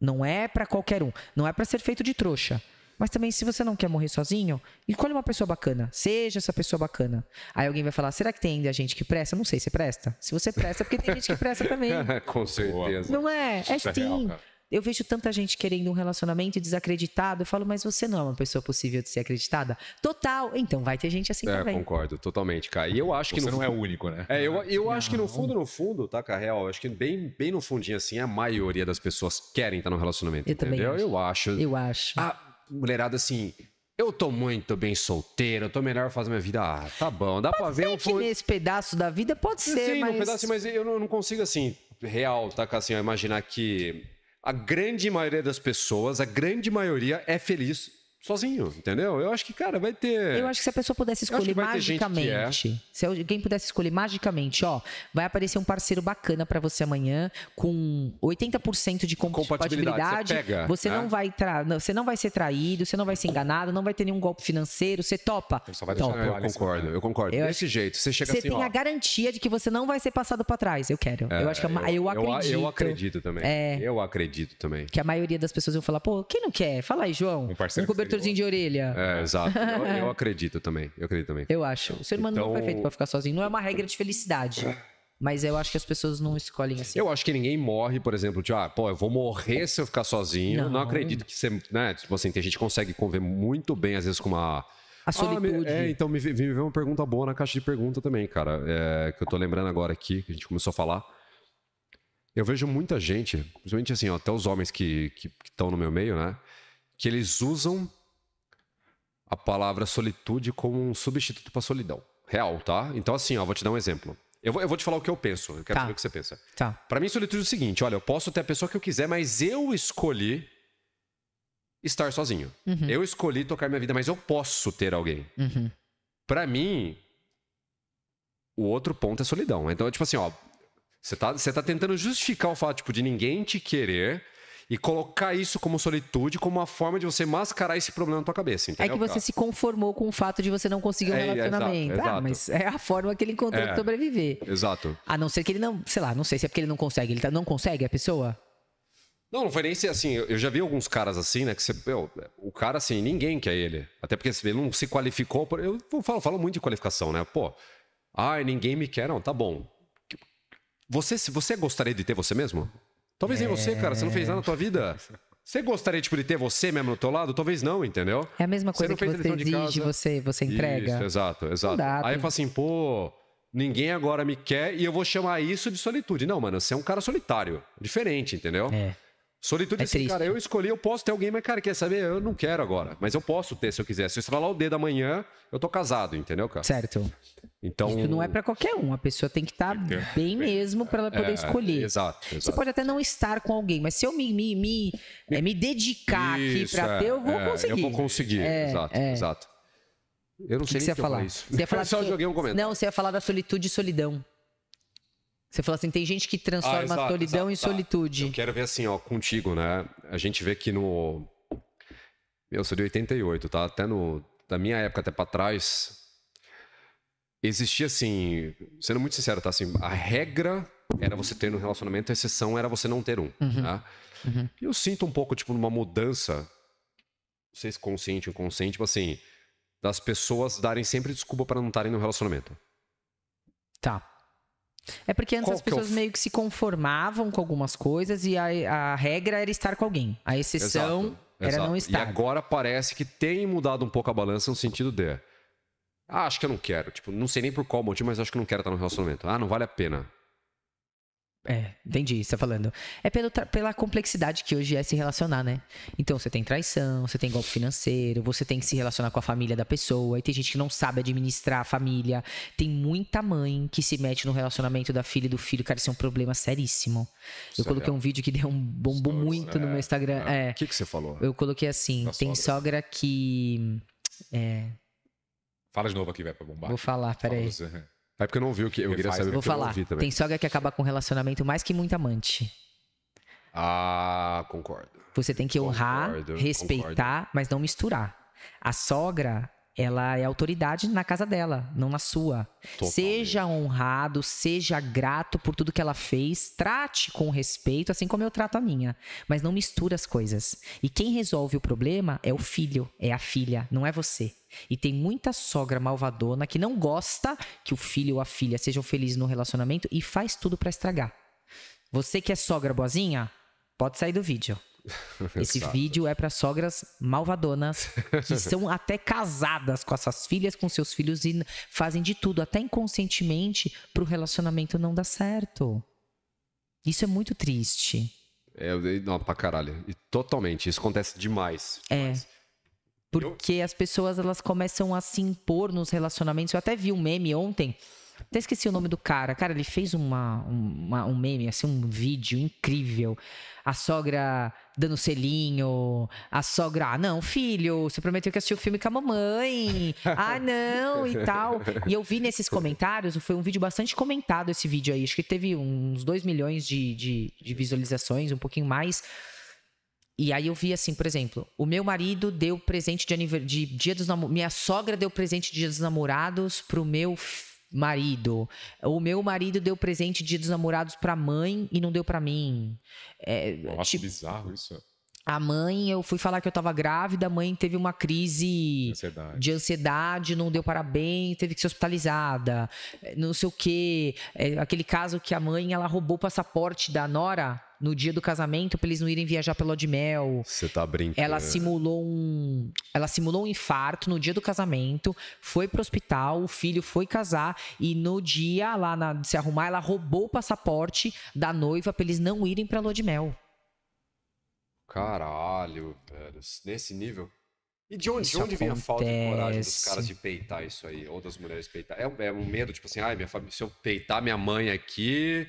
[SPEAKER 2] Não é para qualquer um. Não é para ser feito de trouxa. Mas também, se você não quer morrer sozinho, escolhe uma pessoa bacana. Seja essa pessoa bacana. Aí alguém vai falar: será que tem ainda gente que presta? Não sei se presta. Se você presta, é porque tem gente que presta também.
[SPEAKER 1] Com certeza. Não é? É, é sim.
[SPEAKER 2] Eu vejo tanta gente querendo um relacionamento desacreditado. Eu falo, mas você não é uma pessoa possível de ser acreditada? Total. Então vai ter gente assim é, também.
[SPEAKER 1] Concordo, totalmente, cara. E eu acho que. Você não é o único, né? É, eu, eu acho que no fundo, no fundo, tá, Carreal? Eu acho que bem, bem no fundinho, assim, a maioria das pessoas querem estar no relacionamento. Eu entendeu? também. Acho. Eu acho. Eu acho. Ah, mulherada assim. Eu tô muito bem solteiro, eu tô melhor fazer minha vida. Ah, tá bom. Dá pode pra ver
[SPEAKER 2] um pouco. Nesse pedaço da vida pode Sim, ser, Sim, mas... num pedaço, mas eu não
[SPEAKER 1] consigo, assim, real, tá? Assim, imaginar que a grande maioria das pessoas, a grande maioria é feliz sozinho, entendeu? Eu acho que, cara, vai ter. Eu
[SPEAKER 2] acho que se a pessoa pudesse escolher magicamente, é. se alguém pudesse escolher magicamente, ó, vai aparecer um parceiro bacana para você amanhã com 80% de compatibilidade. compatibilidade. Você, pega, você não né? vai tra... você não vai ser traído, você não vai ser enganado, não vai ter nenhum golpe financeiro, você topa. Então só vai topa. Eu concordo, eu concordo. Eu Desse acho... jeito,
[SPEAKER 1] você chega você assim, Você tem ó... a
[SPEAKER 2] garantia de que você não vai ser passado para trás. Eu quero. É, eu acho que eu, eu, acredito. Eu, acredito também. É.
[SPEAKER 1] Eu acredito também.
[SPEAKER 2] Que a maioria das pessoas vão falar, pô, quem não quer? Fala aí, João. Um parceiro. Um conectorzinho de orelha.
[SPEAKER 1] É, exato. Eu, eu, acredito também. Eu acredito também.
[SPEAKER 2] Eu acho. O ser humano é então... não foi feito pra ficar sozinho. Não é uma regra de felicidade. Mas eu acho que as pessoas não escolhem assim. Eu acho que ninguém morre,
[SPEAKER 1] por exemplo, de tipo, ah, pô, eu vou morrer se eu ficar sozinho. Não, não acredito que você, né? Tipo assim, a gente consegue conviver muito bem, às vezes, com uma. A ah, solitude. Ah, é, então me, me veio uma pergunta boa na caixa de pergunta também, cara. É, que eu tô lembrando agora aqui, que a gente começou a falar. Eu vejo muita gente, principalmente assim, ó, até os homens que estão no meu meio, né? Que eles usam a palavra solitude como um substituto para solidão. Real, tá? Então, assim, ó, vou te dar um exemplo. Eu vou, eu vou te falar o que eu penso, eu quero tá. saber o que você pensa. Tá. Para mim, solitude é o seguinte: olha, eu posso ter a pessoa que eu quiser, mas eu escolhi estar sozinho. Uhum. Eu escolhi tocar minha vida, mas eu posso ter alguém. Uhum. Para mim, o outro ponto é solidão. Então, tipo assim, ó, você tá, tá tentando justificar o fato tipo, de ninguém te querer e colocar isso como solitude, como uma forma de você mascarar esse problema na tua cabeça. É entendeu? É que você se
[SPEAKER 2] conformou com o fato de você não conseguir um é, relacionamento. É, exato, ah, mas é a forma que ele encontrou é, de sobreviver. Exato. A não ser que ele não, sei lá, não sei se é porque ele não consegue. Ele tá, não consegue a pessoa?
[SPEAKER 1] Não, não foi nem assim. Eu já vi alguns caras assim, né? Que você, meu, o cara, assim, ninguém quer ele. Até porque ele não se qualificou. Por, eu falo, falo muito de qualificação, né? Pô, ai, ninguém me quer, não, tá bom. Você, você gostaria de ter você mesmo? Talvez é... nem você, cara. Você não fez é. nada na tua vida. Você gostaria tipo, de ter você mesmo do teu lado? Talvez não, entendeu?
[SPEAKER 2] É a mesma coisa você que você exige, você, você entrega. Isso,
[SPEAKER 1] exato, exato. Dá, Aí
[SPEAKER 2] tem... fala assim, pô,
[SPEAKER 1] ninguém agora me quer e eu vou chamar isso de solitude. Não, mano, você é um cara solitário. Diferente, entendeu? É. Solitude, é assim, cara, eu escolhi, eu posso ter alguém, mas, cara, quer saber? Eu não quero agora. Mas eu posso ter se eu quiser. Se eu estralar o dedo amanhã, eu tô casado, entendeu, cara? Certo. Então. Isso não é
[SPEAKER 2] para qualquer um. A pessoa tem que estar tá bem, bem mesmo para ela poder é, escolher. Exato, exato, Você pode até não estar com alguém, mas se eu me, me, me, me, eh, me dedicar isso, aqui pra é, ter, eu vou é, conseguir. É, eu vou conseguir, é, exato, é.
[SPEAKER 1] exato. Eu não que sei que nem você ia falar. falar isso. Você
[SPEAKER 2] ia falar eu só que... joguei um comentário. Não, você ia falar da solitude e solidão. Você falou assim, tem gente que transforma ah, exato, solidão exato, em tá.
[SPEAKER 1] solitude. Eu quero ver assim, ó, contigo, né? A gente vê que no... Eu sou de 88, tá? Até no... Da minha época até pra trás, existia assim... Sendo muito sincero, tá? Assim, a regra era você ter um relacionamento, a exceção era você não ter um, uhum. Tá? Uhum. E eu sinto um pouco, tipo, uma mudança, não sei se consciente ou inconsciente, tipo assim, das pessoas darem sempre desculpa para não estarem no relacionamento. Tá.
[SPEAKER 2] É porque antes Qual as é pessoas eu... meio que se conformavam com algumas coisas e a, a regra era estar com alguém. A exceção Exato. era Exato. não estar. E
[SPEAKER 1] agora parece que tem mudado um pouco a balança no sentido de. Ah, acho que eu não quero. Tipo, não sei nem por qual motivo, mas acho que eu não quero estar no relacionamento. Ah, não vale a pena.
[SPEAKER 2] É, entendi você tá falando. É pelo, pela complexidade que hoje é se relacionar, né? Então você tem traição, você tem golpe financeiro, você tem que se relacionar com a família da pessoa, e tem gente que não sabe administrar a família. Tem muita mãe que se mete no relacionamento da filha e do filho, cara, isso é um problema seríssimo. Eu Sério? coloquei um vídeo que deu um bombo muito no né? meu Instagram. É. É. O é. que, que você falou? Eu coloquei assim: tem sogra, sogra que. É...
[SPEAKER 3] Fala de novo aqui, vai pra bombar. Vou falar, peraí. Fala
[SPEAKER 1] é porque eu não vi o que eu queria saber. Né? Vou falar. Tem
[SPEAKER 2] sogra que acaba com o relacionamento mais que muito amante. Ah, concordo. Você tem que honrar, concordo, respeitar, concordo. mas não misturar. A sogra, ela é autoridade na casa dela, não na sua. Totalmente. Seja honrado, seja grato por tudo que ela fez, trate com respeito, assim como eu trato a minha, mas não mistura as coisas. E quem resolve o problema é o filho, é a filha, não é você. E tem muita sogra malvadona que não gosta que o filho ou a filha sejam felizes no relacionamento e faz tudo para estragar. Você que é sogra boazinha, pode sair do vídeo. Esse vídeo é para sogras malvadonas que são até casadas com essas filhas, com seus filhos e fazem de tudo, até inconscientemente, para o relacionamento não dar certo. Isso é muito triste.
[SPEAKER 1] É, não, pra caralho. E totalmente. Isso acontece demais.
[SPEAKER 2] É. demais. É. Porque as pessoas elas começam a se impor nos relacionamentos. Eu até vi um meme ontem até esqueci o nome do cara. Cara, ele fez uma, uma, um meme, assim, um vídeo incrível. A sogra dando selinho, a sogra, ah, não, filho, você prometeu que assistiu o filme com a mamãe. Ah, não, e tal. E eu vi nesses comentários, foi um vídeo bastante comentado esse vídeo aí. Acho que teve uns 2 milhões de, de, de visualizações, um pouquinho mais. E aí eu vi assim, por exemplo, o meu marido deu presente de, de dia dos namorados. Minha sogra deu presente de dia dos namorados pro meu filho marido. O meu marido deu presente de Dia dos Namorados para mãe e não deu para mim. É, Nossa, tipo,
[SPEAKER 3] bizarro isso.
[SPEAKER 2] A mãe, eu fui falar que eu tava grávida, a mãe teve uma crise ansiedade. de ansiedade, não deu parabéns, teve que ser hospitalizada, eh, não sei o quê. É, aquele caso que a mãe, ela roubou o passaporte da nora no dia do casamento para eles não irem viajar pela de mel.
[SPEAKER 1] Você tá brincando. Ela
[SPEAKER 2] simulou um, ela simulou um infarto no dia do casamento, foi pro hospital, o filho foi casar e no dia lá na, de se arrumar, ela roubou o passaporte da noiva para eles não irem para lua de mel.
[SPEAKER 1] Caralho, velho, nesse nível.
[SPEAKER 2] E de onde, de onde vem a falta de coragem dos caras de
[SPEAKER 1] peitar isso aí, ou das mulheres peitar? É, é um medo, tipo assim, ai, minha família, se eu peitar minha mãe aqui,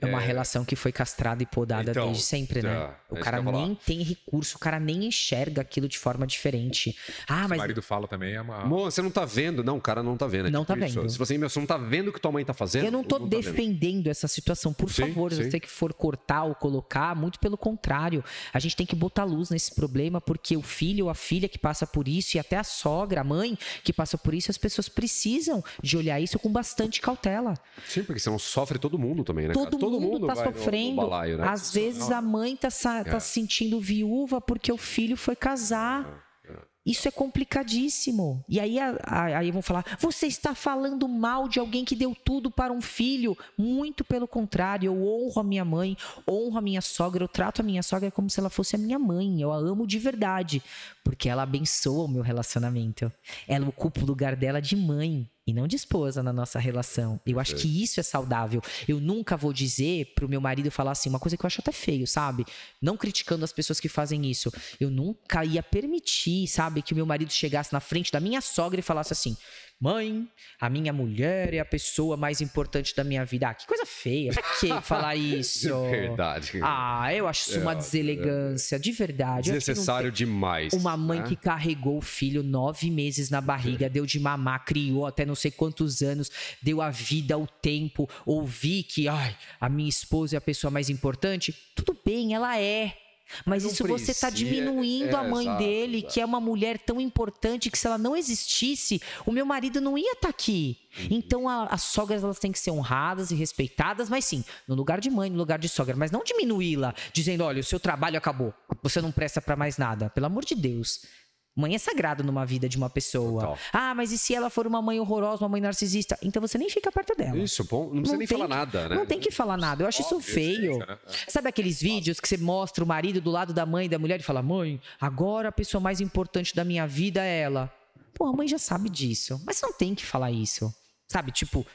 [SPEAKER 2] é uma é... relação que foi castrada e podada então, desde sempre, né? tá. né? O é cara nem tem recurso, o cara nem enxerga aquilo de forma diferente. Ah,
[SPEAKER 1] Se mas. O marido fala também, é uma. Mô, você não tá vendo. Não, o cara não tá vendo. É não tipo tá isso. vendo. Se você, meu, você não tá vendo o que tua mãe tá fazendo. Eu não tô não tá
[SPEAKER 2] defendendo tá essa situação. Por sim, favor, sim. você que for cortar ou colocar, muito pelo contrário. A gente tem que botar luz nesse problema, porque o filho ou a filha que passa por isso, e até a sogra, a mãe que passa por isso, as pessoas precisam de olhar isso com bastante cautela.
[SPEAKER 1] Sim, porque senão sofre todo mundo também, né? Todo todo mundo está sofrendo. Tá no, no balaio, né? Às vezes a
[SPEAKER 2] mãe está tá é. sentindo viúva porque o filho foi casar. É. é. Isso é complicadíssimo. E aí, aí vão falar: você está falando mal de alguém que deu tudo para um filho. Muito pelo contrário, eu honro a minha mãe, honro a minha sogra, eu trato a minha sogra como se ela fosse a minha mãe. Eu a amo de verdade, porque ela abençoa o meu relacionamento. Ela ocupa o lugar dela de mãe e não de esposa na nossa relação. Eu acho é. que isso é saudável. Eu nunca vou dizer pro meu marido falar assim, uma coisa que eu acho até feio, sabe? Não criticando as pessoas que fazem isso. Eu nunca ia permitir, sabe, que o meu marido chegasse na frente da minha sogra e falasse assim: mãe, a minha mulher é a pessoa mais importante da minha vida. Ah, que coisa feia. Pra que falar isso? de verdade. Ah, eu acho isso é, uma é. deselegância, de verdade. Desnecessário
[SPEAKER 1] demais. Uma mãe né? que
[SPEAKER 2] carregou o filho nove meses na barriga, deu de mamar, criou até não sei quantos anos, deu a vida, o tempo, ouvi que ai, a minha esposa é a pessoa mais importante. Tudo bem, ela é. Mas isso tá precisa, você está diminuindo é, a mãe exato, dele, exato. que é uma mulher tão importante que se ela não existisse, o meu marido não ia estar tá aqui. Uhum. Então a, as sogras elas têm que ser honradas e respeitadas, mas sim, no lugar de mãe, no lugar de sogra, mas não diminuí-la, dizendo, olha, o seu trabalho acabou, você não presta para mais nada. Pelo amor de Deus, Mãe é sagrado numa vida de uma pessoa. Total. Ah, mas e se ela for uma mãe horrorosa, uma mãe narcisista? Então você nem fica perto dela. Isso, bom, não precisa não nem falar que, nada, né? Não tem que falar nada. Eu acho Óbvio, isso feio. Né? É. Sabe aqueles vídeos que você mostra o marido do lado da mãe e da mulher e fala: Mãe, agora a pessoa mais importante da minha vida é ela. Pô, a mãe já sabe disso. Mas não tem que falar isso. Sabe, tipo,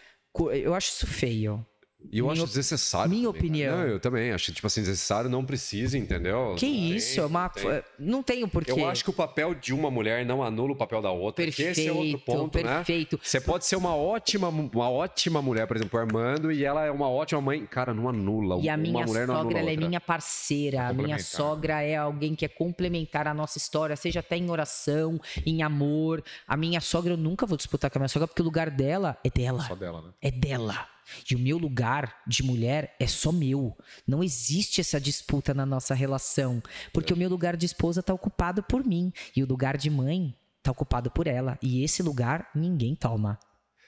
[SPEAKER 2] eu acho isso feio.
[SPEAKER 1] E eu acho desnecessário. Minha também, né? opinião. Não, eu também acho, tipo assim, desnecessário, não precisa, entendeu? Que não isso, tem, é Tem.
[SPEAKER 2] Não tenho porquê. Eu acho
[SPEAKER 1] que o papel de uma mulher não anula o papel da outra. Perfeito, esse é outro ponto, né? perfeito. Né? Você pode ser uma ótima, uma ótima mulher, por exemplo, o Armando, e ela é uma ótima mãe. Cara, não anula. E a minha sogra, ela é minha
[SPEAKER 2] parceira. A minha sogra é alguém que é complementar a nossa história, seja até em oração, em amor. A minha sogra, eu nunca vou disputar com a minha sogra, porque o lugar dela é dela. Só dela, né? É dela. E o meu lugar de mulher é só meu. Não existe essa disputa na nossa relação, porque é. o meu lugar de esposa está ocupado por mim e o lugar de mãe está ocupado por ela. E esse lugar ninguém toma.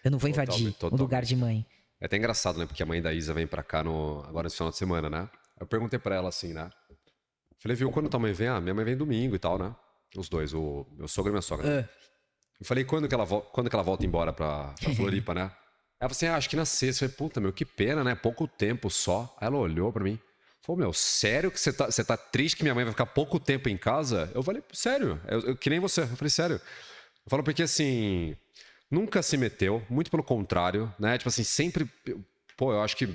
[SPEAKER 2] Eu não vou totalmente, invadir totalmente. o lugar de mãe.
[SPEAKER 1] É até engraçado, né? Porque a mãe da Isa vem para cá no, agora no final de semana, né? Eu perguntei para ela assim, né? Falei, viu, quando tua mãe vem? Ah, minha mãe vem domingo e tal, né? Os dois, o meu sogro e minha sogra. É. Eu falei, quando que ela, quando que ela volta embora pra, pra Floripa, né? Ela falou assim: ah, acho que na sexta. Eu falei, puta, meu, que pena, né? Pouco tempo só. Aí ela olhou para mim. Falou, meu, sério que você tá, você tá triste que minha mãe vai ficar pouco tempo em casa? Eu falei, sério, eu, eu que nem você. Eu falei, sério. Eu falo porque assim, nunca se meteu, muito pelo contrário, né? Tipo assim, sempre. Pô, eu acho que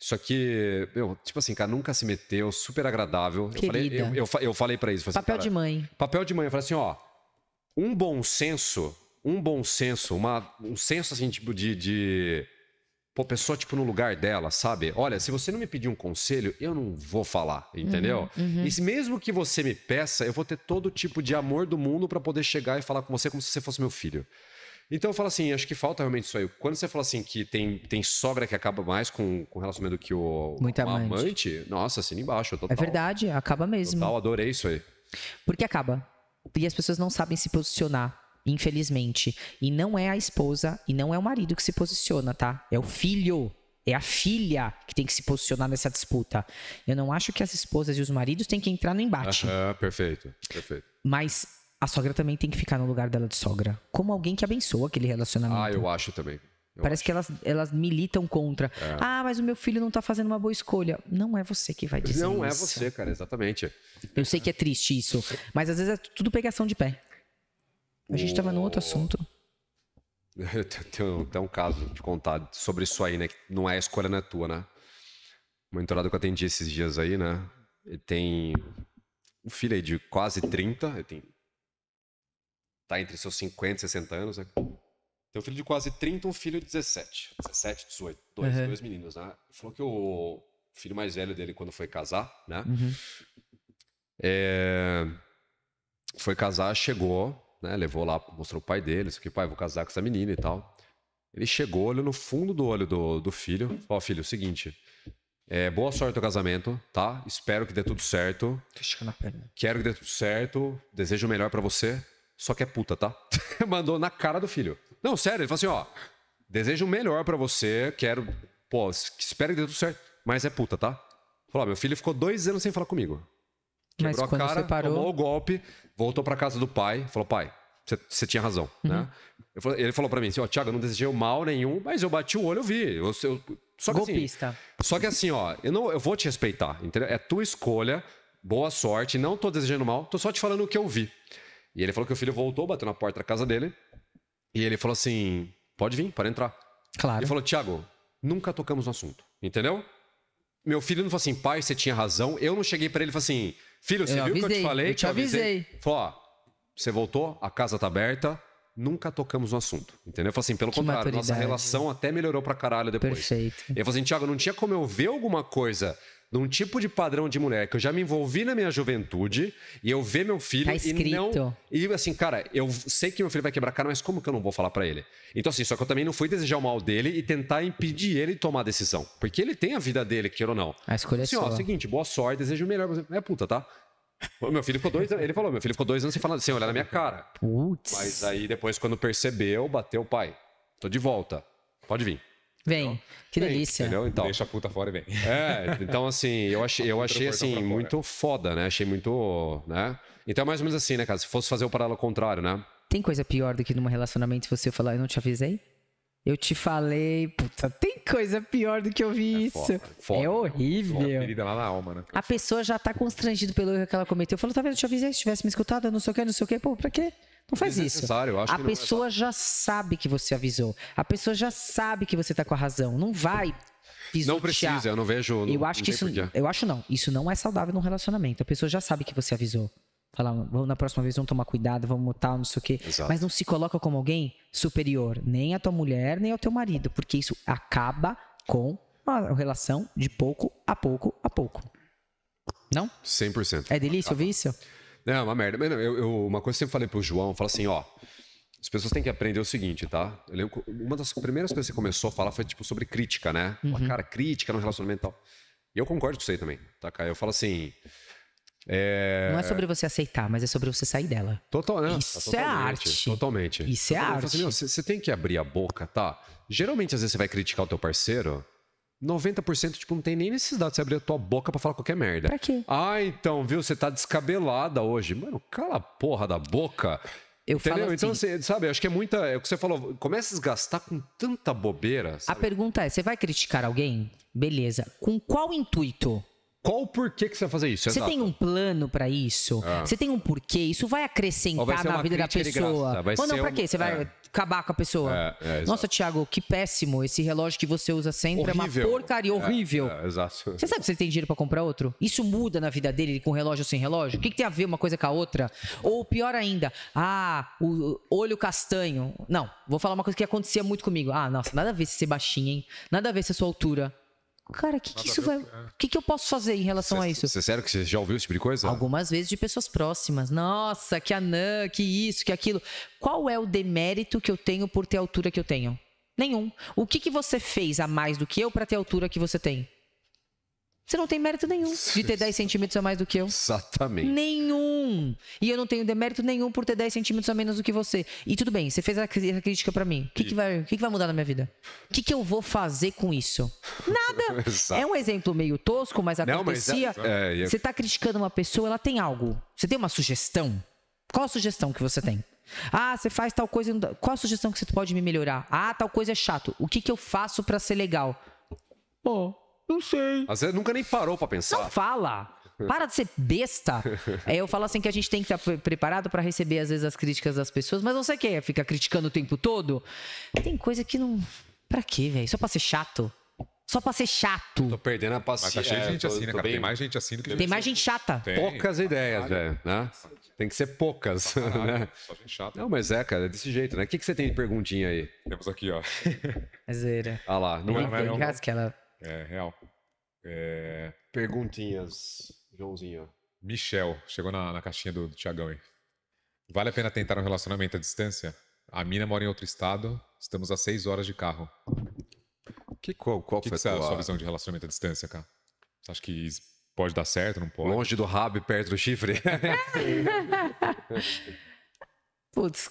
[SPEAKER 1] isso aqui, meu, tipo assim, cara, nunca se meteu, super agradável. Querida. Eu falei, eu, eu, eu falei para isso. Falei assim, papel assim, cara, de mãe. Papel de mãe. Eu falei assim, ó, um bom senso um bom senso, uma, um senso assim, tipo, de, de. Pô, pessoa, tipo, no lugar dela, sabe? Olha, se você não me pedir um conselho, eu não vou falar, uhum, entendeu? Uhum, uhum. E mesmo que você me peça, eu vou ter todo tipo de amor do mundo para poder chegar e falar com você como se você fosse meu filho. Então eu falo assim, acho que falta realmente isso aí. Quando você fala assim que tem, tem sogra que acaba mais com, com relacionamento que o Muito amante. amante, nossa, assim embaixo, total. É verdade,
[SPEAKER 2] acaba mesmo. Total,
[SPEAKER 1] adorei isso aí.
[SPEAKER 2] Porque acaba. E as pessoas não sabem se posicionar. Infelizmente. E não é a esposa e não é o marido que se posiciona, tá? É o filho. É a filha que tem que se posicionar nessa disputa. Eu não acho que as esposas e os maridos têm que entrar no embate.
[SPEAKER 1] Ah, perfeito, perfeito.
[SPEAKER 2] Mas a sogra também tem que ficar no lugar dela de sogra. Como alguém que abençoa aquele relacionamento. Ah,
[SPEAKER 1] eu acho também.
[SPEAKER 2] Eu Parece acho. que elas, elas militam contra. É. Ah, mas o meu filho não tá fazendo uma boa escolha. Não é você que vai dizer não é isso. Não é você, cara, exatamente. Eu sei que é triste isso, mas às vezes é tudo pegação de pé. A gente tava num outro assunto.
[SPEAKER 1] Tem um, tem um caso de contar sobre isso aí, né? não é a escolha, não é tua, né? Uma entorada que eu atendi esses dias aí, né? Ele tem um filho aí de quase 30, ele tem. Tá entre seus 50 e 60 anos, né? Tem um filho de quase 30 um filho de 17. 17, 18. Dois, uhum. dois meninos, né? Ele falou que o filho mais velho dele, quando foi casar, né? Uhum. É... Foi casar, chegou né? Levou lá, mostrou o pai dele, que pai, vou casar com essa menina e tal. Ele chegou, olhou no fundo do olho do, do filho, falou, oh, filho, é seguinte, é, boa sorte no casamento, tá? Espero que dê tudo certo. na perna Quero que dê tudo certo, desejo o melhor para você, só que é puta, tá? Mandou na cara do filho. Não, sério, ele falou assim, ó, desejo o melhor para você, quero, pô, espero que dê tudo certo, mas é puta, tá? Falou, oh, meu filho ficou dois anos sem falar comigo. Mas quebrou a cara, parou... tomou o golpe, voltou para casa do pai, falou: pai, você tinha razão, uhum. né? ele falou para mim assim, ó, Thiago, eu não desejei mal nenhum, mas eu bati o olho, eu vi. Eu, eu, só que assim, Golpista. Assim, só que assim, ó, eu, não, eu vou te respeitar, entendeu? É tua escolha, boa sorte, não tô desejando mal, tô só te falando o que eu vi. E ele falou que o filho voltou, bateu na porta da casa dele, e ele falou assim, pode vir, pode entrar. Claro. Ele falou, Thiago, nunca tocamos no assunto, entendeu? Meu filho não falou assim, pai, você tinha razão. Eu não cheguei para ele e falei assim Filho, você eu viu o que eu te falei? Eu te avisei. Falou, ó, você voltou, a casa tá aberta, nunca tocamos no assunto, entendeu? Eu falei assim, pelo que contrário, maturidade. nossa relação até melhorou pra caralho depois. Perfeito. Eu falei assim, Thiago, não tinha como eu ver alguma coisa de um tipo de padrão de mulher que eu já me envolvi na minha juventude e eu ver meu filho tá e não. E assim, cara, eu sei que meu filho vai quebrar a cara, mas como que eu não vou falar para ele? Então, assim, só que eu também não fui desejar o mal dele e tentar impedir ele de tomar a decisão. Porque ele tem a vida dele, queira ou não. A escolha é assim, é sua. ó, seguinte, boa sorte, desejo o melhor. É puta, tá? meu filho ficou dois anos, ele falou, meu filho ficou dois anos sem, falar, sem olhar na minha cara. Putz. Mas aí depois, quando percebeu, bateu o pai. Tô de volta. Pode vir. Vem. Que
[SPEAKER 2] vem, delícia. Entendeu?
[SPEAKER 1] Então, Deixa a puta fora e vem. É, então assim, eu achei, eu achei tá assim, muito foda, né? Achei muito, né? Então é mais ou menos assim, né, cara? Se fosse fazer o paralelo contrário, né?
[SPEAKER 2] Tem coisa pior do que num relacionamento você falar, eu não te avisei? Eu te falei, puta, tem coisa pior do que eu vi é isso. Foda, é foda, é horrível. lá na alma, né? A pessoa já tá constrangida pelo erro que ela cometeu. eu tá talvez eu te avisei, se tivesse me escutado, não sei o quê, não sei o quê. Pô, pra quê? Não faz isso. a é pessoa é já sabe que você avisou. A pessoa já sabe que você está com a razão. Não vai
[SPEAKER 1] pisotear. Não precisa, eu não vejo. Não, eu acho que isso. Podia. Eu
[SPEAKER 2] acho não. Isso não é saudável num relacionamento. A pessoa já sabe que você avisou. Falar, vamos, na próxima vez vamos tomar cuidado, vamos tal, não sei o quê. Exato. Mas não se coloca como alguém superior, nem a tua mulher, nem ao teu marido, porque isso acaba com uma relação de pouco a pouco a pouco.
[SPEAKER 1] Não? 100%. É
[SPEAKER 2] delícia ouvir isso?
[SPEAKER 1] É uma merda. Mas não, eu, eu, uma coisa que eu sempre falei pro João, fala assim, ó. As pessoas têm que aprender o seguinte, tá? Eu lembro uma das primeiras coisas que você começou a falar foi tipo sobre crítica, né? Uhum. Uma cara, crítica no relacionamento e tal. E eu concordo com você também, tá, Caio? Eu falo assim. É... Não é sobre
[SPEAKER 2] você aceitar, mas é sobre você sair dela. Total, né? Isso tá é arte.
[SPEAKER 1] Totalmente. Isso é totalmente. Assim, arte. Assim, você tem que abrir a boca, tá? Geralmente, às vezes, você vai criticar o teu parceiro 90% tipo, não tem nem necessidade de você abrir a tua boca para falar qualquer merda. Pra quê? Ah, então, viu, você tá descabelada hoje. Mano, cala a porra da boca. Eu Entendeu? Então, assim, então, sabe, acho que é muita. É o que você falou, começa a desgastar com tanta bobeira. Sabe? A
[SPEAKER 2] pergunta é: você vai criticar alguém? Beleza. Com qual intuito? Qual o porquê que você vai fazer isso? Você tem um plano para isso? Ah. Você tem um porquê? Isso vai acrescentar vai na vida da pessoa? Ou não, pra quê? Você vai. É acabar com a pessoa. É, é, Nossa, Thiago, que péssimo. Esse relógio que você usa sempre horrível. é uma porcaria é, horrível. É, exato. Você sabe que você tem dinheiro para comprar outro? Isso muda na vida dele com relógio ou sem relógio? O que, que, tem a ver uma coisa com a outra? Ou pior ainda, ah, o olho castanho. Não, vou falar uma coisa que acontecia muito comigo. Ah, nossa, nada a ver se é baixinho, hein? Nada a ver se a sua altura cara, o que, que isso vai. O é. que, que eu posso fazer em relação cê, a isso? Você é sério que você já ouviu esse tipo de coisa? Algumas vezes de pessoas próximas. Nossa, que anã, que isso, que aquilo. Qual é o demérito que eu tenho por ter a altura que eu tenho? Nenhum. O que, que você fez a mais do que eu para ter a altura que você tem? Você não tem mérito nenhum de ter 10 centímetros a mais do que eu. Exatamente. Nenhum. E eu não tenho demérito nenhum por ter 10 centímetros a menos do que você. E tudo bem, você fez a crítica para mim. O que, que, vai, que, que vai mudar na minha vida? O que, que eu vou fazer com isso? Nada. é um exemplo meio tosco, mas acontecia. Não, mas é, é, é, é... Você tá criticando uma pessoa, ela tem algo. Você tem uma sugestão? Qual a sugestão que você tem? Ah, você faz tal coisa. Qual a sugestão que você pode me melhorar? Ah, tal coisa é chato. O que, que eu faço para ser legal? Pô, não sei.
[SPEAKER 1] Às vezes nunca nem parou para pensar. Não
[SPEAKER 2] fala. Para de ser besta. É, eu falo assim que a gente tem que estar preparado para receber, às vezes, as críticas das pessoas, mas não sei o que, é, fica criticando o tempo todo. Tem coisa que não. Pra quê, velho? Só pra ser chato? Só pra ser chato.
[SPEAKER 1] Tô perdendo a paciência. Mas tá cheio de gente é, assim, né, cara? Bem... Tem mais gente assim do que Tem
[SPEAKER 2] mais assim. gente chata. Tem. Poucas ideias,
[SPEAKER 1] velho, né? Tem que ser poucas, né? Só gente chata. Não, mas é, cara, é desse jeito, né? O que, que você tem de perguntinha aí? Temos aqui, ó.
[SPEAKER 2] É Zera. Ah lá. Não, é, é, não, é, que Ela...
[SPEAKER 1] É real. É... Perguntinhas, Joãozinho.
[SPEAKER 3] Michel, chegou na, na caixinha do, do Tiagão aí. Vale a pena tentar um relacionamento à distância? A mina mora em outro estado, estamos a seis horas de carro. Que, qual qual que foi que a tua... sua visão de relacionamento à distância, cara? Você acha que pode dar certo, não
[SPEAKER 1] pode? Longe do rabo e perto do chifre?
[SPEAKER 2] Putz,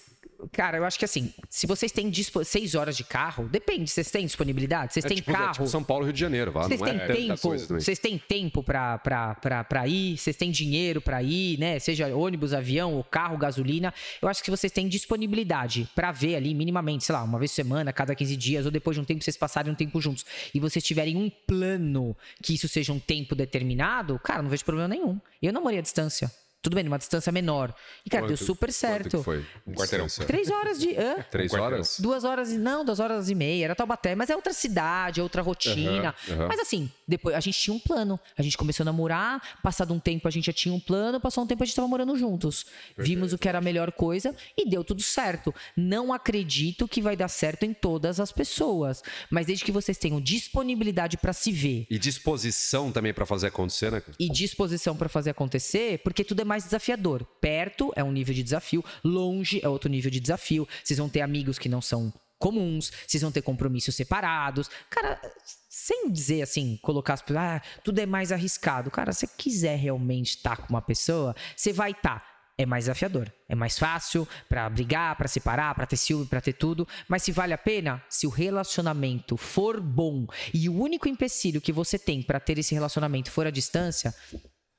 [SPEAKER 2] Cara, eu acho que assim, se vocês têm seis horas de carro, depende, vocês têm disponibilidade, vocês é, têm tipo, carro. É, tipo São
[SPEAKER 1] Paulo, Rio de Janeiro, vá, vocês não é? têm é tempo, coisa Vocês
[SPEAKER 2] têm tempo pra, pra, pra, pra ir, vocês têm dinheiro pra ir, né? Seja ônibus, avião, ou carro, gasolina. Eu acho que vocês têm disponibilidade pra ver ali minimamente, sei lá, uma vez por semana, cada 15 dias, ou depois de um tempo vocês passarem um tempo juntos e vocês tiverem um plano que isso seja um tempo determinado, cara, não vejo problema nenhum. Eu não namoraria à distância. Tudo bem, numa distância menor. E, cara, quanto, deu super certo. foi? Um quarteirão. Três horas de. Hã?
[SPEAKER 1] Três um horas?
[SPEAKER 2] Duas horas. Não, duas horas e meia. Era Taubaté, mas é outra cidade, é outra rotina. Uhum, uhum. Mas assim, depois a gente tinha um plano. A gente começou a namorar, passado um tempo a gente já tinha um plano, passou um tempo a gente estava morando juntos. Perfeito. Vimos o que era a melhor coisa e deu tudo certo. Não acredito que vai dar certo em todas as pessoas. Mas desde que vocês tenham disponibilidade para se ver.
[SPEAKER 1] E disposição também para fazer acontecer, né?
[SPEAKER 2] E disposição para fazer acontecer, porque tudo é mais desafiador. Perto é um nível de desafio, longe é outro nível de desafio. Vocês vão ter amigos que não são comuns, vocês vão ter compromissos separados. Cara, sem dizer assim, colocar as pessoas, ah, tudo é mais arriscado. Cara, se você quiser realmente estar tá com uma pessoa, você vai estar. Tá. É mais desafiador, é mais fácil para brigar, para separar, para ter ciúme, para ter tudo. Mas se vale a pena, se o relacionamento for bom e o único empecilho que você tem para ter esse relacionamento for a distância,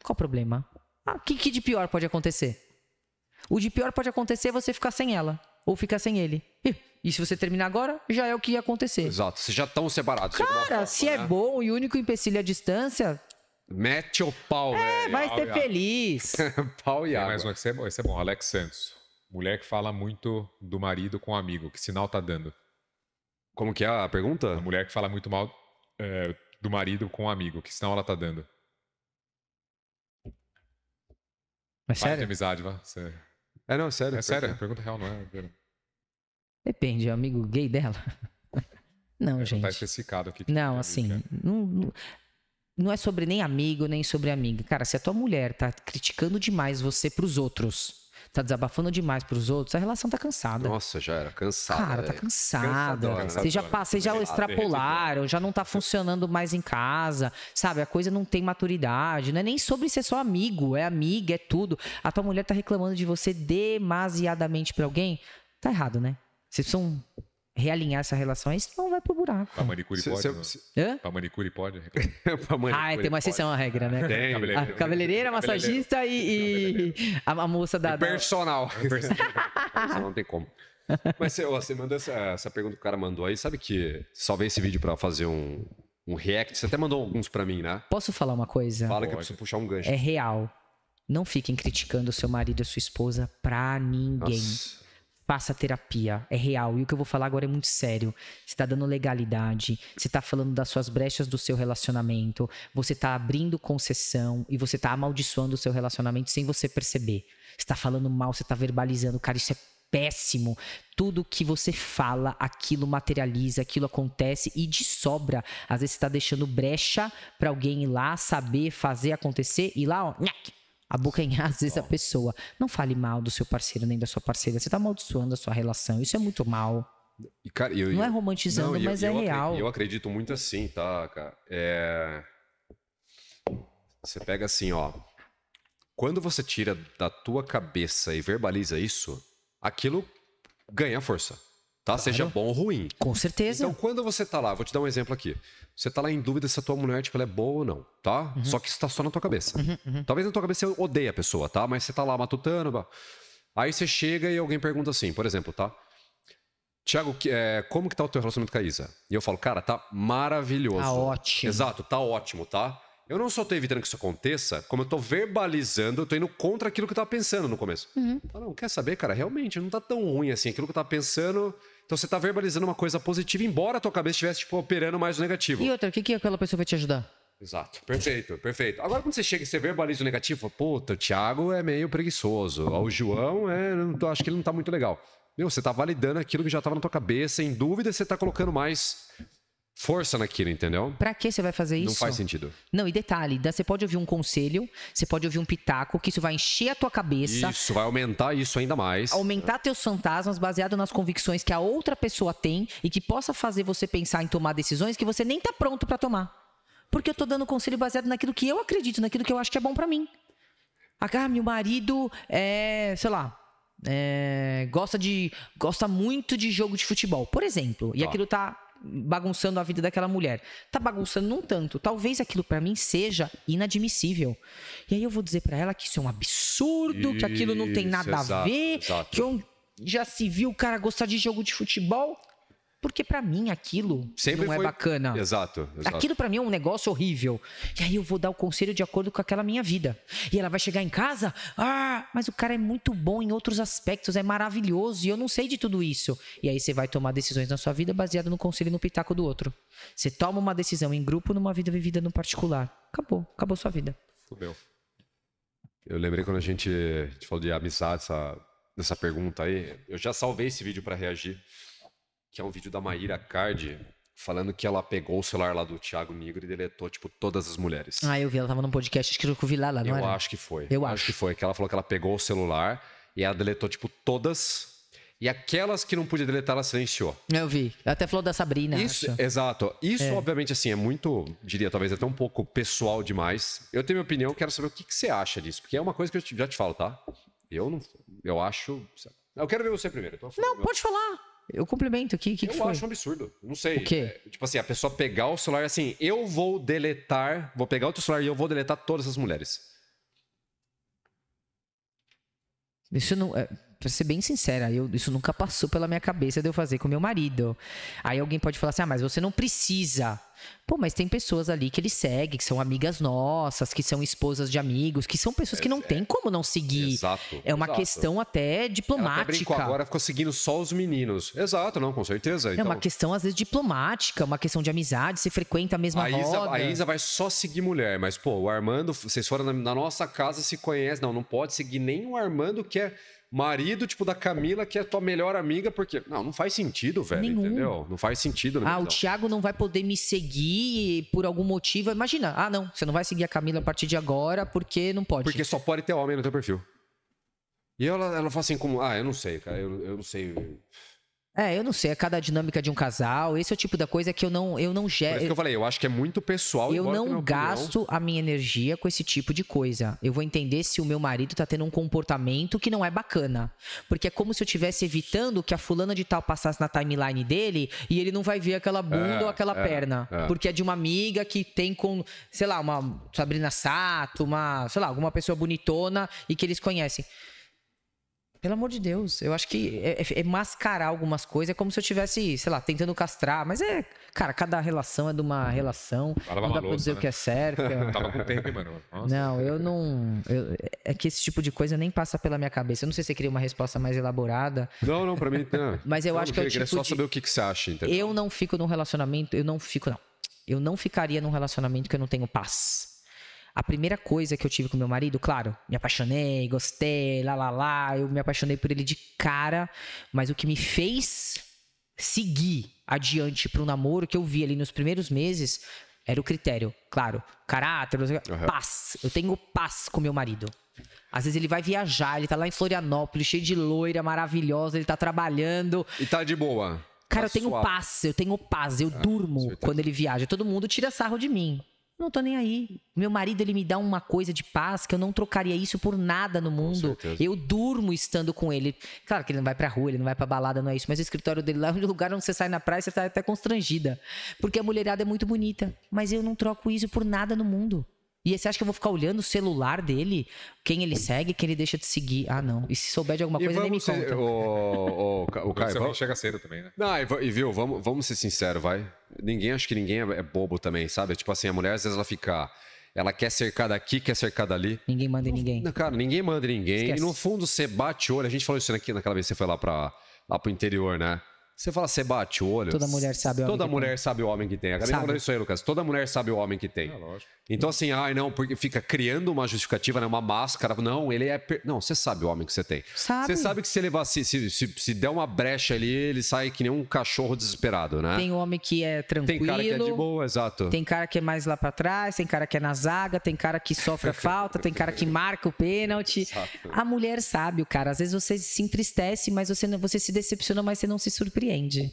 [SPEAKER 2] qual o problema? O ah, que, que de pior pode acontecer? O de pior pode acontecer é você ficar sem ela ou ficar sem ele. E se você terminar agora, já é o que ia acontecer. Exato, vocês já estão
[SPEAKER 1] separados. Cara, forma, se é né? é
[SPEAKER 2] bom e o único empecilho é a distância.
[SPEAKER 1] Mete o pau, É,
[SPEAKER 3] véio. vai pau ser feliz. pau e Tem água. Mais uma é bom, esse é bom. Alex Santos. Mulher que fala muito do marido com um amigo. Que sinal tá dando? Como que é a pergunta? A mulher que fala muito mal é, do marido com um amigo. Que sinal ela tá dando? Mas sério? de amizade, vá. É, não, é sério. É, é pergunta real, não é?
[SPEAKER 2] Depende, é amigo gay dela. Não, é, gente. Não tá
[SPEAKER 3] especificado aqui.
[SPEAKER 2] Não, assim, não, não, não é sobre nem amigo, nem sobre amiga. Cara, se a tua mulher tá criticando demais você pros outros, tá desabafando demais pros outros, a relação tá cansada.
[SPEAKER 1] Nossa, já era cansada. Cara, tá cansada. você vocês já, vocês já extrapolaram,
[SPEAKER 2] já não tá funcionando mais em casa, sabe? A coisa não tem maturidade, não é nem sobre ser só amigo, é amiga, é tudo. A tua mulher tá reclamando de você demasiadamente pra alguém, tá errado, né? Vocês são realinhar essa relação, senão vai pro buraco.
[SPEAKER 3] Pra manicure pode? Né? Hã? Pra manicure pode? pra manicure ah, tem uma exceção à regra, né? Tem. Cabeleireira, a
[SPEAKER 2] cabeleireira massagista e, e a, a, moça da... E personal. Da... personal
[SPEAKER 1] é não tem como. Mas você, você mandou essa, essa pergunta que o cara mandou aí, sabe que salvei esse vídeo pra fazer um, um react, você até mandou alguns pra mim, né?
[SPEAKER 2] Posso falar uma coisa? Fala que eu preciso puxar um gancho. É real. Não fiquem criticando o seu marido e a sua esposa pra ninguém. Nossa faça terapia, é real. E o que eu vou falar agora é muito sério. Você está dando legalidade, você está falando das suas brechas do seu relacionamento, você está abrindo concessão e você está amaldiçoando o seu relacionamento sem você perceber. Você tá falando mal, você está verbalizando, cara, isso é péssimo. Tudo que você fala, aquilo materializa, aquilo acontece e de sobra. Às vezes você tá deixando brecha para alguém ir lá saber, fazer acontecer e lá, ó, abocanhar é às vezes a pessoa. Não fale mal do seu parceiro nem da sua parceira. Você está amaldiçoando a sua relação. Isso é muito mal.
[SPEAKER 1] E, cara, eu, não é romantizando, não, mas é eu, é real. Eu acredito muito assim, tá, cara? É... Você pega assim, ó. Quando você tira da tua cabeça e verbaliza isso, aquilo ganha força tá? Claro. Seja bom ou ruim.
[SPEAKER 2] Com certeza.
[SPEAKER 1] Então, quando você tá lá, vou te dar um exemplo aqui. Você tá lá em dúvida se a tua mulher, tipo, ela é boa ou não, tá? Uhum. Só que isso tá só na tua cabeça. Uhum, uhum. Talvez na tua cabeça você odeie a pessoa, tá? Mas você tá lá matutando. Aí você chega e alguém pergunta assim, por exemplo, tá? Tiago, é, eh, como que tá o teu relacionamento com a Isa? E eu falo, cara, tá maravilhoso. Tá ótimo. Exato, tá ótimo, tá? Eu não só tô evitando que isso aconteça, como eu tô verbalizando, eu tô indo contra aquilo que eu tava pensando no começo. Uhum. Ah, não, quer saber, cara? Realmente, não tá tão ruim assim. Aquilo que eu tava pensando então você está verbalizando uma coisa positiva, embora a tua cabeça estivesse tipo, operando mais o negativo. E
[SPEAKER 2] outra, o que, que aquela pessoa vai te ajudar?
[SPEAKER 1] Exato, perfeito, perfeito. Agora, quando você chega e você verbaliza o negativo, puta, o Thiago é meio preguiçoso, o João é, tô, acho que ele não está muito legal. Meu, você está validando aquilo que já estava na tua cabeça, em dúvida, você está colocando mais força naquilo, entendeu?
[SPEAKER 2] Pra que você vai fazer isso? Não faz sentido. Não, e detalhe, você pode ouvir um conselho, você pode ouvir um pitaco, que isso vai encher a tua cabeça.
[SPEAKER 1] Isso, vai aumentar isso ainda mais. Aumentar
[SPEAKER 2] teus fantasmas baseado nas convicções que a outra pessoa tem e que possa fazer você pensar em tomar decisões que você nem tá pronto para tomar. Porque eu tô dando conselho baseado naquilo que eu acredito, naquilo que eu acho que é bom para mim. Ah, ah, meu marido é, sei lá, é, gosta de gosta muito de jogo de futebol, por exemplo, e tá. aquilo tá bagunçando a vida daquela mulher. Tá bagunçando não tanto. Talvez aquilo para mim seja inadmissível. E aí eu vou dizer para ela que isso é um absurdo, isso, que aquilo não tem nada exato, a ver, exato. que já se viu o cara gostar de jogo de futebol porque para mim aquilo Sempre não é bacana.
[SPEAKER 3] Exato, exato. Aquilo
[SPEAKER 2] para mim é um negócio horrível. E aí eu vou dar o conselho de acordo com aquela minha vida. E ela vai chegar em casa, ah, mas o cara é muito bom em outros aspectos, é maravilhoso e eu não sei de tudo isso. E aí você vai tomar decisões na sua vida baseado no conselho e no pitaco do outro. Você toma uma decisão em grupo numa vida vivida no particular. Acabou, acabou sua vida.
[SPEAKER 1] Fudeu. Eu lembrei quando a gente, a gente falou de amizade, essa, dessa pergunta aí. Eu já salvei esse vídeo para reagir que é um vídeo da Maíra uhum. Cardi, falando que ela pegou o celular lá do Thiago Nigro e deletou, tipo, todas as mulheres.
[SPEAKER 2] Ah, eu vi, ela tava num podcast, acho que eu vi lá, lá não Eu era?
[SPEAKER 1] acho que foi. Eu acho. acho. que foi, que ela falou que ela pegou o celular e ela deletou, tipo, todas. E aquelas que não podia deletar, ela silenciou.
[SPEAKER 2] Eu vi. Ela até falou da Sabrina, Isso,
[SPEAKER 1] acho. exato. Isso, é. obviamente, assim, é muito, diria, talvez até um pouco pessoal demais. Eu tenho minha opinião, quero saber o que, que você acha disso, porque é uma coisa que eu já te falo, tá? Eu não... Eu acho... Eu quero ver você
[SPEAKER 2] primeiro. Não, pode falar. Eu cumprimento aqui. O que, eu que foi? Eu acho um absurdo. Não sei. O quê?
[SPEAKER 1] É, tipo assim, a pessoa pegar o celular assim, eu vou deletar, vou pegar o teu celular e eu vou deletar todas as mulheres.
[SPEAKER 2] Isso não. É, pra ser bem sincera, eu, isso nunca passou pela minha cabeça de eu fazer com meu marido. Aí alguém pode falar assim: ah, mas você não precisa. Pô, mas tem pessoas ali que ele segue, que são amigas nossas, que são esposas de amigos, que são pessoas que não é, tem é. como não seguir. Exato. É uma exato. questão até diplomática. Ela até agora ficou
[SPEAKER 1] seguindo só os meninos. Exato, não, com certeza. É então... uma
[SPEAKER 2] questão, às vezes, diplomática, uma questão de amizade, se frequenta a mesma a roda. Isa, a Isa
[SPEAKER 1] vai só seguir mulher, mas, pô, o Armando, vocês foram na, na nossa casa, se conhecem. Não, não pode seguir nem o Armando que é marido, tipo, da Camila, que é tua melhor amiga, porque. Não, não faz sentido, velho, Nenhum. entendeu? Não faz sentido. Né? Ah, visão. o então.
[SPEAKER 2] Thiago não vai poder me seguir por algum motivo. Imagina, ah, não, você não vai seguir a Camila a partir de agora, porque não pode.
[SPEAKER 1] Porque só pode ter homem no teu perfil. E ela, ela fala assim, como, ah, eu não sei, cara, eu, eu não sei.
[SPEAKER 2] É, eu não sei, é cada dinâmica de um casal. Esse é o tipo da coisa que eu não, eu não gero. Por isso que eu
[SPEAKER 1] falei, eu acho que é muito pessoal. Eu não gasto
[SPEAKER 2] opinião. a minha energia com esse tipo de coisa. Eu vou entender se o meu marido tá tendo um comportamento que não é bacana. Porque é como se eu estivesse evitando que a fulana de tal passasse na timeline dele e ele não vai ver aquela bunda é, ou aquela é, perna. É. Porque é de uma amiga que tem com, sei lá, uma Sabrina Sato, uma, sei lá, alguma pessoa bonitona e que eles conhecem. Pelo amor de Deus, eu acho que é, é, é mascarar algumas coisas, é como se eu estivesse, sei lá, tentando castrar, mas é, cara, cada relação é de uma relação, Fala não dá pra dizer né? o que é certo. Eu... É. Tava
[SPEAKER 3] com tempo, mano. Nossa.
[SPEAKER 2] Não, eu não, eu... é que esse tipo de coisa nem passa pela minha cabeça, eu não sei se você queria uma resposta mais elaborada.
[SPEAKER 1] Não, não, pra mim não. mas eu não, acho que é o tipo só de... saber o que, que você acha, entendeu?
[SPEAKER 2] Eu não fico num relacionamento, eu não fico, não, eu não ficaria num relacionamento que eu não tenho paz. A primeira coisa que eu tive com meu marido, claro, me apaixonei, gostei, lá lá lá, eu me apaixonei por ele de cara, mas o que me fez seguir adiante para um namoro que eu vi ali nos primeiros meses era o critério, claro, caráter, uhum. paz. Eu tenho paz com meu marido. Às vezes ele vai viajar, ele tá lá em Florianópolis, cheio de loira, maravilhosa, ele tá trabalhando. E tá de boa. Cara, tá eu tenho suave. paz, eu tenho paz, eu ah, durmo é quando ele viaja. Todo mundo tira sarro de mim não tô nem aí. Meu marido, ele me dá uma coisa de paz que eu não trocaria isso por nada no mundo. Eu durmo estando com ele. Claro que ele não vai pra rua, ele não vai pra balada, não é isso. Mas o escritório dele lá é um lugar onde você sai na praia, você tá até constrangida. Porque a mulherada é muito bonita. Mas eu não troco isso por nada no mundo. E você acha que eu vou ficar olhando o celular dele? Quem ele segue, quem ele deixa de seguir? Ah, não. E se souber de alguma e coisa, nem me ser, conta.
[SPEAKER 1] O, o, o, o chega cedo também, né? Não, e, e viu, vamos, vamos ser sinceros, vai. Ninguém, acho que ninguém é, é bobo também, sabe? Tipo assim, a mulher às vezes ela fica... Ela quer cercar daqui, quer cercar dali.
[SPEAKER 2] Ninguém manda em ninguém. Não, cara,
[SPEAKER 1] ninguém manda em ninguém. Esquece. E no fundo, você bate o olho. A gente falou isso aqui naquela vez que você foi lá, pra, lá pro interior, né? Você fala, você bate o olho. Toda mulher sabe o homem Toda que mulher tem. sabe o homem que tem. A galera falou isso aí, Lucas. Toda mulher sabe o homem que tem. É lógico. Então, assim, ai, não, porque fica criando uma justificativa, né, uma máscara. Não, ele é. Per... Não, você sabe o homem que você tem. Sabe. Você sabe que se levar, se, se, se, se, der uma brecha ali, ele sai que nem um cachorro desesperado, né? Tem
[SPEAKER 2] homem que é tranquilo. Tem cara que é de boa,
[SPEAKER 1] exato. Tem
[SPEAKER 2] cara que é mais lá para trás, tem cara que é na zaga, tem cara que sofre a falta, tem cara que marca o pênalti. Exato. A mulher sabe, o cara. Às vezes você se entristece, mas você, você se decepciona, mas você não se surpreende.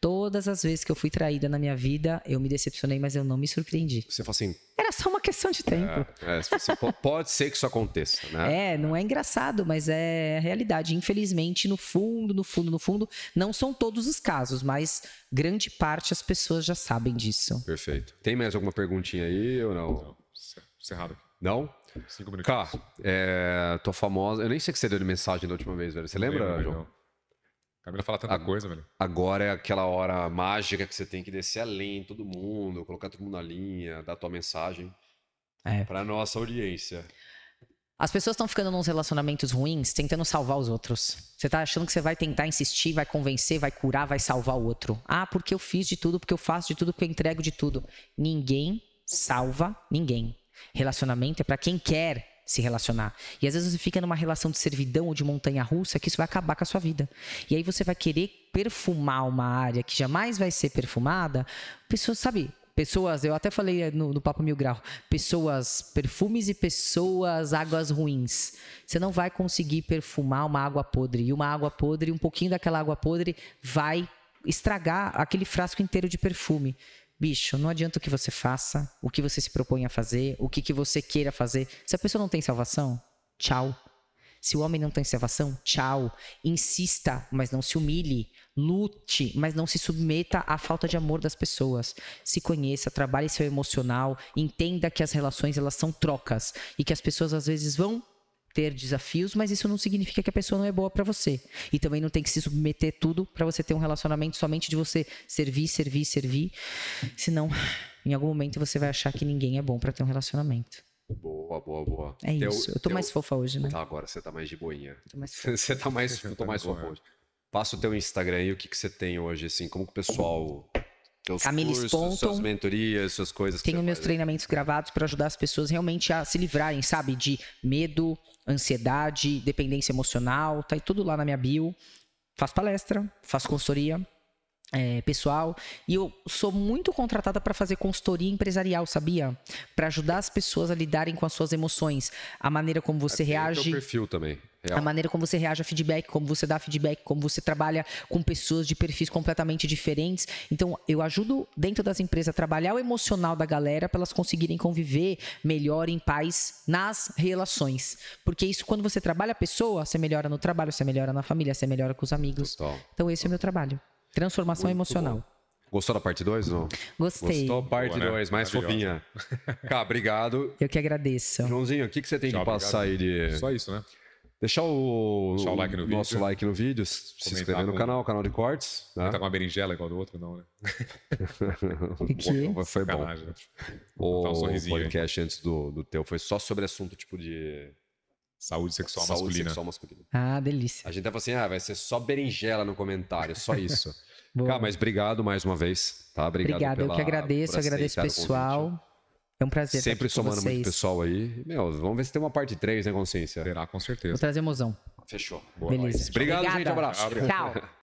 [SPEAKER 2] Todas as vezes que eu fui traída na minha vida, eu me decepcionei, mas eu não me surpreendi. Você fala assim. Era só uma questão de tempo.
[SPEAKER 1] É, é, assim, pode ser que isso aconteça, né?
[SPEAKER 2] É, não é engraçado, mas é a realidade. Infelizmente, no fundo, no fundo, no fundo, não são todos os casos, mas grande parte as pessoas já sabem disso.
[SPEAKER 1] Perfeito. Tem mais alguma perguntinha aí ou não? Não, é encerrado. Não? Cinco minutos. Cá, é, tô famosa. Eu nem sei que você deu de mensagem da última vez, velho. Você lembra, lembro, João? Não. Camila fala tanta coisa, velho. Agora é aquela hora mágica que você tem que descer além todo mundo, colocar todo mundo na linha, dar a tua mensagem é. para nossa audiência.
[SPEAKER 2] As pessoas estão ficando nos relacionamentos ruins tentando salvar os outros. Você tá achando que você vai tentar insistir, vai convencer, vai curar, vai salvar o outro. Ah, porque eu fiz de tudo, porque eu faço de tudo, porque eu entrego de tudo. Ninguém salva ninguém. Relacionamento é para quem quer se relacionar. E às vezes você fica numa relação de servidão ou de montanha russa que isso vai acabar com a sua vida. E aí você vai querer perfumar uma área que jamais vai ser perfumada. Pessoas, sabe, pessoas, eu até falei eh, no, no, Papo Mil Grau, pessoas, perfumes e pessoas, águas ruins. Você não vai conseguir perfumar uma água podre. E uma água podre, um pouquinho daquela água podre vai estragar aquele frasco inteiro de perfume bicho, não adianta o que você faça, o que você se propõe a fazer, o que, que você queira fazer. Se a pessoa não tem salvação, tchau. Se o homem não tem salvação, tchau. Insista, mas não se humilhe. Lute, mas não se submeta à falta de amor das pessoas. Se conheça, trabalhe seu emocional, entenda que as relações elas são trocas e que as pessoas às vezes vão ter desafios, mas isso não significa que a pessoa não é boa para você. E também não tem que se submeter tudo para você ter um relacionamento somente de você servir, servir, servir. Senão, em algum momento você vai achar que ninguém é bom para ter um relacionamento.
[SPEAKER 1] Boa, boa, boa. É teu, isso. Eu tô teu... mais fofa hoje, né? Tá, agora você tá mais de boinha. Tô
[SPEAKER 2] mais fofa. você tá mais, eu tô tá mais fofa
[SPEAKER 1] hoje. Passa o teu Instagram e o que, que você tem hoje, assim, como que o pessoal teus cursos, suas mentorias, suas coisas.
[SPEAKER 2] Tenho meus faz. treinamentos gravados para ajudar as pessoas realmente a se livrarem, sabe, de medo, ansiedade, dependência emocional, tá tudo lá na minha bio. Faço palestra, faço consultoria é, pessoal e eu sou muito contratada para fazer consultoria empresarial, sabia? Para ajudar as pessoas a lidarem com as suas emoções, a maneira como você é reage. É o
[SPEAKER 1] perfil também. Real.
[SPEAKER 2] A maneira como você reage a feedback, como você dá feedback, como você trabalha com pessoas de perfis completamente diferentes. Então, eu ajudo dentro das empresas a trabalhar o emocional da galera para elas conseguirem conviver melhor em paz nas relações. Porque isso, quando você trabalha a pessoa, você melhora no trabalho, você melhora na família, você melhora com os amigos. Total. Então, esse é o meu trabalho. Transformação Muito emocional. Bom.
[SPEAKER 1] Gostou da parte 2? Gostei. Gostou da parte 2, né? mais fofinha. Cá, obrigado.
[SPEAKER 2] Eu que agradeço. Joãozinho, o que, que você tem Tchau, que
[SPEAKER 1] passar obrigado. aí de. Só isso, né? Deixar o, Deixar o like no nosso vídeo. like no vídeo, se Comentar inscrever no com- canal, canal de cortes. Né? Tá
[SPEAKER 3] com uma berinjela igual do outro, não, né?
[SPEAKER 1] que? Foi bom. um O sorrisinho aí. podcast antes do, do teu foi só sobre assunto tipo de Saúde sexual saúde masculina. sexual masculina.
[SPEAKER 2] Ah, delícia.
[SPEAKER 1] A gente tava assim, ah, vai ser só berinjela no comentário, só isso. Cara, mas obrigado mais uma vez, tá? Obrigado Obrigado, eu que agradeço, agradeço pessoal.
[SPEAKER 2] convite. É um prazer. Sempre somando vocês. muito
[SPEAKER 1] pessoal aí. Meu, vamos ver se tem uma parte 3, né, Consciência? Terá, com certeza. Vou trazer emoção. Fechou. Boa Beleza. Noite. Obrigado, Obrigada. gente. Abraço. Tchau.